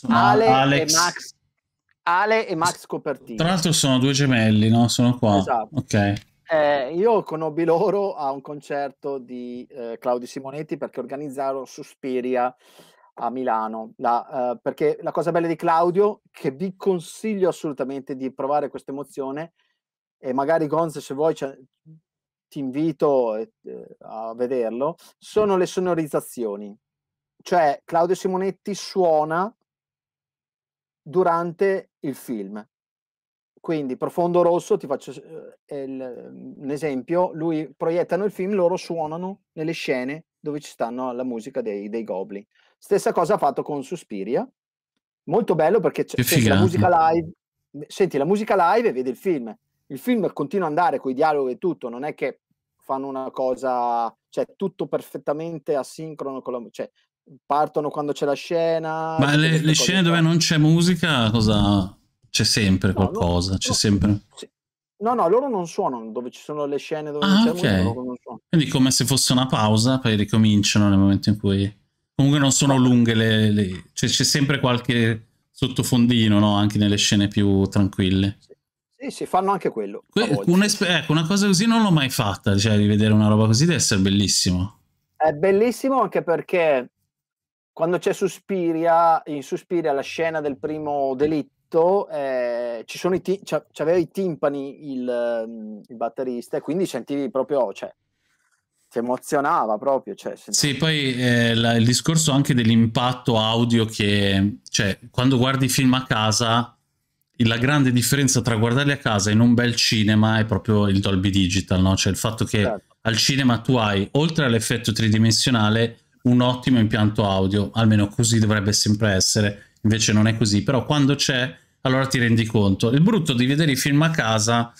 Ale, Alex... e Max, Ale e Max Copertino. Tra l'altro sono due gemelli, no? Sono qua. Esatto. Ok. Eh, io conobbi loro a un concerto di eh, Claudio Simonetti perché organizzarono Suspiria a Milano. La, eh, perché la cosa bella di Claudio, che vi consiglio assolutamente di provare questa emozione, e magari Gonz se vuoi ti invito eh, a vederlo, sono le sonorizzazioni. Cioè Claudio Simonetti suona durante il film. Quindi Profondo Rosso, ti faccio eh, il, mm, un esempio, lui proiettano il film, loro suonano nelle scene dove ci stanno la musica dei, dei Goblin. Stessa cosa ha fatto con Suspiria, molto bello perché c- senti la eh. live, senti la musica live e vedi il film il film continua ad andare con i dialoghi e tutto, non è che fanno una cosa, cioè tutto perfettamente asincrono con la musica, cioè partono quando c'è la scena. Ma le, le scene dove non c'è musica, cosa... c'è sempre qualcosa, no, no, c'è no, sempre... Sì. No, no, loro non suonano, dove ci sono le scene dove ah, non c'è okay. musica, non suonano. Quindi come se fosse una pausa, poi ricominciano nel momento in cui... Comunque non sono lunghe, le, le... Cioè, c'è sempre qualche sottofondino, no? Anche nelle scene più tranquille. Sì, sì, fanno anche quello. Que- una, ecco, una cosa così non l'ho mai fatta, cioè rivedere una roba così deve essere bellissimo. È bellissimo anche perché quando c'è Suspiria, in Suspiria la scena del primo delitto, eh, ci sono i ti- c'aveva i timpani il, il, batterista e quindi sentivi proprio, cioè, ti emozionava proprio. Cioè, Sì, poi eh, la, il discorso anche dell'impatto audio che, cioè, quando guardi film a casa la grande differenza tra guardarli a casa in un bel cinema è proprio il Dolby Digital, no? cioè il fatto che certo. al cinema tu hai, oltre all'effetto tridimensionale, un ottimo impianto audio, almeno così dovrebbe sempre essere, invece non è così, però quando c'è allora ti rendi conto. Il brutto di vedere i film a casa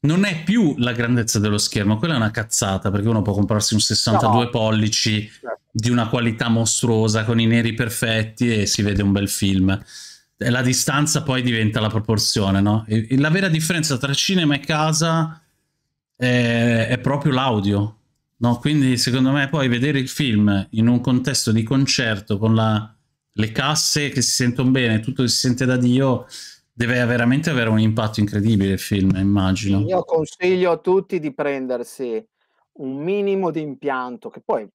non è più la grandezza dello schermo, quella è una cazzata, perché uno può comprarsi un 62 no. pollici certo. di una qualità mostruosa con i neri perfetti e si vede un bel film la distanza poi diventa la proporzione, no? E, e la vera differenza tra cinema e casa è, è proprio l'audio, no? Quindi secondo me poi vedere il film in un contesto di concerto con la, le casse che si sentono bene, tutto si sente da Dio, deve veramente avere un impatto incredibile il film, immagino. Io consiglio a tutti di prendersi un minimo di impianto, che poi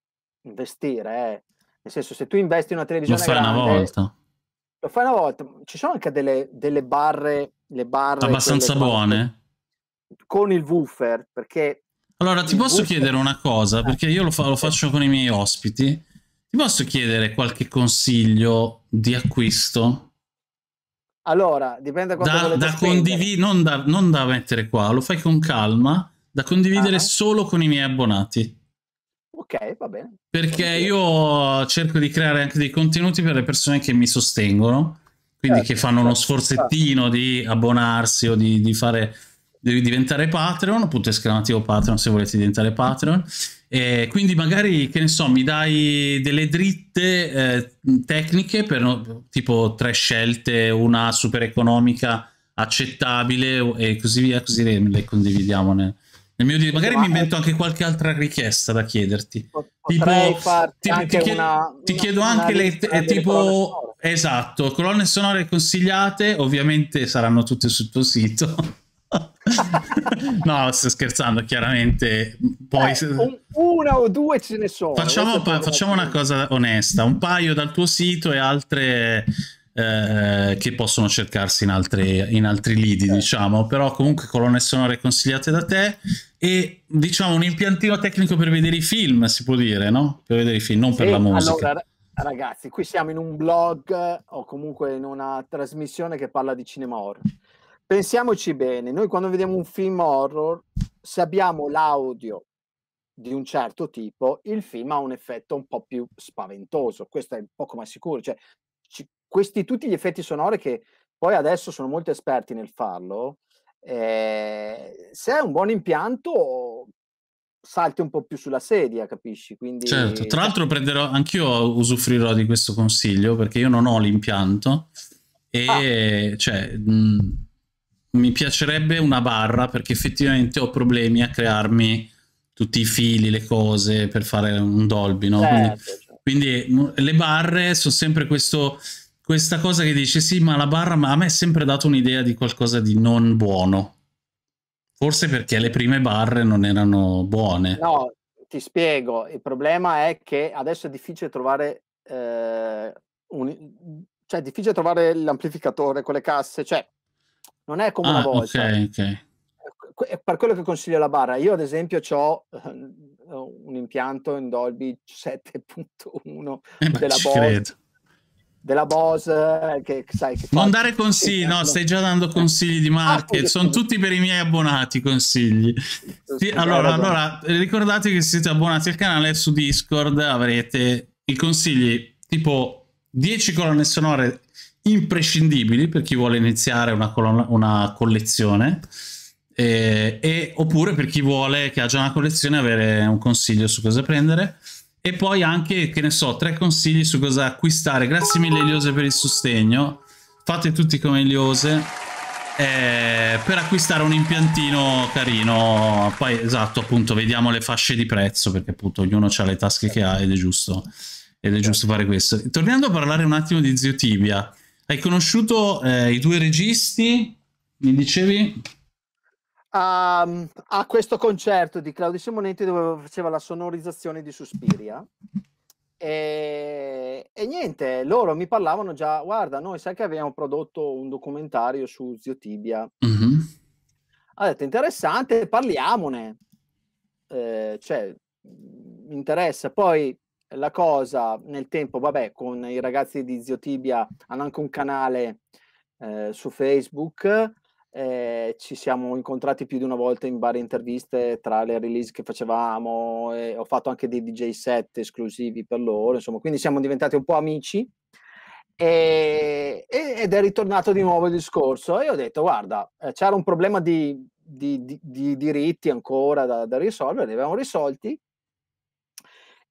investire, eh. nel senso se tu investi in una televisione... Lo fai grande, una volta lo fai una volta. Ci sono anche delle, delle barre, le barre abbastanza buone con il woofer. Perché allora ti posso woofer... chiedere una cosa eh. perché io lo, fa, lo faccio con i miei ospiti. Ti posso chiedere qualche consiglio di acquisto? Allora, dipende da quanto da, da non da, non da mettere qua, lo fai con calma, da condividere ah. solo con i miei abbonati ok, va bene. Perché io cerco di creare anche dei contenuti per le persone che mi sostengono, quindi certo, che fanno certo, uno certo. sforzettino certo. di abbonarsi o di, di fare devi diventare Patreon, punto esclamativo Patreon se volete diventare Patreon. E quindi magari, che ne so, mi dai delle dritte eh, tecniche, per, tipo tre scelte, una super economica accettabile e così via, così le, le condividiamo nel, Dire, magari mi invento anche qualche altra richiesta da chiederti. tipo, ti, ti, chiedo, una, ti chiedo anche le eh, tipo colonne esatto, colonne sonore consigliate, ovviamente saranno tutte sul tuo sito. no, sto scherzando, chiaramente. Poi, eh, un, una o due ce ne sono. Facciamo, pa- facciamo una cosa onesta: un paio dal tuo sito e altre eh, che possono cercarsi in, altre, in altri lidi, okay. Eh. diciamo. Però comunque colonne sonore consigliate da te e diciamo un impiantino tecnico per vedere i film, si può dire, no? Per vedere i film, non sì, per la musica. Allora, ragazzi, qui siamo in un blog o comunque in una trasmissione che parla di cinema horror. Pensiamoci bene, noi quando vediamo un film horror, se abbiamo l'audio di un certo tipo, il film ha un effetto un po' più spaventoso, questo è poco ma sicuro, cioè ci, questi tutti gli effetti sonori che poi adesso sono molto esperti nel farlo, eh, se hai un buon impianto, salti un po' più sulla sedia, capisci? Quindi... Certo, tra l'altro prenderò, anch'io usufruirò di questo consiglio perché io non ho l'impianto e ah. cioè, mh, mhmm, mi piacerebbe una barra perché effettivamente ho problemi a crearmi tutti i fili, le cose per fare un Dolby, no? Certo, certo, quindi, certo. Mhmm, quindi, le barre sono sempre questo questa cosa che dice sì ma la barra ma a me è sempre dato un'idea di qualcosa di non buono forse perché le prime barre non erano buone no ti spiego il problema è che adesso è difficile trovare eh, un, cioè è difficile trovare l'amplificatore con le casse cioè non è come ah, una volta ok ok ecco, per quello che consiglio la barra, io ad esempio ho eh, un impianto in Dolby 7.1 eh, della Bosch della Bose che, sai, che non dare consigli no esatto. stai già dando consigli di market ah, sono tutti per i miei abbonati consigli sì, allora, allora, ricordate che se siete abbonati al canale su discord avrete i consigli tipo 10 colonne sonore imprescindibili per chi vuole iniziare una, colonna, una collezione e, eh, e, oppure per chi vuole che ha già una collezione avere un consiglio su cosa prendere e poi anche, che ne so, tre consigli su cosa acquistare. Grazie mille Eliose per il sostegno. Fate tutti come Eliose. Eh, per acquistare un impiantino carino. Poi, esatto, appunto, vediamo le fasce di prezzo, perché appunto ognuno ha le tasche che ha ed è giusto. Ed è certo. giusto fare questo. Tornando a parlare un attimo di Zio Tibia. Hai conosciuto eh, i due registi? Mi dicevi? a, ehm, a questo concerto di Claudio Simonetti dove faceva la sonorizzazione di Suspiria. E, e, niente, loro mi parlavano già, guarda, noi sai che abbiamo prodotto un documentario su Zio Tibia. Mm-hmm. Ha detto, interessante, parliamone. Eh, cioè, mi interessa. Poi la cosa nel tempo, vabbè, con i ragazzi di Zio Tibia hanno anche un canale eh, su Facebook eh, ci siamo incontrati più di una volta in varie interviste tra le release che facevamo, eh, ho fatto anche dei DJ set esclusivi per loro, insomma, quindi siamo diventati un po' amici e, ed è ritornato di nuovo il discorso e ho detto guarda, eh, c'era un problema di, di, di, di diritti ancora da, da, risolvere, li abbiamo risolti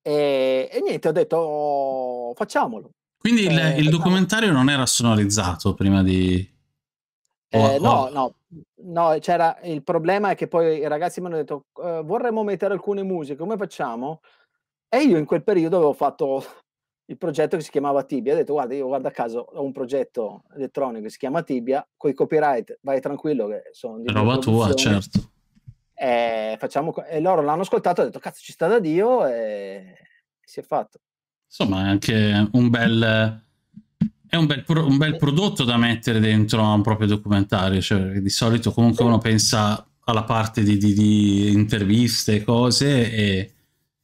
e, e niente, ho detto oh, facciamolo. Quindi il, eh, il documentario non era sonorizzato prima di... Eh, no, no, no, c'era il problema è che poi i ragazzi mi hanno detto eh, vorremmo mettere alcune musiche, come facciamo? E io in quel periodo avevo fatto il progetto che si chiamava Tibia, ho detto guarda io guarda caso ho un progetto elettronico che si chiama Tibia, con i copyright vai tranquillo che sono di roba tua, certo. E, facciamo, e loro l'hanno ascoltato e hanno detto cazzo ci sta da Dio e si è fatto. Insomma è anche un bel è un bel, pro- un bel, prodotto da mettere dentro a un proprio documentario, cioè, di solito comunque uno pensa alla parte di, di, di interviste, cose e,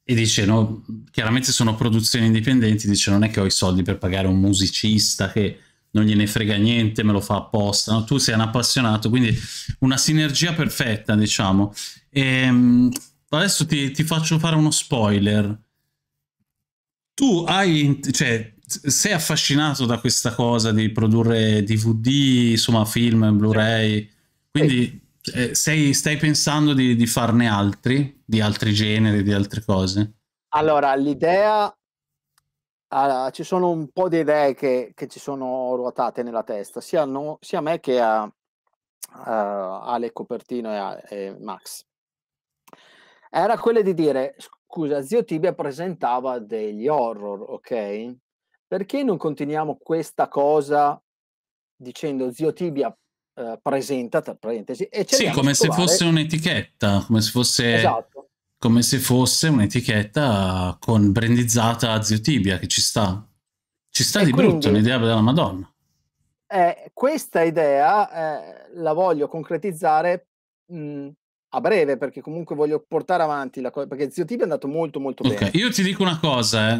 e dice, no, chiaramente sono produzioni indipendenti, dice non è che ho i soldi per pagare un musicista che non gliene frega niente, me lo fa apposta, no? tu sei un appassionato, quindi una sinergia perfetta, diciamo. E, ehm, adesso ti, ti faccio fare uno spoiler. Tu hai, cioè, sei affascinato da questa cosa di produrre DVD, insomma film, Blu-ray, quindi eh, sei, stai pensando di, di, farne altri, di altri generi, di altre cose? Allora, l'idea, allora, ah, ci sono un po' di idee che, che ci sono ruotate nella testa, sia, no, sia a me che a, a Ale Copertino e, a, e Max. Era quella di dire, scusa, zio Tibia presentava degli horror, ok? perché non continuiamo questa cosa dicendo zio Tibia eh, presenta, tra parentesi, e Sì, come se fosse un'etichetta, come se fosse... Esatto. Come se fosse un'etichetta con brandizzata a zio Tibia che ci sta. Ci sta e di quindi, brutto, l'idea della Madonna. Eh, questa idea eh, la voglio concretizzare mh, mm, a breve perché comunque voglio portare avanti la cosa perché zio Tibia è andato molto molto okay, bene. Io ti dico una cosa, eh,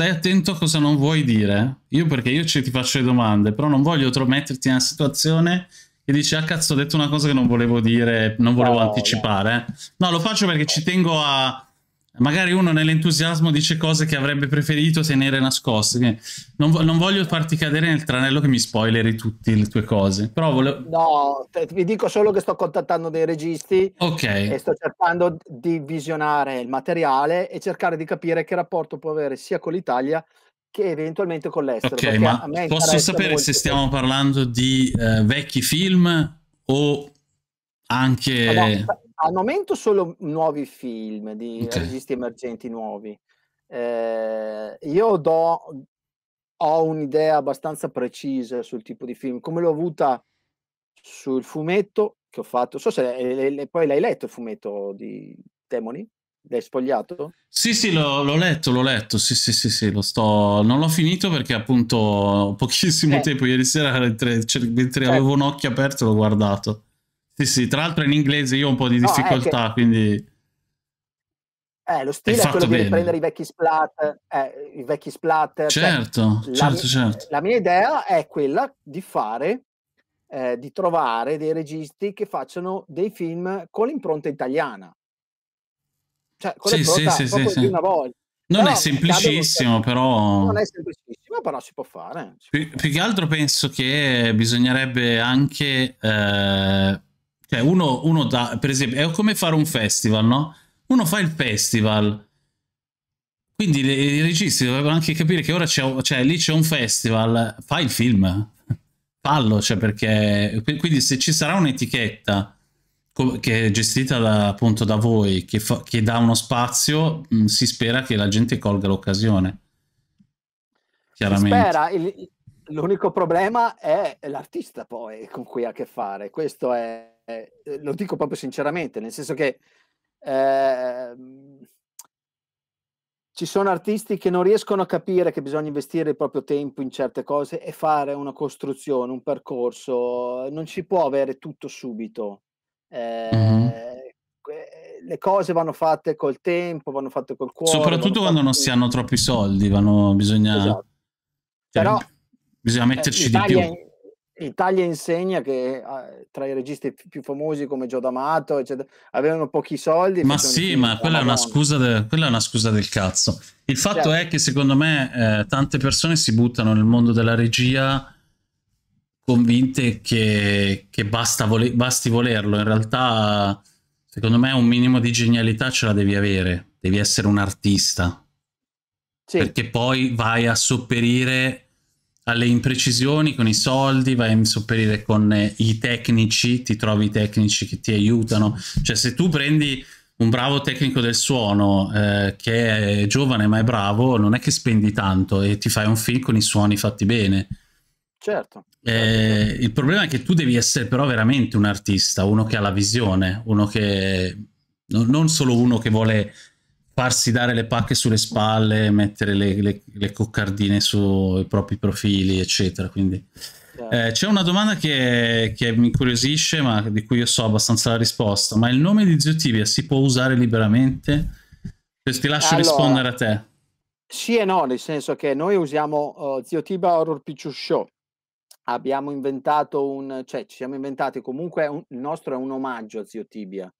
stai attento a cosa non vuoi dire. Io perché io ci, ti faccio le domande, però non voglio tro- metterti in una situazione che dici, ah cazzo, ho detto una cosa che non volevo dire, non volevo no, anticipare. No. no, lo faccio perché ci tengo a Magari uno nell'entusiasmo dice cose che avrebbe preferito tenere nascoste. Non, non, voglio farti cadere nel tranello che mi spoileri tutte le tue cose. Però volevo... No, te, vi dico solo che sto contattando dei registi okay. e sto cercando di visionare il materiale e cercare di capire che rapporto può avere sia con l'Italia che eventualmente con l'estero. Ok, ma posso sapere se stiamo parlando di eh, vecchi film o anche... Madonna ah, al momento solo nuovi film di okay. registi emergenti nuovi. Eh, io do, ho un'idea abbastanza precisa sul tipo di film, come l'ho avuta sul fumetto che ho fatto. So se le, le, poi l'hai letto il fumetto di Demoni? L'hai spogliato? Sì, sì, l'ho, l'ho letto, l'ho letto, sì, sì, sì, sì, lo sto... Non l'ho finito perché appunto pochissimo eh. tempo, ieri sera cioè, mentre, cioè, mentre eh. avevo un occhio aperto l'ho guardato. Sì, sì, tra l'altro in inglese io ho un po' di difficoltà, no, che... quindi... Eh, lo stile è, è quello bene. di riprendere i vecchi splat, eh, i vecchi splat. Certo, cioè, certo, la, certo, certo. La mia idea è quella di fare, eh, di trovare dei registi che facciano dei film con l'impronta italiana. Cioè, con sì, l'impronta sì, sì, sì, una volta. Non però, è semplicissimo, però... Non è semplicissimo, però si può fare. Eh, si Pi- può. Più, che altro penso che bisognerebbe anche... Eh cioè, uno, uno da, per esempio, è come fare un festival, no? Uno fa il festival. Quindi i registi dovrebbero anche capire che ora c'è, cioè, lì c'è un festival, fai il film, fallo, cioè perché... Quindi se ci sarà un'etichetta che è gestita da, appunto da voi, che, fa, che dà uno spazio, mh, mm, si spera che la gente colga l'occasione. Chiaramente. Si spera, il, l'unico problema è l'artista poi con cui ha a che fare, questo è eh, eh, lo dico proprio sinceramente, nel senso che eh, ci sono artisti che non riescono a capire che bisogna investire il proprio tempo in certe cose e fare una costruzione, un percorso, non si può avere tutto subito. Eh, mm-hmm. Le cose vanno fatte col tempo, vanno fatte col cuore. Soprattutto quando non si hanno troppi soldi, vanno, bisogna, esatto. cioè, Però, bisogna eh, metterci di più. È Italia insegna che tra i registi più famosi come Gio D'Amato eccetera, avevano pochi soldi. Ma sì, ma quella è, de, quella è, una scusa del cazzo. Il fatto certo. è che secondo me eh, tante persone si buttano nel mondo della regia convinte che, che basta vole basti volerlo. In realtà, secondo me, un minimo di genialità ce la devi avere, devi essere un artista. Sì. Perché poi vai a sopperire alle imprecisioni con i soldi, vai a sopperire con eh, i tecnici, ti trovi i tecnici che ti aiutano. Cioè se tu prendi un bravo tecnico del suono eh, che è giovane ma è bravo, non è che spendi tanto e ti fai un film con i suoni fatti bene. Certo. Eh, il problema è che tu devi essere però veramente un artista, uno che ha la visione, uno che... Non solo uno che vuole farsi dare le pacche sulle spalle, mettere le, le, le coccardine sui propri profili, eccetera. Quindi certo. eh, c'è una domanda che, che, mi incuriosisce, ma di cui io so abbastanza la risposta. Ma il nome di Zio Tibia si può usare liberamente? Cioè, ti lascio allora, rispondere a te. Sì e no, nel senso che noi usiamo uh, Zio Tibia Horror Picture Show. Abbiamo inventato un, cioè ci siamo inventati comunque, un, il nostro è un omaggio a Zio Tibia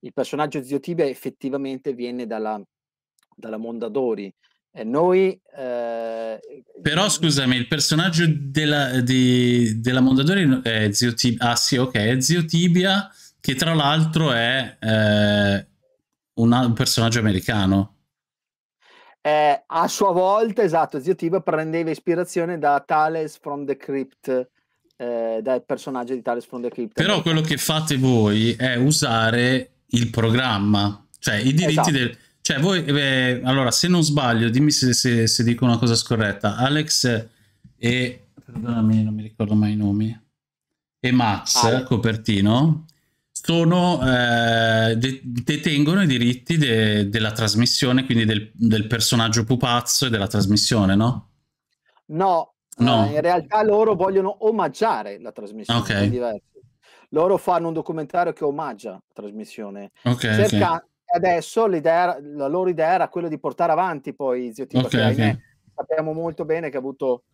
il personaggio Zio Tibia effettivamente viene dalla, dalla Mondadori. E noi, eh, Però scusami, il personaggio della, di, della Mondadori è Zio Tibia. Ah sì, ok, è Zio Tibia, che tra l'altro è eh, una, un personaggio americano. Eh, a sua volta, esatto, Zio Tibia prendeva ispirazione da Tales from the Crypt, eh, dal personaggio di Tales from the Crypt. Però quello che fate voi è usare il programma, cioè i diritti esatto. del... Cioè voi, eh, allora se non sbaglio, dimmi se, se, se, dico una cosa scorretta, Alex e... perdonami, non mi ricordo mai i nomi, e Max ah. Copertino sono, eh, de detengono i diritti de della trasmissione, quindi del, del personaggio pupazzo e della trasmissione, no? No, No. Eh, in realtà loro vogliono omaggiare la trasmissione. Okay loro fanno un documentario che omaggia la trasmissione. Okay, Cerca... okay. Adesso l'idea, la loro idea era quella di portare avanti poi Zio Tito, okay, okay. sappiamo molto bene che ha avuto...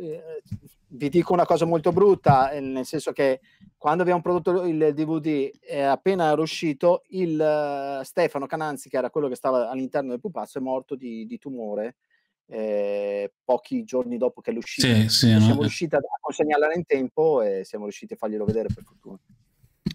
Eh, vi dico una cosa molto brutta, eh, nel senso che quando abbiamo prodotto il DVD è appena era uscito, il uh, Stefano Cananzi, che era quello che stava all'interno del pupazzo, è morto di, di tumore Ehm, pochi giorni dopo che è l'uscita. Sì, sì, no? siamo eh. riusciti a consegnagliela in tempo e siamo riusciti a farglielo vedere per fortuna.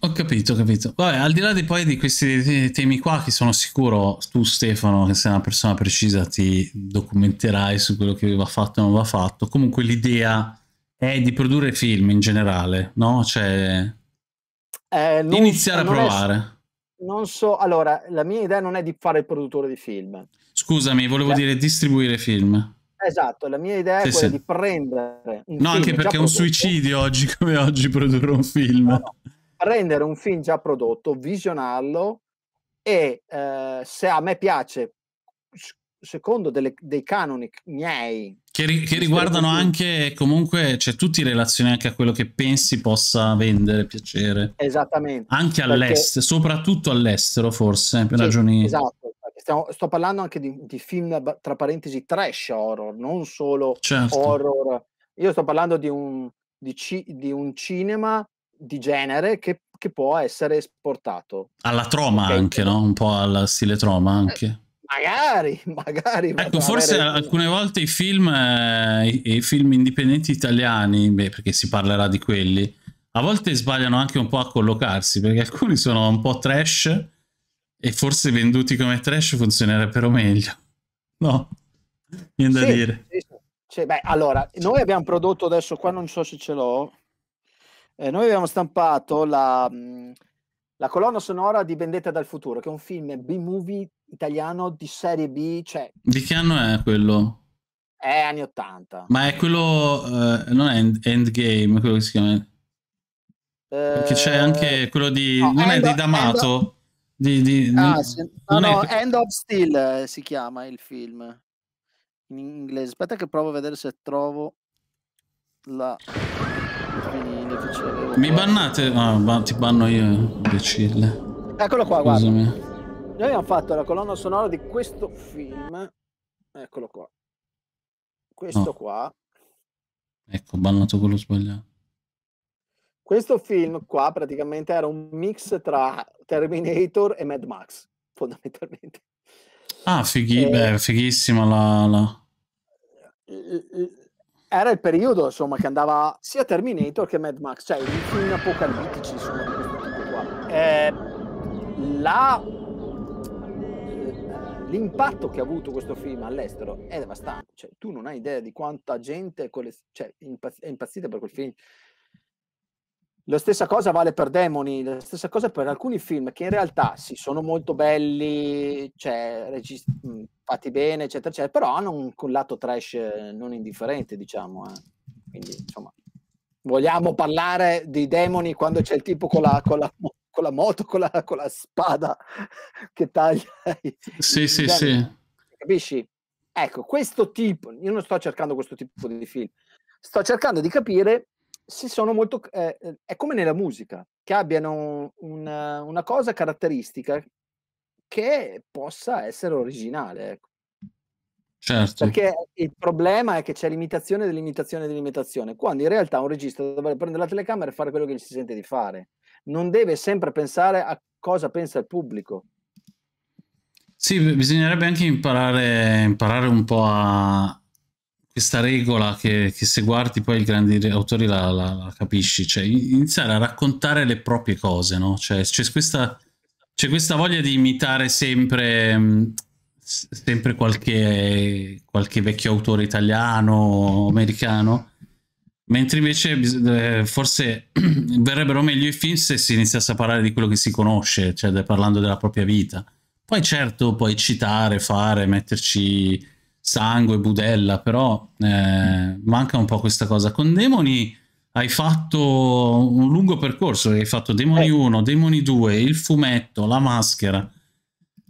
Ho capito, ho capito. Vabbè, al di là di poi di questi temi qua, che sono sicuro tu Stefano, che sei una persona precisa, ti documenterai su quello che va fatto e non va fatto. Comunque l'idea è di produrre film in generale, no? Cioè, eh, non, iniziare a provare. È, non so, allora, la mia idea non è di fare il produttore di film. Scusami, volevo eh? dire distribuire film. Esatto, la mia idea sì, è quella sì. di prendere... no, anche perché è un prodotto. suicidio oggi come oggi produrre un film. No, no. Prendere un film già prodotto, visionarlo e eh, se a me piace, secondo delle, dei canoni miei... Che, ri, che riguardano anche, comunque, cioè tutti in relazione anche a quello che pensi possa vendere, piacere. Esattamente. Anche all'estero, perché... soprattutto all'estero forse, per sì, ragioni... Esatto Stiamo, sto parlando anche di, di, film, tra parentesi, trash horror, non solo certo. horror. Io sto parlando di un, di ci, di un cinema di genere che, che, può essere esportato. Alla troma okay. anche, no? Un po' al stile troma eh, anche. Eh, magari, magari. Ecco, forse avere... alcune volte i film, eh, i, i, film indipendenti italiani, beh, perché si parlerà di quelli, a volte sbagliano anche un po' a collocarsi, perché alcuni sono un po' trash e forse venduti come trash funzionerebbero meglio. No, niente sì, da dire. Sì, sì. Beh, allora, noi abbiamo prodotto adesso qua, non so se ce l'ho, eh, noi abbiamo stampato la, mm, la, colonna sonora di Vendetta dal futuro, che è un film B-movie italiano di serie B. Cioè... Di che anno è quello? È anni 80. Ma è quello, eh, non è end, Endgame, quello che si chiama? Eh... Perché c'è anche quello di... No, non end, è di D'Amato? End... Di, di, ah, sì. No, no, è... End of Steel eh, si chiama il film in inglese. Aspetta che provo a vedere se trovo la... Mi bannate? Ah, ti banno io, imbecille. Eccolo qua, Scusami. guarda. Noi abbiamo fatto la colonna sonora di questo film. Eccolo qua. Questo oh. qua. Ecco, bannato quello sbagliato. Questo film qua praticamente era un mix tra Terminator e Mad Max, fondamentalmente. Ah, fighi, e... Eh, beh, fighissima la, la... Era il periodo, insomma, che andava sia Terminator che Mad Max, cioè i film apocalittici, insomma, di questo tipo qua. Eh, la... L'impatto che ha avuto questo film all'estero è devastante, cioè, tu non hai idea di quanta gente cioè è, cioè, è impazzita per quel film la stessa cosa vale per Demoni, la stessa cosa per alcuni film che in realtà sì, sono molto belli, cioè, regist- fatti bene, eccetera, eccetera, però hanno un, un lato trash eh, non indifferente, diciamo. Eh. Quindi, insomma, vogliamo parlare di demoni quando c'è il tipo con la, con la, con la moto, con la, con la, spada che taglia. I, sì, i sì, demoni. sì. Capisci? Ecco, questo tipo, io non sto cercando questo tipo di film, sto cercando di capire si sono molto... Eh, eh, è come nella musica, che abbiano una, una cosa caratteristica che possa essere originale. Ecco. Certo. Perché il problema è che c'è limitazione dell'imitazione dell'imitazione, quando in realtà un regista dovrebbe prendere la telecamera e fare quello che gli si sente di fare. Non deve sempre pensare a cosa pensa il pubblico. Sì, bisognerebbe anche imparare, imparare un po' a, questa regola che, che, se guardi poi i grandi autori la, la, la, capisci, cioè iniziare a raccontare le proprie cose, no? Cioè c'è questa, questa, voglia di imitare sempre, mm, sempre qualche, qualche, vecchio autore italiano o americano, mentre invece eh, forse verrebbero meglio i film se si iniziasse a parlare di quello che si conosce, cioè parlando della propria vita. Poi certo puoi citare, fare, metterci sangue, budella, però eh, manca un po' questa cosa. Con Demoni hai fatto un lungo percorso, hai fatto Demoni eh. 1, Demoni 2, il fumetto, la maschera.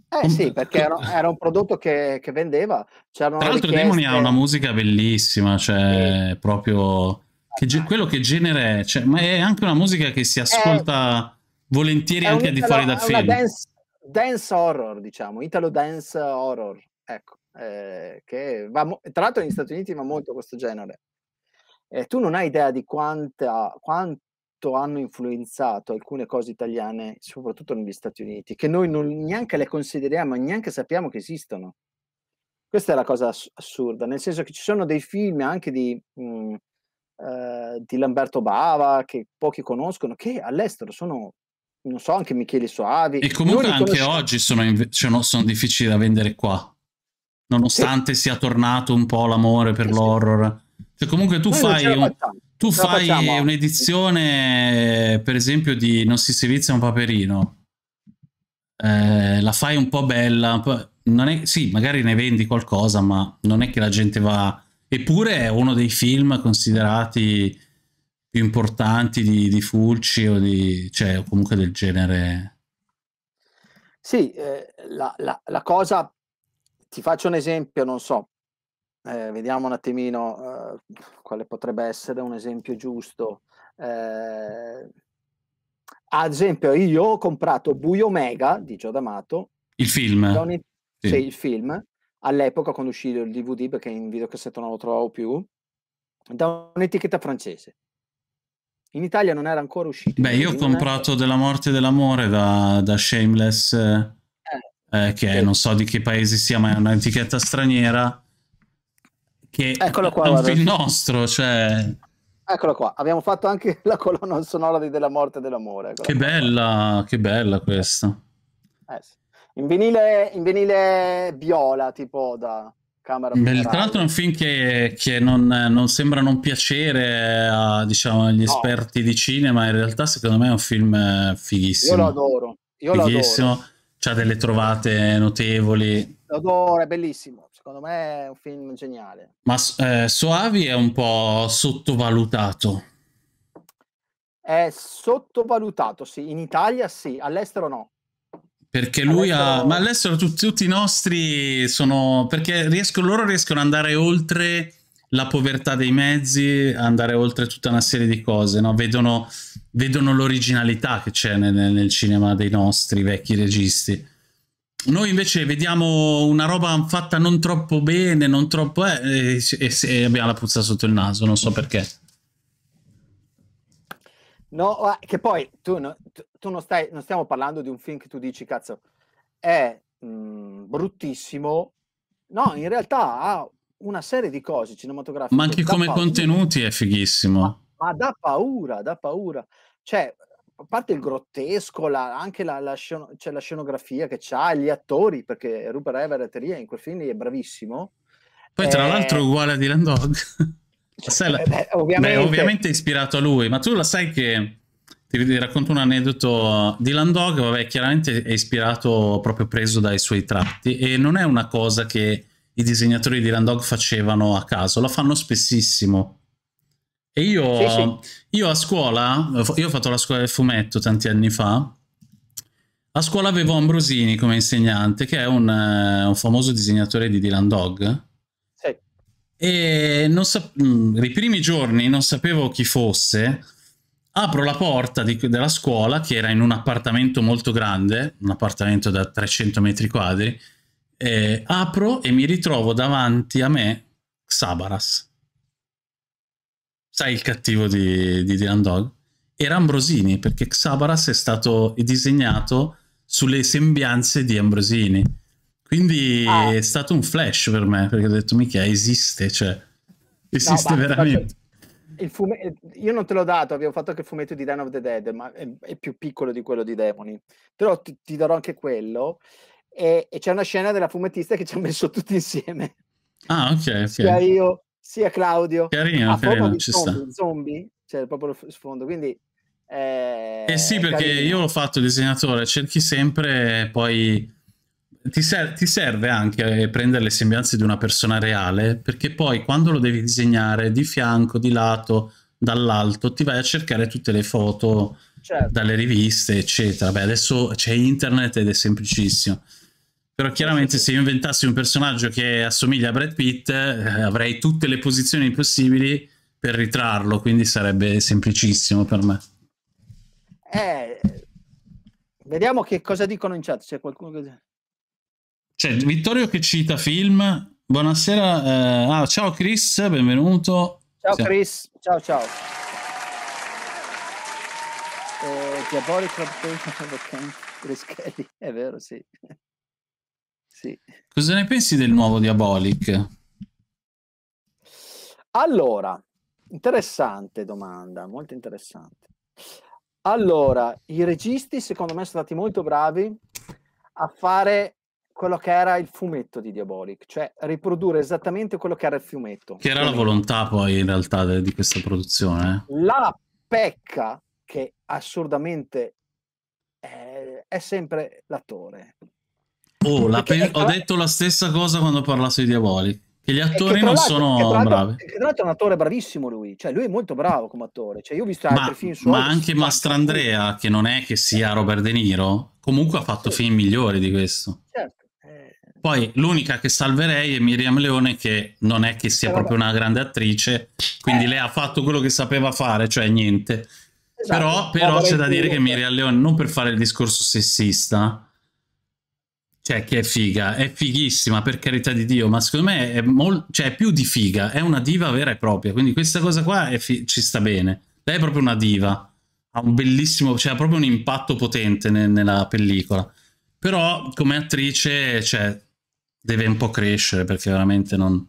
Eh Com- sì, perché era, era, un prodotto che, che vendeva. C'erano Tra l'altro richieste... Demoni ha una musica bellissima, cioè sì. proprio... Che quello che genere è, cioè, ma è anche una musica che si ascolta è, eh, volentieri è anche al di fuori dal film. Dance, dance horror, diciamo, italo dance horror, ecco eh, che mo- tra l'altro negli Stati Uniti va molto questo genere. Eh, tu non hai idea di quanta, quanto hanno influenzato alcune cose italiane, soprattutto negli Stati Uniti, che noi non neanche le consideriamo, neanche sappiamo che esistono. Questa è la cosa ass- assurda, nel senso che ci sono dei film anche di, mh, mm, eh, di Lamberto Bava che pochi conoscono, che all'estero sono non so, anche Michele Soavi. E comunque anche oggi sono, in, sono, sono, difficili da vendere qua nonostante sì. sia tornato un po' l'amore per sì. l'horror. Cioè, comunque tu Noi fai, un, tu fai un'edizione, per esempio, di Non si servizia un paperino. Eh, la fai un po' bella, un po'... È... sì, magari ne vendi qualcosa, ma non è che la gente va... Eppure è uno dei film considerati più importanti di, di Fulci o di... cioè comunque del genere... Sì, eh, la, la, la cosa ti faccio un esempio, non so, eh, vediamo un attimino eh, quale potrebbe essere un esempio giusto. Eh, ad esempio, io ho comprato Buio Mega di Gio D'Amato. Il film. sì. Sì, il film. All'epoca quando uscì il DVD, perché in videocassetto non lo trovavo più, da un'etichetta francese. In Italia non era ancora uscito. Beh, io ho comprato era... della morte e dell'amore da, da Shameless eh, eh, che sì. non so di che paese sia, ma è un'etichetta straniera, che Eccolo qua, è un guarda. film nostro, cioè... Eccolo qua, abbiamo fatto anche la colonna sonora di Della morte e dell'amore. Eccola che qua. bella, che bella questa. Eh, sì. in, vinile, in vinile viola, tipo da camera. Beh, tra l'altro è un film che, che non, non, sembra non piacere a, diciamo, agli no. esperti di cinema, in realtà secondo me è un film eh, fighissimo. Io lo adoro, io lo adoro. C'ha delle trovate notevoli. L'odore è bellissimo, secondo me è un film geniale. Ma eh, Soavi è un po' sottovalutato. È sottovalutato, sì. In Italia sì, all'estero no. Perché lui ha... Ma all'estero tu, tutti i nostri sono... Perché riescono, loro riescono ad andare oltre la povertà dei mezzi, andare oltre tutta una serie di cose, no? Vedono vedono l'originalità che c'è nel, nel, cinema dei nostri vecchi registi. Noi invece vediamo una roba fatta non troppo bene, non troppo... Eh, e, e abbiamo la puzza sotto il naso, non so perché. No, ah, che poi tu, no, tu non, stai, non, stiamo parlando di un film che tu dici, cazzo, è mh, mm, bruttissimo. No, in realtà ha una serie di cose cinematografiche. Ma anche come paura. contenuti è fighissimo. Ma, ma dà paura, da paura cioè, a parte il grottesco, la, anche la, la, sceno, cioè la scenografia che ha, gli attori, perché Rupert Everett lì in quel film lì è bravissimo. Poi, tra eh... l'altro, è uguale a Dylan Dog. Cioè, la... Eh, beh, ovviamente... Beh, ovviamente ispirato a lui, ma tu la sai che ti racconto un aneddoto. Dylan Dog, vabbè, chiaramente è ispirato proprio preso dai suoi tratti e non è una cosa che i disegnatori di Dylan Dog facevano a caso, la fanno spessissimo. E io, sì, sì. io a scuola, io ho fatto la scuola del fumetto tanti anni fa, a scuola avevo Ambrosini come insegnante, che è un, eh, un famoso disegnatore di Dylan Dog. Sì. E sap- mm, i primi giorni non sapevo chi fosse. Apro la porta di, della scuola, che era in un appartamento molto grande, un appartamento da 300 metri quadri. E apro e mi ritrovo davanti a me Xabaras sai il cattivo di, di Dylan Dog? Era Ambrosini, perché Xabaras è stato disegnato sulle sembianze di Ambrosini. Quindi ah. è stato un flash per me, perché ho detto, mica esiste, cioè, esiste no, veramente. Fume... Io non te l'ho dato, avevo fatto anche il fumetto di Dawn of the Dead, ma è, è più piccolo di quello di Demoni. Però ti, ti darò anche quello. E, e, c'è una scena della fumettista che ci ha messo tutti insieme. Ah, ok. okay. Sia cioè, io sì, è Claudio. Carino, carino, ci zombie, sta. Zombie, cioè proprio lo sfondo, quindi... Eh, eh sì, perché carino. io l'ho fatto disegnatore, cerchi sempre poi... Ti, ser- ti, serve anche eh, prendere le sembianze di una persona reale, perché poi quando lo devi disegnare di fianco, di lato, dall'alto, ti vai a cercare tutte le foto certo. dalle riviste, eccetera. Beh, adesso c'è internet ed è semplicissimo. Però chiaramente se io inventassi un personaggio che assomiglia a Brad Pitt eh, avrei tutte le posizioni possibili per ritrarlo, quindi sarebbe semplicissimo per me. Eh, vediamo che cosa dicono in chat, c'è qualcuno che... C'è Vittorio che cita film. Buonasera, eh... ah, ciao Chris, benvenuto. Ciao sì. Chris, ciao ciao. Eh, è vero, sì. Sì. Cosa ne pensi del nuovo Diabolic? Allora, interessante domanda, molto interessante. Allora, i registi secondo me sono stati molto bravi a fare quello che era il fumetto di Diabolic, cioè riprodurre esattamente quello che era il fumetto. Che era la volontà poi in realtà de- di questa produzione. Eh? La pecca che assurdamente è, è sempre l'attore, Oh, perché, ho detto la stessa cosa quando parlasso di Diavoli. Che gli attori che non sono bravi. Che tra l'altro è un attore bravissimo lui, cioè lui è molto bravo come attore. Cioè, io ho visto altri ma, film suoi. Ma anche Mastrandrea, che non è che sia Robert De Niro, comunque ha fatto sì. film migliori di questo. Certo. Eh... Poi l'unica che salverei è Miriam Leone, che non è che sia eh, proprio una grande attrice, quindi eh. lei ha fatto quello che sapeva fare, cioè niente. Esatto. Però, però c'è da dire che Miriam Leone, non per fare il discorso sessista, cioè, che è figa, è fighissima, per carità di Dio, ma secondo me è, cioè, è più di figa, è una diva vera e propria, quindi questa cosa qua ci sta bene. Lei è proprio una diva, ha un bellissimo, cioè ha proprio un impatto potente ne nella pellicola. Però come attrice, cioè, deve un po' crescere perché veramente non...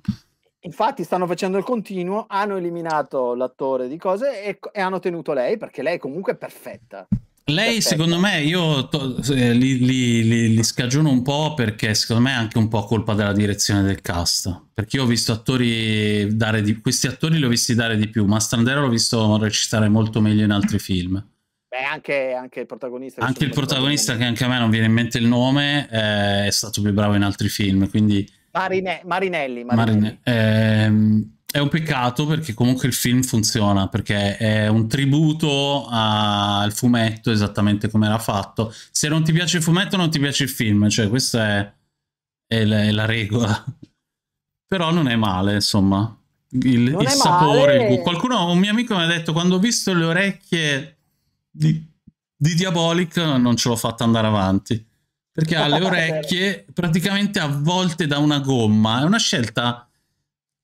Infatti stanno facendo il continuo, hanno eliminato l'attore di cose e, e hanno tenuto lei perché lei comunque è perfetta. Lei, secondo me, io eh, li, li, li, li, scagiono un po' perché secondo me è anche un po' colpa della direzione del cast. Perché io ho visto attori dare di questi attori li ho visti dare di più, ma Strandero l'ho visto recitare molto meglio in altri film. Beh, anche, anche il protagonista. Anche il protagonista, che anche a me non viene in mente il nome, eh, è stato più bravo in altri film. Quindi... Marine Marinelli. Marinelli. Marine ehm è un peccato perché comunque il film funziona, perché è un tributo al fumetto esattamente come era fatto. Se non ti piace il fumetto non ti piace il film, cioè questa è, è, la, è la, regola. Però non è male, insomma. Il, il sapore, il qualcuno, un mio amico mi ha detto quando ho visto le orecchie di, di Diabolic non ce l'ho fatta andare avanti, perché ha le orecchie praticamente avvolte da una gomma, è una scelta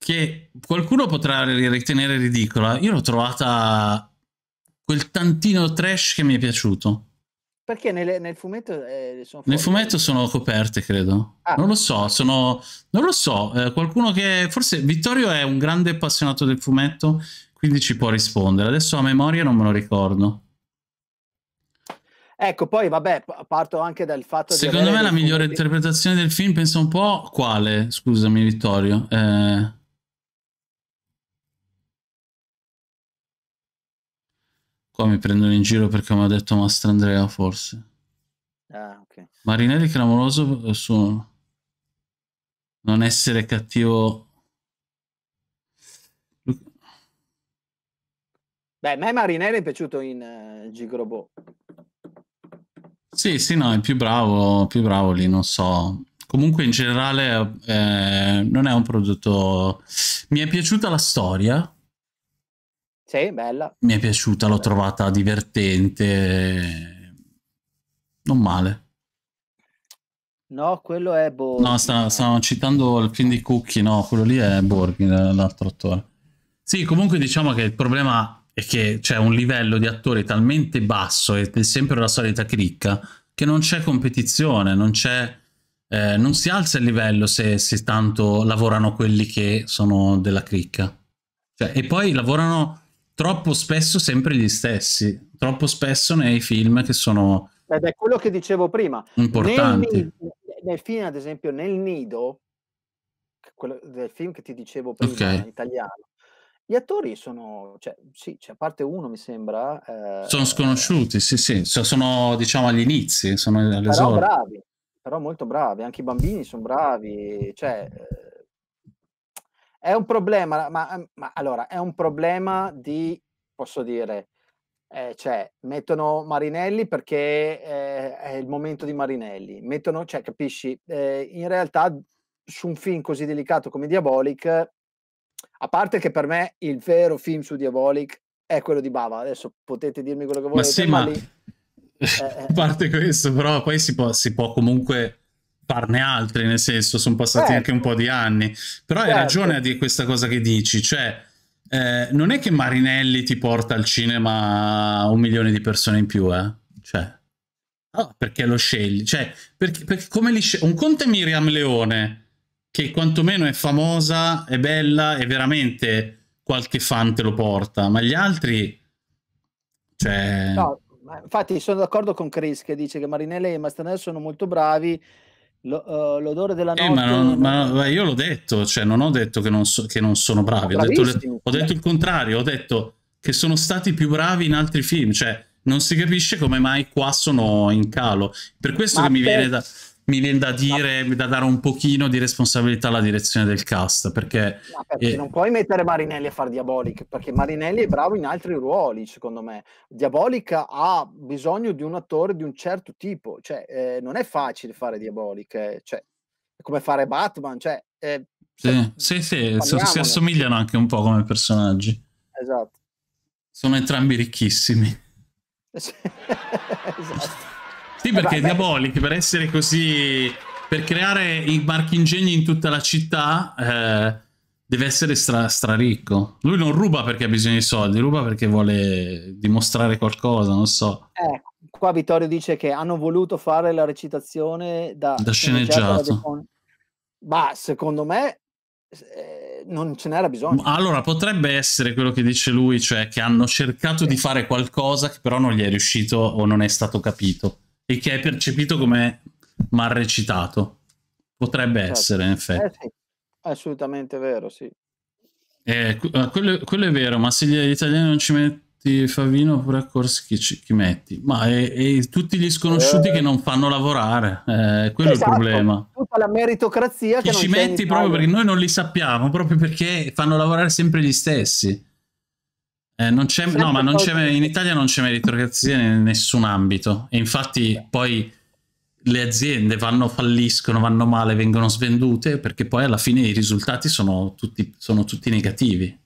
che qualcuno potrà ritenere ridicola, io l'ho trovata quel tantino trash che mi è piaciuto. Perché nel, nel fumetto eh, sono Nel fumetto sono coperte, credo. Ah. Non lo so, sono... Non lo so, eh, qualcuno che... Forse Vittorio è un grande appassionato del fumetto, quindi ci può rispondere. Adesso a memoria non me lo ricordo. Ecco, poi vabbè, parto anche dal fatto Secondo me la migliore film... interpretazione del film, pensa un po', quale? Scusami Vittorio. Eh... Qua mi prendono in giro perché mi ha detto Mastrandrea, forse. Ah, ok. Marinelli clamoroso eh, su non essere cattivo. Beh, a me Marinelli è piaciuto in uh, eh, Gigrobo. Sì, sì, no, è più bravo, più bravo lì, non so. Comunque in generale eh, non è un prodotto... Mi è piaciuta la storia, sì, bella. Mi è piaciuta, l'ho trovata divertente, non male. No, quello è Borghi. No, stavano citando il film di Cookie, no, quello lì è Borghi, l'altro attore. Sì, comunque diciamo che il problema è che c'è un livello di attore talmente basso ed è sempre la solita cricca che non c'è competizione, non c'è... Eh, non si alza il livello se, se, tanto lavorano quelli che sono della cricca. Cioè, e poi lavorano troppo spesso sempre gli stessi, troppo spesso nei film che sono... Ed è quello che dicevo prima. Importanti. Nel, nel film, ad esempio, nel nido, del film che ti dicevo prima, okay. italiano, gli attori sono, cioè, sì, cioè, a parte uno mi sembra... Eh, sono sconosciuti, sì, sì, sono, sono diciamo agli inizi, sono all'esordio. Però bravi, però molto bravi, anche i bambini sono bravi, cioè... Eh, è un problema, ma, ehm, ma allora, è un problema di, posso dire, eh, cioè, mettono Marinelli perché eh, è il momento di Marinelli, mettono, cioè, capisci, eh, in realtà su un film così delicato come Diabolic, a parte che per me il vero film su Diabolic è quello di Bava, adesso potete dirmi quello che volete. Ma sì, ma... Lì... Eh, a eh. parte questo, però poi si può, si può comunque farne altre, nel senso, sono passati certo. anche un po' di anni. Però certo. hai ragione di questa cosa che dici, cioè... Eh, non è che Marinelli ti porta al cinema un milione di persone in più, eh? Cioè, oh, perché lo scegli? Cioè, perché, perché come li scegli? Un conto Miriam Leone, che quantomeno è famosa, è bella e veramente qualche fan te lo porta, ma gli altri... Cioè... No, infatti sono d'accordo con Chris che dice che Marinelli e Mastanelli sono molto bravi, eh, l'odore della eh, notte. Eh, ma, non, ma, io l'ho detto, cioè non ho detto che non, so, che non sono bravi, ho detto, ho detto, il contrario, ho detto che sono stati più bravi in altri film, cioè non si capisce come mai qua sono in calo. Per questo ma che mi viene da mi viene da dire, da dare un pochino di responsabilità alla direzione del cast, perché... No, perché eh... non puoi mettere Marinelli a fare Diabolic, perché Marinelli è bravo in altri ruoli, secondo me. Diabolic ha bisogno di un attore di un certo tipo, cioè eh, non è facile fare Diabolic, eh, cioè, è come fare Batman, cioè... Eh, sì, sì, sì si assomigliano anche un po' come personaggi. Esatto. Sono entrambi ricchissimi. esatto. Sì, perché eh, Diabolic, per essere così... Per creare i marchingegni in tutta la città eh, deve essere stra, stra ricco. Lui non ruba perché ha bisogno di soldi, ruba perché vuole dimostrare qualcosa, non so. Eh, qua Vittorio dice che hanno voluto fare la recitazione da, da sceneggiato. Ma secondo me eh, non ce n'era bisogno. Allora potrebbe essere quello che dice lui, cioè che hanno cercato sì. di fare qualcosa che però non gli è riuscito o non è stato capito e che è percepito come mal recitato. Potrebbe certo. essere, in effetti. Eh sì, assolutamente vero, sì. Eh, eh quello, quello, è vero, ma se gli italiani non ci metti Favino oppure a Corsi chi, chi, metti? Ma e, e tutti gli sconosciuti eh. che non fanno lavorare, eh, quello esatto, è il esatto, problema. Tutta la meritocrazia chi che ci metti proprio perché noi non li sappiamo, proprio perché fanno lavorare sempre gli stessi. Eh, non c'è, no, ma non c'è, in Italia non c'è meritocrazia in nessun ambito. E infatti poi le aziende vanno, falliscono, vanno male, vengono svendute perché poi alla fine i risultati sono tutti, sono tutti negativi.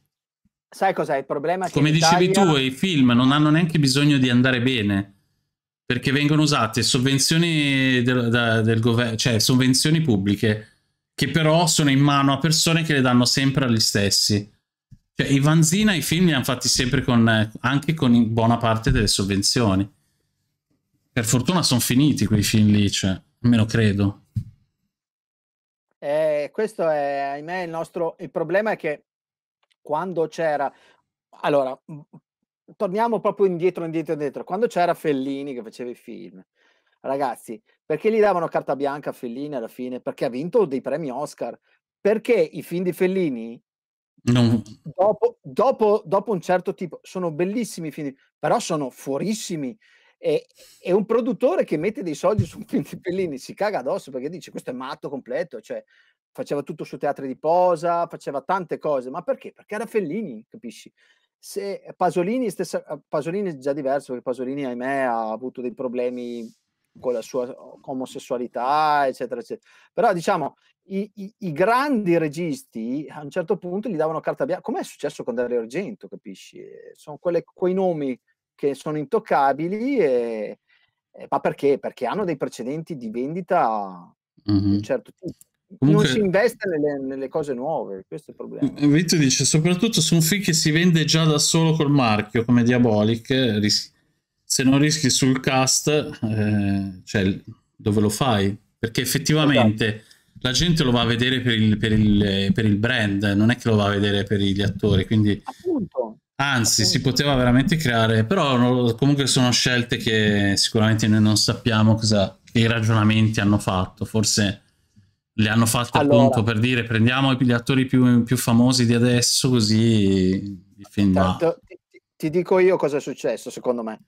Sai cos'è il problema? Che Come dicevi Italia... tu, i film non hanno neanche bisogno di andare bene perché vengono usate sovvenzioni del, da, del governo, cioè sovvenzioni pubbliche che però sono in mano a persone che le danno sempre agli stessi. Cioè, i Vanzina i film li hanno fatti sempre con, anche con buona parte delle sovvenzioni. Per fortuna sono finiti quei film lì, cioè, almeno credo. Eh, questo è, ahimè, il nostro... Il problema è che quando c'era... Allora, torniamo proprio indietro, indietro, indietro. Quando c'era Fellini che faceva i film, ragazzi, perché gli davano carta bianca a Fellini alla fine? Perché ha vinto dei premi Oscar. Perché i film di Fellini non... Dopo, dopo, dopo, un certo tipo, sono bellissimi i film, però sono fuorissimi. E, e, un produttore che mette dei soldi su un film di Pellini si caga addosso perché dice questo è matto completo, cioè faceva tutto su teatri di posa, faceva tante cose, ma perché? Perché era Fellini, capisci? Se Pasolini, stessa, Pasolini è già diverso perché Pasolini ahimè ha avuto dei problemi con la sua omosessualità, eccetera, eccetera. Però diciamo, i, i, i grandi registi a un certo punto gli davano carta bianca, come è successo con Dario Argento, capisci? Eh, sono quelle, quei nomi che sono intoccabili, e, e, ma perché? Perché hanno dei precedenti di vendita mm-hmm. di un certo tipo. Comunque, non si investe nelle, nelle, cose nuove, questo è il problema. Vito dice: soprattutto su un film che si vende già da solo col marchio, come Diabolic, eh, ris- se non rischi sul cast, eh, cioè, dove lo fai? Perché effettivamente okay. Esatto. la gente lo va a vedere per il, per, il, per il, brand, non è che lo va a vedere per gli attori, quindi... Appunto. Anzi, Appunto. si poteva veramente creare, però no, comunque sono scelte che sicuramente noi non sappiamo cosa, che ragionamenti hanno fatto, forse le hanno fatte allora. appunto per dire prendiamo gli attori più, più famosi di adesso così Tanto, ti, ti dico io cosa è successo secondo me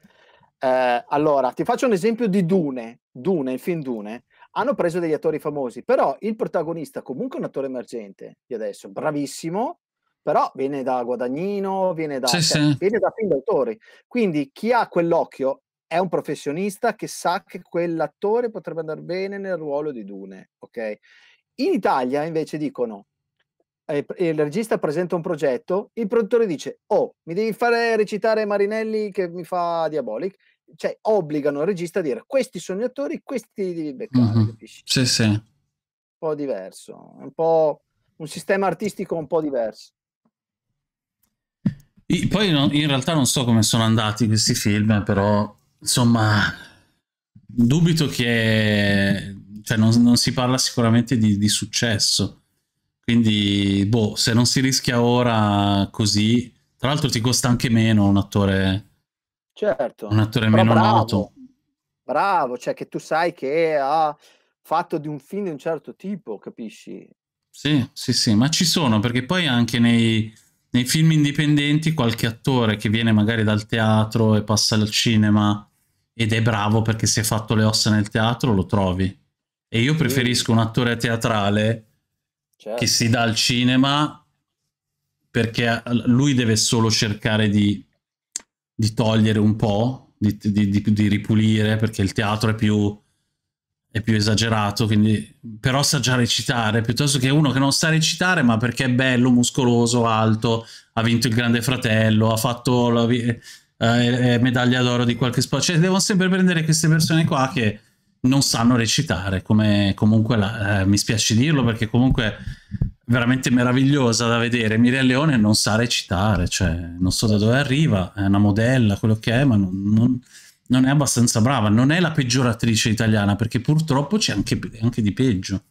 eh, allora, ti faccio un esempio di Dune. Dune, il film Dune, hanno preso degli attori famosi, però il protagonista comunque è un attore emergente di adesso, bravissimo, però viene da Guadagnino, viene da, sì, cioè, sì. Viene da film d'autori. Quindi chi ha quell'occhio è un professionista che sa che quell'attore potrebbe andare bene nel ruolo di Dune, ok? In Italia invece dicono eh, il regista presenta un progetto, il produttore dice, oh, mi devi fare recitare Marinelli che mi fa Diabolic, cioè obbligano il regista a dire, questi sono gli attori, questi li devi beccare, mm-hmm. Sì, sì. Un po' diverso, un po' un sistema artistico un po' diverso. I, poi no, in realtà non so come sono andati questi film, però insomma dubito che cioè, non, non si parla sicuramente di, di successo. Quindi, boh, se non si rischia ora così, tra l'altro ti costa anche meno un attore, certo, un attore meno bravo, noto. Bravo, cioè che tu sai che ha fatto di un film di un certo tipo, capisci? Sì, sì, sì, ma ci sono, perché poi anche nei, nei film indipendenti qualche attore che viene magari dal teatro e passa al cinema ed è bravo perché si è fatto le ossa nel teatro, lo trovi. E io preferisco un attore teatrale certo. che si dà al cinema perché lui deve solo cercare di, di togliere un po', di, di, di, ripulire, perché il teatro è più, è più esagerato, quindi... però sa già recitare, piuttosto che uno che non sa recitare, ma perché è bello, muscoloso, alto, ha vinto il Grande Fratello, ha fatto la, eh, medaglia d'oro di qualche sport, cioè devono sempre prendere queste persone qua che non sanno recitare, come comunque la, eh, mi spiace dirlo perché comunque veramente meravigliosa da vedere. Miria Leone non sa recitare, cioè non so da dove arriva, è una modella, quello che è, ma non, non, non è abbastanza brava. Non è la peggior attrice italiana perché purtroppo c'è anche, anche, di peggio.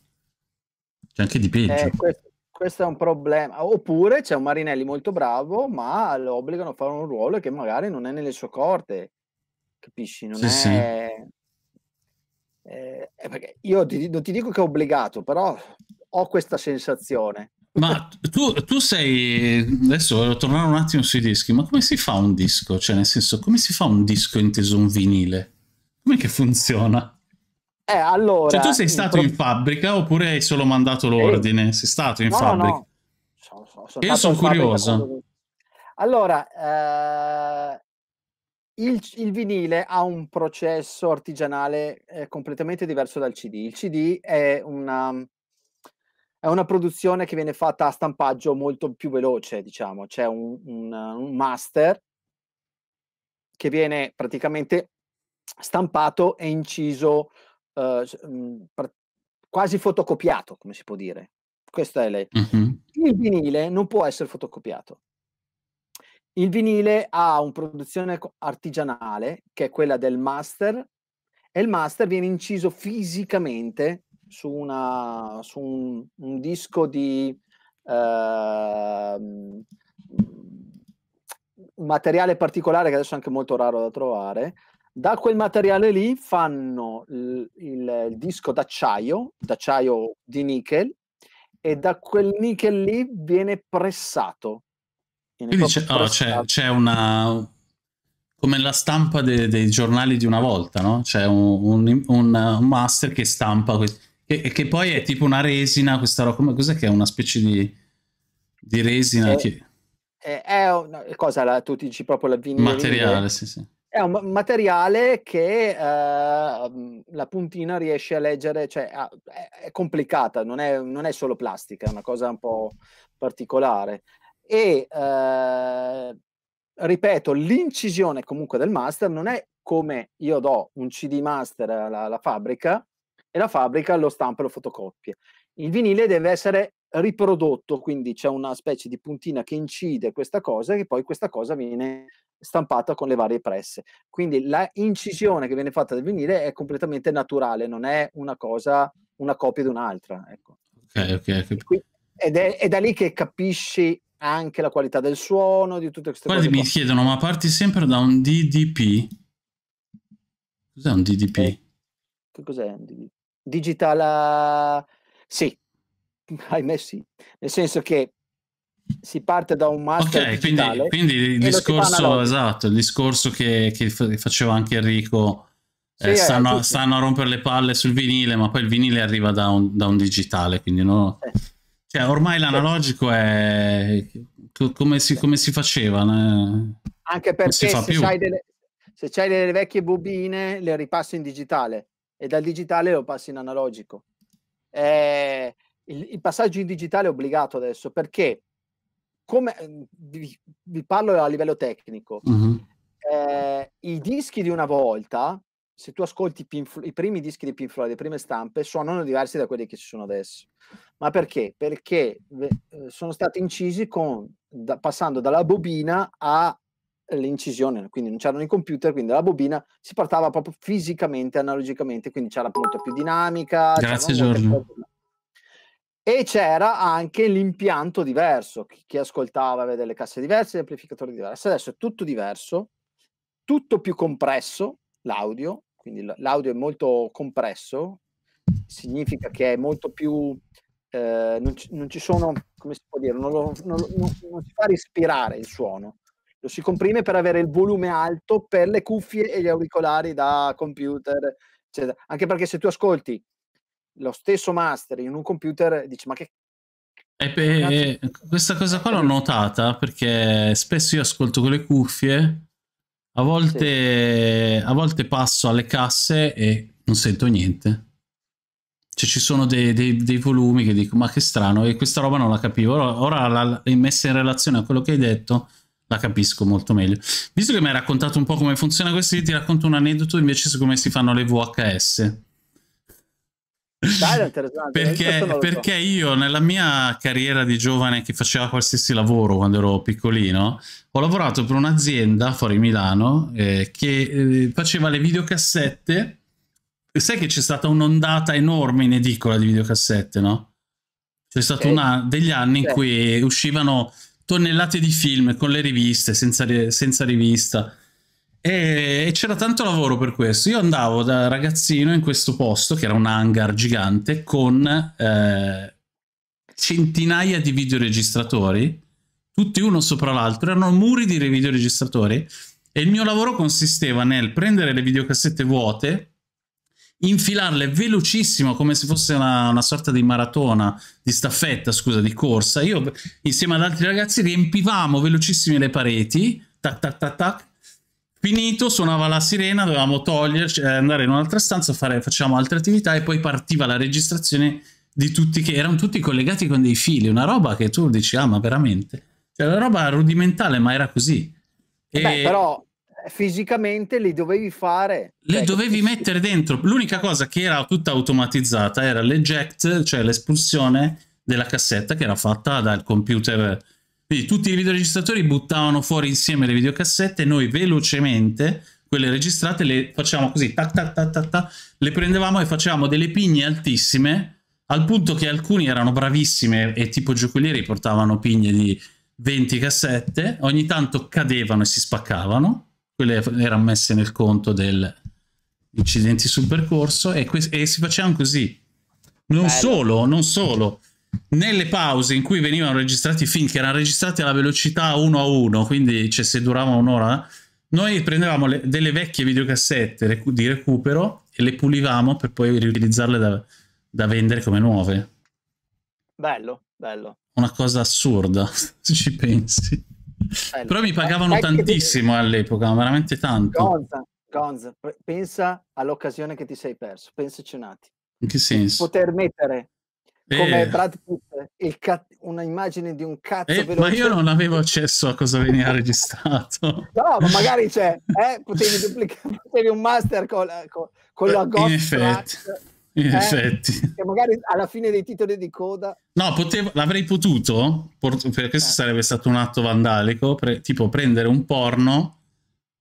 C'è anche di peggio. Eh, questo, questo, è un problema. Oppure c'è un Marinelli molto bravo, ma lo obbligano a fare un ruolo che magari non è nelle sue corte. Capisci? Non sì, è... Sì eh, eh io ti, non ti dico che è obbligato, però ho questa sensazione. Ma tu, tu, sei adesso tornare un attimo sui dischi, ma come si fa un disco? Cioè, nel senso, come si fa un disco inteso un vinile? Com'è che funziona? Eh, allora, cioè, tu sei stato in, pro... in fabbrica oppure hai solo mandato l'ordine? Eh, sei stato in no, fabbrica? No, no. Sono, sono, sono io sono curioso. Fabbrica. Allora, eh, il, il, vinile ha un processo artigianale eh, completamente diverso dal CD. Il CD è una, è una, produzione che viene fatta a stampaggio molto più veloce, diciamo. C'è un, un, un master che viene praticamente stampato e inciso, eh, mm, quasi fotocopiato, come si può dire. Questa è lei. Mm-hmm. Il vinile non può essere fotocopiato. Il vinile ha una produzione artigianale, che è quella del master, e il master viene inciso fisicamente su, una, su un, un, disco di eh, materiale particolare, che adesso è anche molto raro da trovare, da quel materiale lì fanno il, il, il, disco d'acciaio, d'acciaio di nickel, e da quel nickel lì viene pressato. Quindi c'è, oh, c'è, c'è, una... come la stampa de, dei giornali di una volta, no? C'è un, un, un, master che stampa, che, che, poi è tipo una resina, questa roba, Come, cos'è che è una specie di, di resina? È, che... è, è una cosa, la, tu dici proprio la vinile? Materiale, sì, sì. È un materiale che eh, la puntina riesce a leggere, cioè è complicata, non è, non è solo plastica, è una cosa un po' particolare. E eh, ripeto, l'incisione comunque del master non è come io do un CD master alla, alla fabbrica e la fabbrica lo stampa e lo fotocopia. Il vinile deve essere riprodotto, quindi c'è una specie di puntina che incide questa cosa e poi questa cosa viene stampata con le varie presse. Quindi la incisione che viene fatta del vinile è completamente naturale, non è una cosa, una copia di un'altra. Ecco. Okay, okay, okay. Ed, è, è, da lì che capisci anche la qualità del suono, di tutte queste Guardi, cose. Qua. mi chiedono, ma parti sempre da un DDP? Cos'è un DDP? Eh, che cos'è un DDP? Digital... Eh, sì, ahimè sì, nel senso che si parte da un master Ok, quindi, quindi, il discorso, esatto, il discorso che, che faceva anche Enrico... Eh, sì, eh, stanno, stanno, a rompere le palle sul vinile, ma poi il vinile arriva da un, da un digitale, quindi no... Eh cioè, ormai l'analogico è come si, come si faceva. Né? Anche perché se hai, delle, se hai delle vecchie bobine le ripasso in digitale e dal digitale lo passi in analogico. Eh, il, il, passaggio in digitale è obbligato adesso perché, come vi, vi parlo a livello tecnico, mm-hmm. eh, i dischi di una volta se tu ascolti Pinf- i primi dischi di Pink Floyd, le prime stampe, suonano diversi da quelli che ci sono adesso. Ma perché? Perché eh, sono stati incisi con, da, passando dalla bobina all'incisione, quindi non c'erano i computer, quindi la bobina si portava proprio fisicamente, analogicamente, quindi c'era appunto più dinamica. Grazie Giorgio. E c'era anche l'impianto diverso, chi ascoltava aveva delle casse diverse, gli amplificatori diversi. Adesso è tutto diverso, tutto più compresso, l'audio, quindi l'audio è molto compresso, significa che è molto più... Eh, non, ci, non, ci, sono, come si può dire, non, lo, non, non si fa respirare il suono, lo si comprime per avere il volume alto per le cuffie e gli auricolari da computer, eccetera. Anche perché se tu ascolti lo stesso master in un computer, dici ma che... Per, questa cosa qua l'ho notata perché spesso io ascolto con le cuffie a volte, sì. a volte passo alle casse e non sento niente. Cioè ci sono dei, dei, dei, volumi che dico ma che strano e questa roba non la capivo. Ora, ora la, messa in relazione a quello che hai detto la capisco molto meglio. Visto che mi hai raccontato un po' come funziona questo, ti racconto un aneddoto invece su come si fanno le VHS perché, perché io nella mia carriera di giovane che faceva qualsiasi lavoro quando ero piccolino, ho lavorato per un'azienda fuori Milano eh, che eh, faceva le videocassette. E sai che c'è stata un'ondata enorme in edicola di videocassette, no? C'è stato okay. degli anni in cui uscivano tonnellate di film con le riviste, senza, senza rivista e, c'era tanto lavoro per questo. Io andavo da ragazzino in questo posto, che era un hangar gigante, con eh, centinaia di videoregistratori, tutti uno sopra l'altro, erano muri di videoregistratori, e il mio lavoro consisteva nel prendere le videocassette vuote, infilarle velocissimo come se fosse una, una, sorta di maratona, di staffetta, scusa, di corsa. Io insieme ad altri ragazzi riempivamo velocissime le pareti, tac tac tac tac, Finito, suonava la sirena, dovevamo toglierci, eh, andare in un'altra stanza, fare, facciamo altre attività e poi partiva la registrazione di tutti che erano tutti collegati con dei fili, una roba che tu dici, ah ma veramente? Cioè una roba rudimentale, ma era così. Eh e... Beh, però eh, fisicamente li dovevi fare. Le cioè, dovevi così. mettere dentro. L'unica cosa che era tutta automatizzata era l'eject, cioè l'espulsione della cassetta che era fatta dal computer quindi tutti i videoregistratori buttavano fuori insieme le videocassette e noi velocemente quelle registrate le facciamo così, tac tac tac tac, tac le prendevamo e facevamo delle pigne altissime al punto che alcuni erano bravissime e tipo giocolieri portavano pigne di 20 cassette, ogni tanto cadevano e si spaccavano, quelle erano messe nel conto degli incidenti sul percorso e, e si facevano così. Non Bello. solo, non solo nelle pause in cui venivano registrati i film, che erano registrati alla velocità 1 a 1, quindi cioè, se durava un'ora, noi prendevamo le, delle vecchie videocassette di recupero e le pulivamo per poi riutilizzarle da, da vendere come nuove. Bello, bello. Una cosa assurda, se ci pensi. Bello. Però mi pagavano eh, tantissimo ti... all'epoca, veramente tanto. Gonza, pensa all'occasione che ti sei perso, pensaci un attimo. In che senso? Poter mettere come Brad Pitt, cat- una immagine di un cazzo eh, Ma io non avevo accesso a cosa veniva registrato. no, ma magari c'è, eh, potevi duplicare potevi un master con, eh, con, con la Ghost In effetti. Track, in eh, effetti. Che magari alla fine dei titoli di coda. No, potevo, l'avrei potuto, perché questo eh. sarebbe stato un atto vandalico, pre- tipo prendere un porno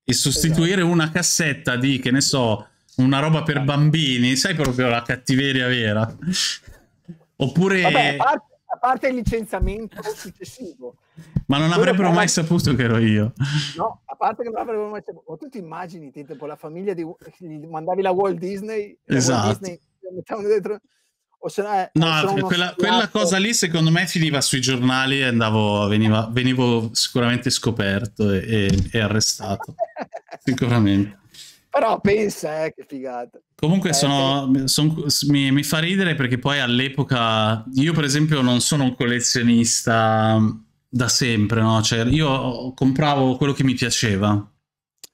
e sostituire esatto. una cassetta di, che ne so, una roba per esatto. bambini, sai proprio la cattiveria vera. Oppure... Vabbè, a parte, a parte il licenziamento successivo. Ma non avrebbero mai saputo che ero io. No, a parte che non avrebbero mai saputo. Ma tu ti immagini, tipo, la famiglia di... Gli mandavi la Walt Disney. esatto. Walt Disney, mettevano Se no, eh, no quella, quella, cosa lì secondo me finiva sui giornali e andavo, veniva, venivo sicuramente scoperto e, e, e arrestato. sicuramente. Però pensa, eh, che figata. Comunque eh, sono, eh. Son, mi, mi, fa ridere perché poi all'epoca, io per esempio non sono un collezionista mm, da sempre, no? Cioè io compravo quello che mi piaceva,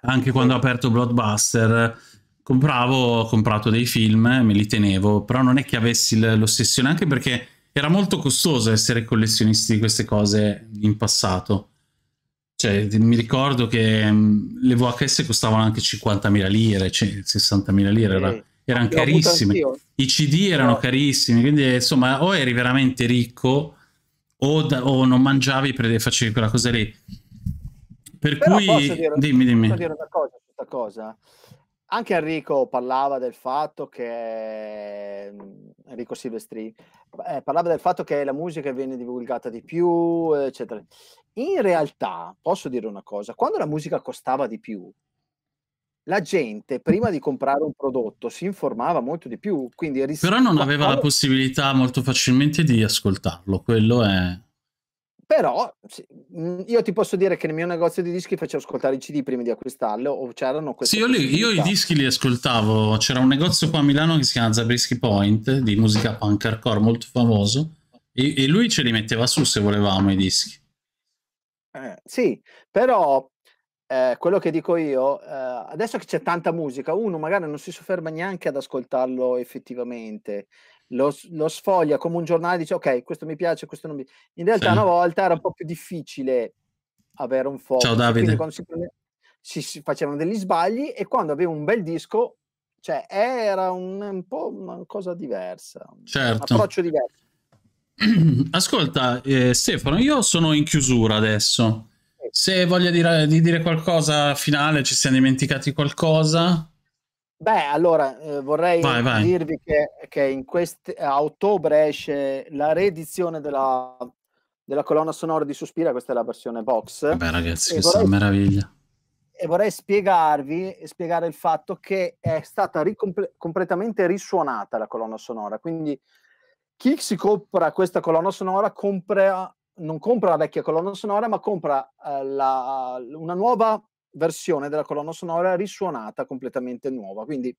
anche quando ho aperto Blockbuster, compravo, ho comprato dei film, eh, me li tenevo, però non è che avessi l'ossessione, anche perché era molto costoso essere collezionisti di queste cose in passato. Cioè, mi ricordo che mm, le VHS costavano anche 50.000 lire, 60.000 lire, era, mm. erano carissime. I CD erano carissimi, quindi insomma o eri veramente ricco o, da, o non mangiavi e facevi quella cosa lì. Per Però cui... Posso dire, dimmi, dimmi. Posso dire una cosa, questa cosa? anche Enrico parlava del fatto che mhmm, Enrico Silvestri eh, parlava del fatto che la musica viene divulgata di più, eccetera. In realtà, posso dire una cosa, quando la musica costava di più, la gente prima di comprare un prodotto si informava molto di più, quindi ris- Però non aveva la possibilità molto facilmente di ascoltarlo, quello è però mm, io ti posso dire che nel mio negozio di dischi facevo ascoltare i CD prima di acquistarlo o c'erano queste Sì, io, li, io i dischi li ascoltavo, c'era un negozio qua a Milano che si chiama Zabriskie Point di musica punk hardcore molto famoso e, e lui ce li metteva su se volevamo i dischi. Eh, sì, però eh, quello che dico io, eh, adesso che c'è tanta musica, uno magari non si sofferma neanche ad ascoltarlo effettivamente lo, lo, sfoglia come un giornale e dice ok, questo mi piace, questo non mi In realtà sì. una volta era un po' più difficile avere un focus. Ciao cioè, Davide. Quando si, prende... si, si, facevano degli sbagli e quando avevi un bel disco, cioè era un, un po' una cosa diversa, certo. un approccio diverso. Ascolta eh, Stefano, io sono in chiusura adesso. Se voglia dire, di dire qualcosa finale, ci siamo dimenticati qualcosa? Beh, allora eh, vorrei vai, vai. dirvi che, che quest- a ottobre esce la reedizione della, della, colonna sonora di Suspira, questa è la versione box. Beh ragazzi, che vorrei, meraviglia. E vorrei spiegarvi, spiegare il fatto che è stata ricomple- completamente risuonata la colonna sonora, quindi chi si compra questa colonna sonora compra, non compra la vecchia colonna sonora, ma compra eh, la, una nuova versione della colonna sonora risuonata completamente nuova. Quindi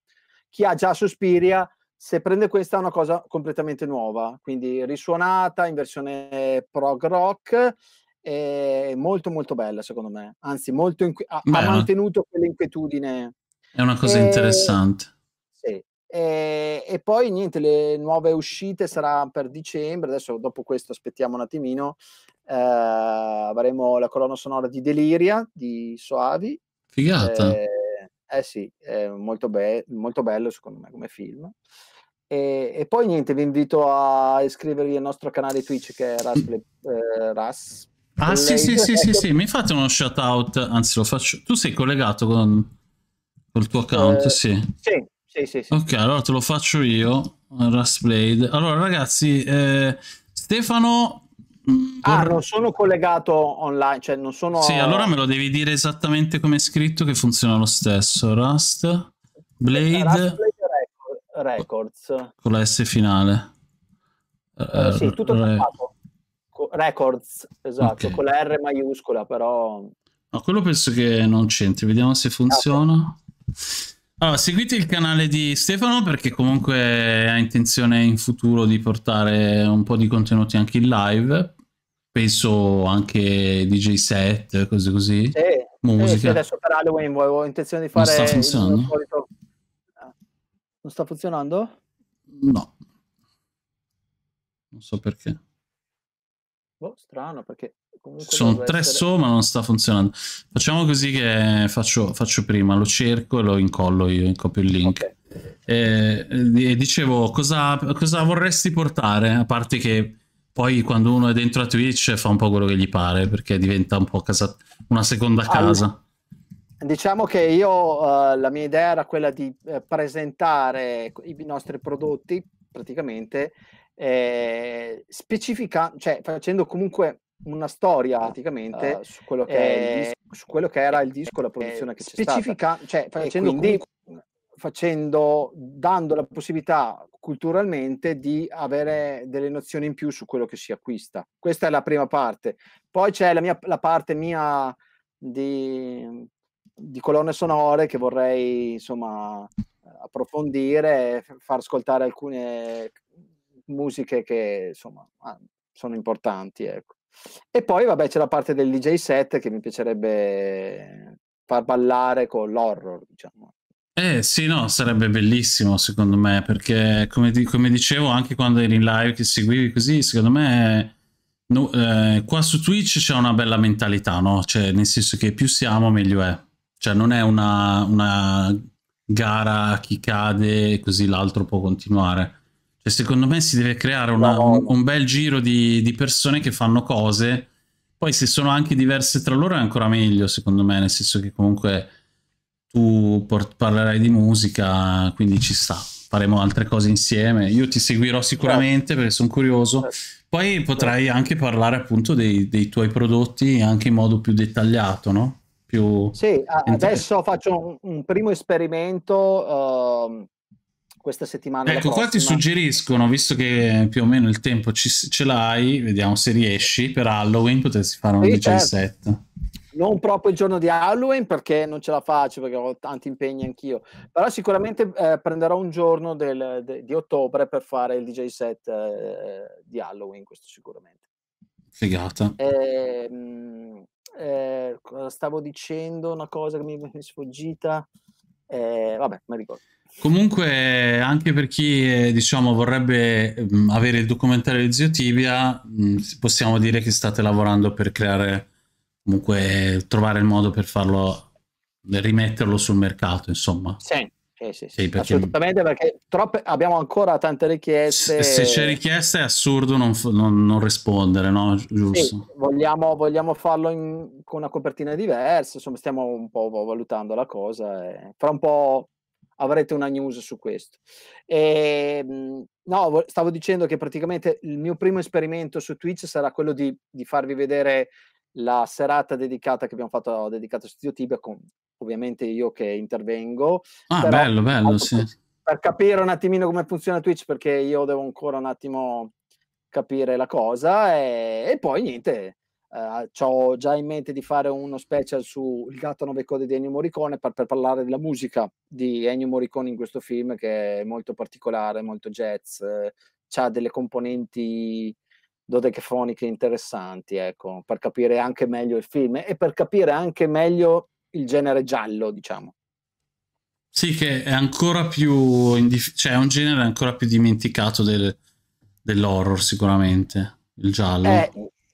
chi ha già Suspiria, se prende questa è una cosa completamente nuova, quindi risuonata in versione prog rock, è molto molto bella secondo me, anzi molto inqu- ha, Beh, ha mantenuto quell'inquietudine. È una cosa e... interessante. Sì, e, eh, e, poi niente, le nuove uscite saranno per dicembre. Adesso dopo questo aspettiamo un attimino. Eh, avremo la colonna sonora di Deliria di Soavi. Figata. Eh, eh sì, è molto, be- molto bello secondo me come film. E, e, poi niente, vi invito a iscrivervi al nostro canale Twitch che è Rasplay, eh, Ras. Ah sì sì sì, sì sì, mi fate uno shout out, anzi lo faccio. Tu sei collegato con, il tuo account, eh, sì. Sì, sì, sì, Ok, allora te lo faccio io. Rustblade. Allora, ragazzi, eh, Stefano. Mm, ah, non sono collegato online, cioè non sono. Sì, allora me lo devi dire esattamente come è scritto, che funziona lo stesso. Rustblade... Eh, Records con la S finale. Eh, eh sì, eh, tutto Re... Records, esatto, okay. con la R maiuscola, però. Ma quello penso che non c'entri. Vediamo se ah, funziona. Okay. Allora, seguite il canale di Stefano perché comunque ha intenzione in futuro di portare un po' di contenuti anche in live. Penso anche DJ set, cose così. Sì, Musica. Sì, adesso per Halloween avevo intenzione di fare... Non sta funzionando? Ah, non sta funzionando? No. Non so perché. Boh, strano perché sono tre essere... so, ma non sta funzionando. Facciamo così che faccio, faccio prima, lo cerco e lo incollo io, copio il link. Okay. E, eh, eh, e, dicevo, cosa, cosa, vorresti portare? A parte che poi quando uno è dentro a Twitch fa un po' quello che gli pare, perché diventa un po' casa, una seconda casa. Allora, diciamo che io, uh, la mia idea era quella di eh, presentare i, nostri prodotti, praticamente, eh, specifica, cioè facendo comunque una storia praticamente uh, su, quello eh, disco, su, quello che era il disco, la eh, produzione eh, che c'è specifica, stata. Cioè, facendo, quindi, comunque, facendo, dando la possibilità culturalmente di avere delle nozioni in più su quello che si acquista. Questa è la prima parte. Poi c'è la, mia, la parte mia di, di colonne sonore che vorrei insomma approfondire, far ascoltare alcune musiche che insomma ah, sono importanti. Ecco. E poi, vabbè, c'è la parte del DJ set che mi piacerebbe far ballare con l'horror, diciamo. Eh sì, no, sarebbe bellissimo secondo me, perché come, di- come dicevo anche quando eri in live che seguivi così, secondo me... No, eh, qua su Twitch c'è una bella mentalità, no? Cioè, nel senso che più siamo, meglio è. Cioè, non è una, una gara a chi cade, così l'altro può continuare. Cioè, secondo me si deve creare una, no. un bel giro di, di, persone che fanno cose. Poi se sono anche diverse tra loro è ancora meglio, secondo me, nel senso che comunque tu por- parlerai di musica, quindi ci sta. Faremo altre cose insieme. Io ti seguirò sicuramente perché sono curioso. Eh. Poi potrai anche parlare appunto dei, dei tuoi prodotti anche in modo più dettagliato, no? Più sì, adesso faccio un, un primo esperimento uh, questa settimana. Ecco, qua ti suggeriscono, visto che più o meno il tempo ci, ce l'hai, vediamo se riesci, per Halloween potresti fare un sì, DJ certo. set. Non proprio il giorno di Halloween perché non ce la faccio, perché ho tanti impegni anch'io, però sicuramente eh, prenderò un giorno del, de, di ottobre per fare il DJ set eh, di Halloween, questo sicuramente. Figata. Ehm, eh, stavo dicendo una cosa che mi è sfuggita, eh, vabbè, mi ricordo. Comunque, anche per chi eh, diciamo, vorrebbe mh, mm, avere il documentario di Zio Tibia, mh, mm, possiamo dire che state lavorando per creare, comunque, trovare il modo per farlo, rimetterlo sul mercato, insomma. Sì. sì, sì, sì, perché... assolutamente perché troppe... abbiamo ancora tante richieste. Se, se c'è richiesta è assurdo non, non, non rispondere, no? Giusto. Vogliamo, vogliamo, farlo in, con una copertina diversa, insomma stiamo un po' valutando la cosa. E... Fra un po' avrete una news su questo. E, ehm, no, stavo dicendo che praticamente il mio primo esperimento su Twitch sarà quello di, di farvi vedere la serata dedicata che abbiamo fatto dedicata a Studio Tibia con ovviamente io che intervengo. Ah, bello, bello, sì. Per capire un attimino come funziona Twitch perché io devo ancora un attimo capire la cosa e, e poi niente, Uh, eh, ho già in mente di fare uno special su Il gatto a nove code di Ennio Morricone per, per, parlare della musica di Ennio Morricone in questo film che è molto particolare, molto jazz, eh, ha delle componenti dodecafoniche interessanti, ecco, per capire anche meglio il film e per capire anche meglio il genere giallo, diciamo. Sì, che è ancora più, indif- cioè è un genere ancora più dimenticato del, dell'horror sicuramente, il giallo. Eh,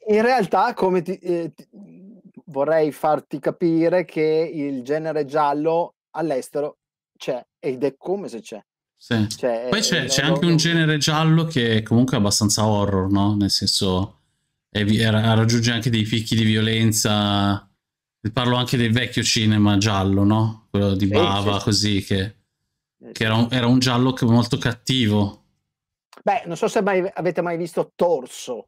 in realtà, come ti, eh, ti, vorrei farti capire che il genere giallo all'estero c'è ed è come se c'è. Sì. Cioè, Poi c'è, c'è anche un genere giallo che è comunque abbastanza horror, no? Nel senso, è, è, raggiunge anche dei picchi di violenza. Parlo anche del vecchio cinema giallo, no? Quello di Bava, sì, così, che, eh, che era, un, era, un, giallo molto cattivo. Beh, non so se mai, avete mai visto Torso.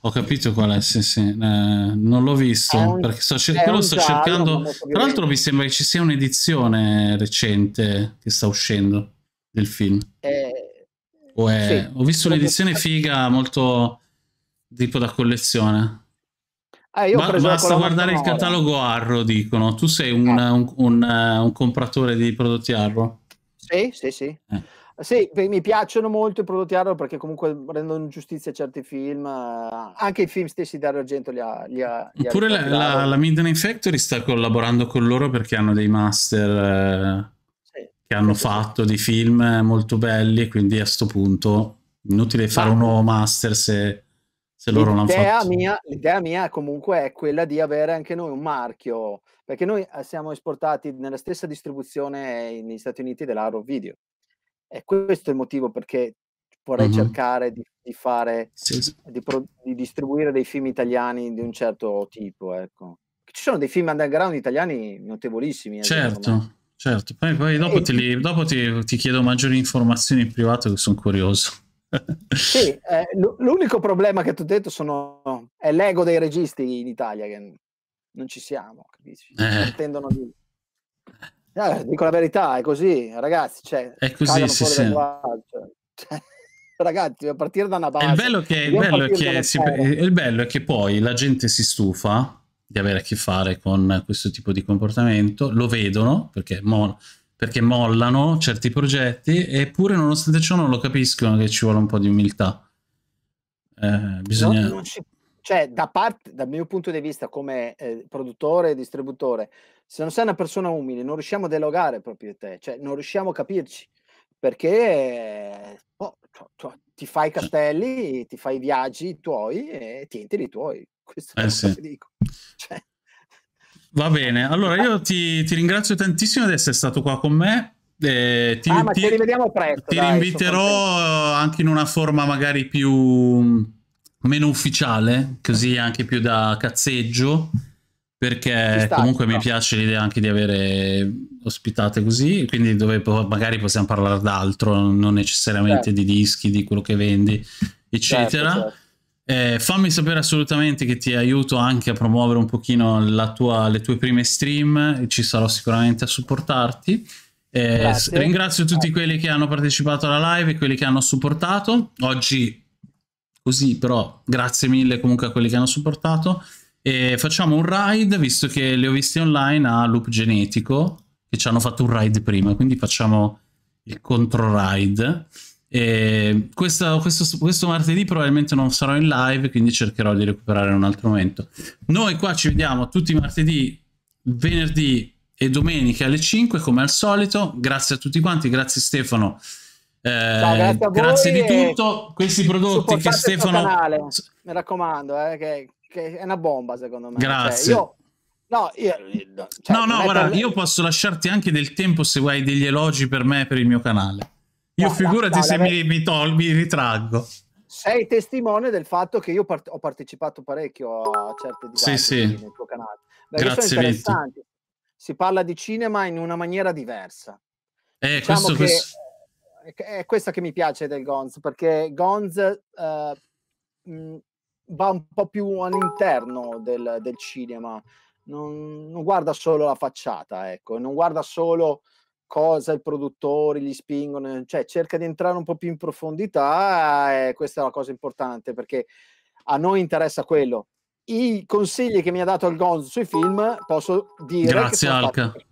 Ho capito qual è, sì, sì. Eh, non l'ho visto, un, perché sto, cer- quello sto cercando... Tra l'altro mi sembra che ci sia un'edizione recente che sta uscendo del film. Eh, è... sì, Ho visto un'edizione figa molto tipo da collezione. Eh, ba- basta guardare il catalogo Arro, dicono. Tu sei una, eh. un, un, eh, un, compratore di prodotti Arro? Sì, sì, sì. Eh. Sì, mi piacciono molto i prodotti horror perché comunque rendono giustizia a certi film, eh, anche i film stessi di Argento li ha... Li ha, li Oppure ha la, la, la, Midnight Factory sta collaborando con loro perché hanno dei master eh, sì, che hanno sì. fatto dei film eh, molto belli, quindi a questo punto inutile fare un nuovo master se... loro L'idea mia, l'idea mia, comunque è quella di avere anche noi un marchio, perché noi siamo esportati nella stessa distribuzione negli Stati Uniti dell'Aro Video, e questo è il motivo perché vorrei uh-huh. cercare di, di fare, sì, sì. Di, pro, di, distribuire dei film italiani di un certo tipo. Ecco. Ci sono dei film underground italiani notevolissimi. Eh, certo, certo. Poi, poi dopo, ti, li, dopo ti, ti, chiedo maggiori informazioni in privato che sono curioso. sì, eh, l'unico problema che ti ho detto sono, è l'ego dei registi in Italia, che non ci siamo, capisci? Eh. Tendono di... Eh, dico la verità, è così, ragazzi. Cioè, è così, sì, sì. Cioè, ragazzi, partire da una base. È il bello, che, bello è che si, il bello è che poi la gente si stufa di avere a che fare con questo tipo di comportamento, lo vedono perché, mo- perché mollano certi progetti, eppure nonostante ciò non lo capiscono che ci vuole un po' di umiltà. Eh, bisogna... No, non ci... Cioè, da parte, dal mio punto di vista come eh, produttore e distributore, se non sei una persona umile non riusciamo a delogare proprio te, cioè non riusciamo a capirci perché oh, ti fai i castelli, ti fai i viaggi tuoi e ti entri i tuoi. Questo eh è sì. dico. Cioè... Va bene, allora ah. io ti, ti, ringrazio tantissimo di essere stato qua con me. Eh, ti, ah, ti, ci rivediamo presto. Ti rinviterò anche in una forma magari più meno ufficiale, così anche più da cazzeggio perché sta, comunque mi piace l'idea anche di avere ospitate così, quindi dove magari possiamo parlare d'altro, non necessariamente certo. di dischi, di quello che vendi, eccetera. Certo, certo. Eh, fammi sapere assolutamente che ti aiuto anche a promuovere un pochino tua, le tue prime stream, ci sarò sicuramente a supportarti. Eh, ringrazio tutti ah. quelli che hanno partecipato alla live e quelli che hanno supportato. Oggi così, però grazie mille comunque a quelli che hanno supportato. E facciamo un ride visto che le ho viste online a Loop Genetico, che ci hanno fatto un ride prima, quindi facciamo il contro ride E questo, questo, questo, martedì probabilmente non sarò in live, quindi cercherò di recuperare in un altro momento. Noi qua ci vediamo tutti i martedì, venerdì e domenica alle 5 come al solito. Grazie a tutti quanti, grazie Stefano. Eh, Ciao, grazie, grazie di tutto. Questi prodotti che Stefano... Canale, mi raccomando, eh, che che è una bomba, secondo me. Cioè, Grazie. Cioè, io... No, io, cioè, no, no guarda, per... io posso lasciarti anche del tempo se vuoi degli elogi per me e per il mio canale. Io no, figurati no, se mi, mi, tol- mi ritraggo. Sei testimone del fatto che io part- ho partecipato parecchio a certe dibattiti sì, sì. nel tuo canale. Beh, Grazie interessanti. Si parla di cinema in una maniera diversa. Eh, diciamo questo, questo... È questa che mi piace del Gonz, perché Gonz... Uh, va un po' più all'interno del, del cinema, non, non, guarda solo la facciata, ecco, non guarda solo cosa i produttori gli spingono, cioè cerca di entrare un po' più in profondità e eh, questa è la cosa importante perché a noi interessa quello. I consigli che mi ha dato il Gonzo sui film posso dire Grazie sono Alca. Stati,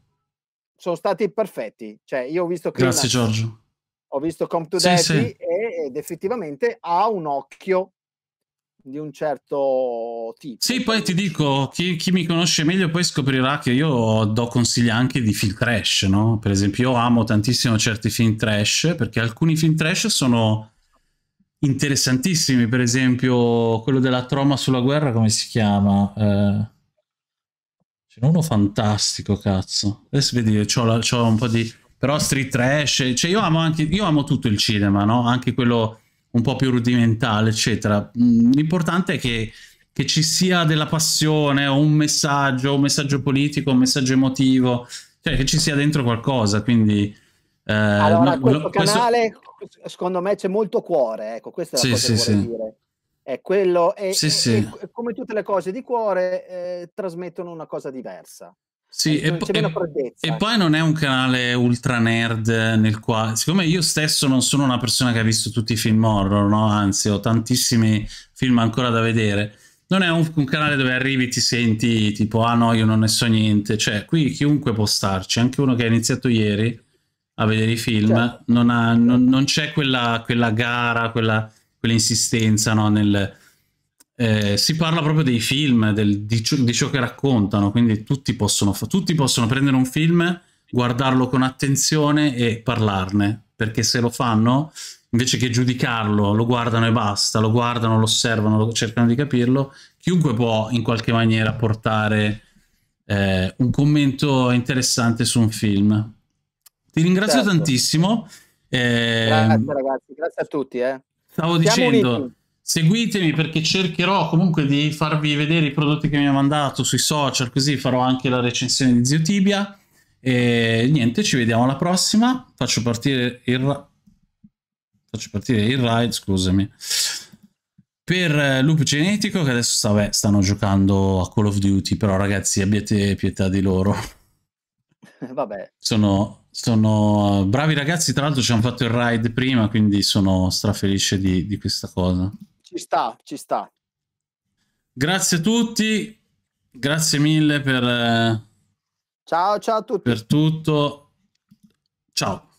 sono stati perfetti, cioè io ho visto Grazie Giorgio. Ho visto Come to sì, Daddy sì. ed effettivamente ha un occhio di un certo tipo. Sì, poi ti dico, chi, chi, mi conosce meglio poi scoprirà che io do consigli anche di film trash, no? Per esempio, io amo tantissimo certi film trash, perché alcuni film trash sono interessantissimi, per esempio quello della troma sulla guerra, come si chiama? Eh, ce uno fantastico, cazzo. Adesso vedi, c'ho, la, c'ho un po' di... Però street trash, cioè io amo anche, io amo tutto il cinema, no? Anche quello un po' più rudimentale, eccetera. Mm, l'importante è che, che ci sia della passione, o un messaggio, un messaggio politico, un messaggio emotivo, cioè che ci sia dentro qualcosa, quindi... Eh, allora, no, questo lo, canale, questo... secondo me, c'è molto cuore, ecco, questa è la sì, cosa sì, che vorrei sì. dire. È quello, è, sì, è, sì. È, come tutte le cose di cuore, eh, trasmettono una cosa diversa. Sì, eh, e, po- e, e, eh. poi non è un canale ultra nerd nel quale, siccome io stesso non sono una persona che ha visto tutti i film horror, no? anzi ho tantissimi film ancora da vedere, non è un, un canale dove arrivi e ti senti tipo ah no io non ne so niente, cioè qui chiunque può starci, anche uno che ha iniziato ieri a vedere i film, certo. non, ha, non, non, c'è quella, quella gara, quella, quell'insistenza no? nel eh, si parla proprio dei film, del, di, ciò, di, ciò, che raccontano, quindi tutti possono, tutti possono prendere un film, guardarlo con attenzione e parlarne, perché se lo fanno, invece che giudicarlo, lo guardano e basta, lo guardano, lo osservano, lo, cercano di capirlo, chiunque può in qualche maniera portare eh, un commento interessante su un film. Ti ringrazio certo. tantissimo. Eh, grazie ragazzi, grazie a tutti. Eh. Stavo Siamo dicendo... Uniti Seguitemi perché cercherò comunque di farvi vedere i prodotti che mi ha mandato sui social, così farò anche la recensione di Zio Tibia. E niente, ci vediamo alla prossima. Faccio partire il, Faccio partire il ride, scusami. Per Loop Genetico, che adesso vabbè, stanno giocando a Call of Duty, però ragazzi abbiate pietà di loro. Vabbè. Sono, sono eh, bravi ragazzi, tra l'altro ci hanno fatto il ride prima, quindi sono strafelice di, di questa cosa ci sta, ci sta. Grazie a tutti, grazie mille per... Eh, ciao, ciao a tutti. Per tutto. Ciao.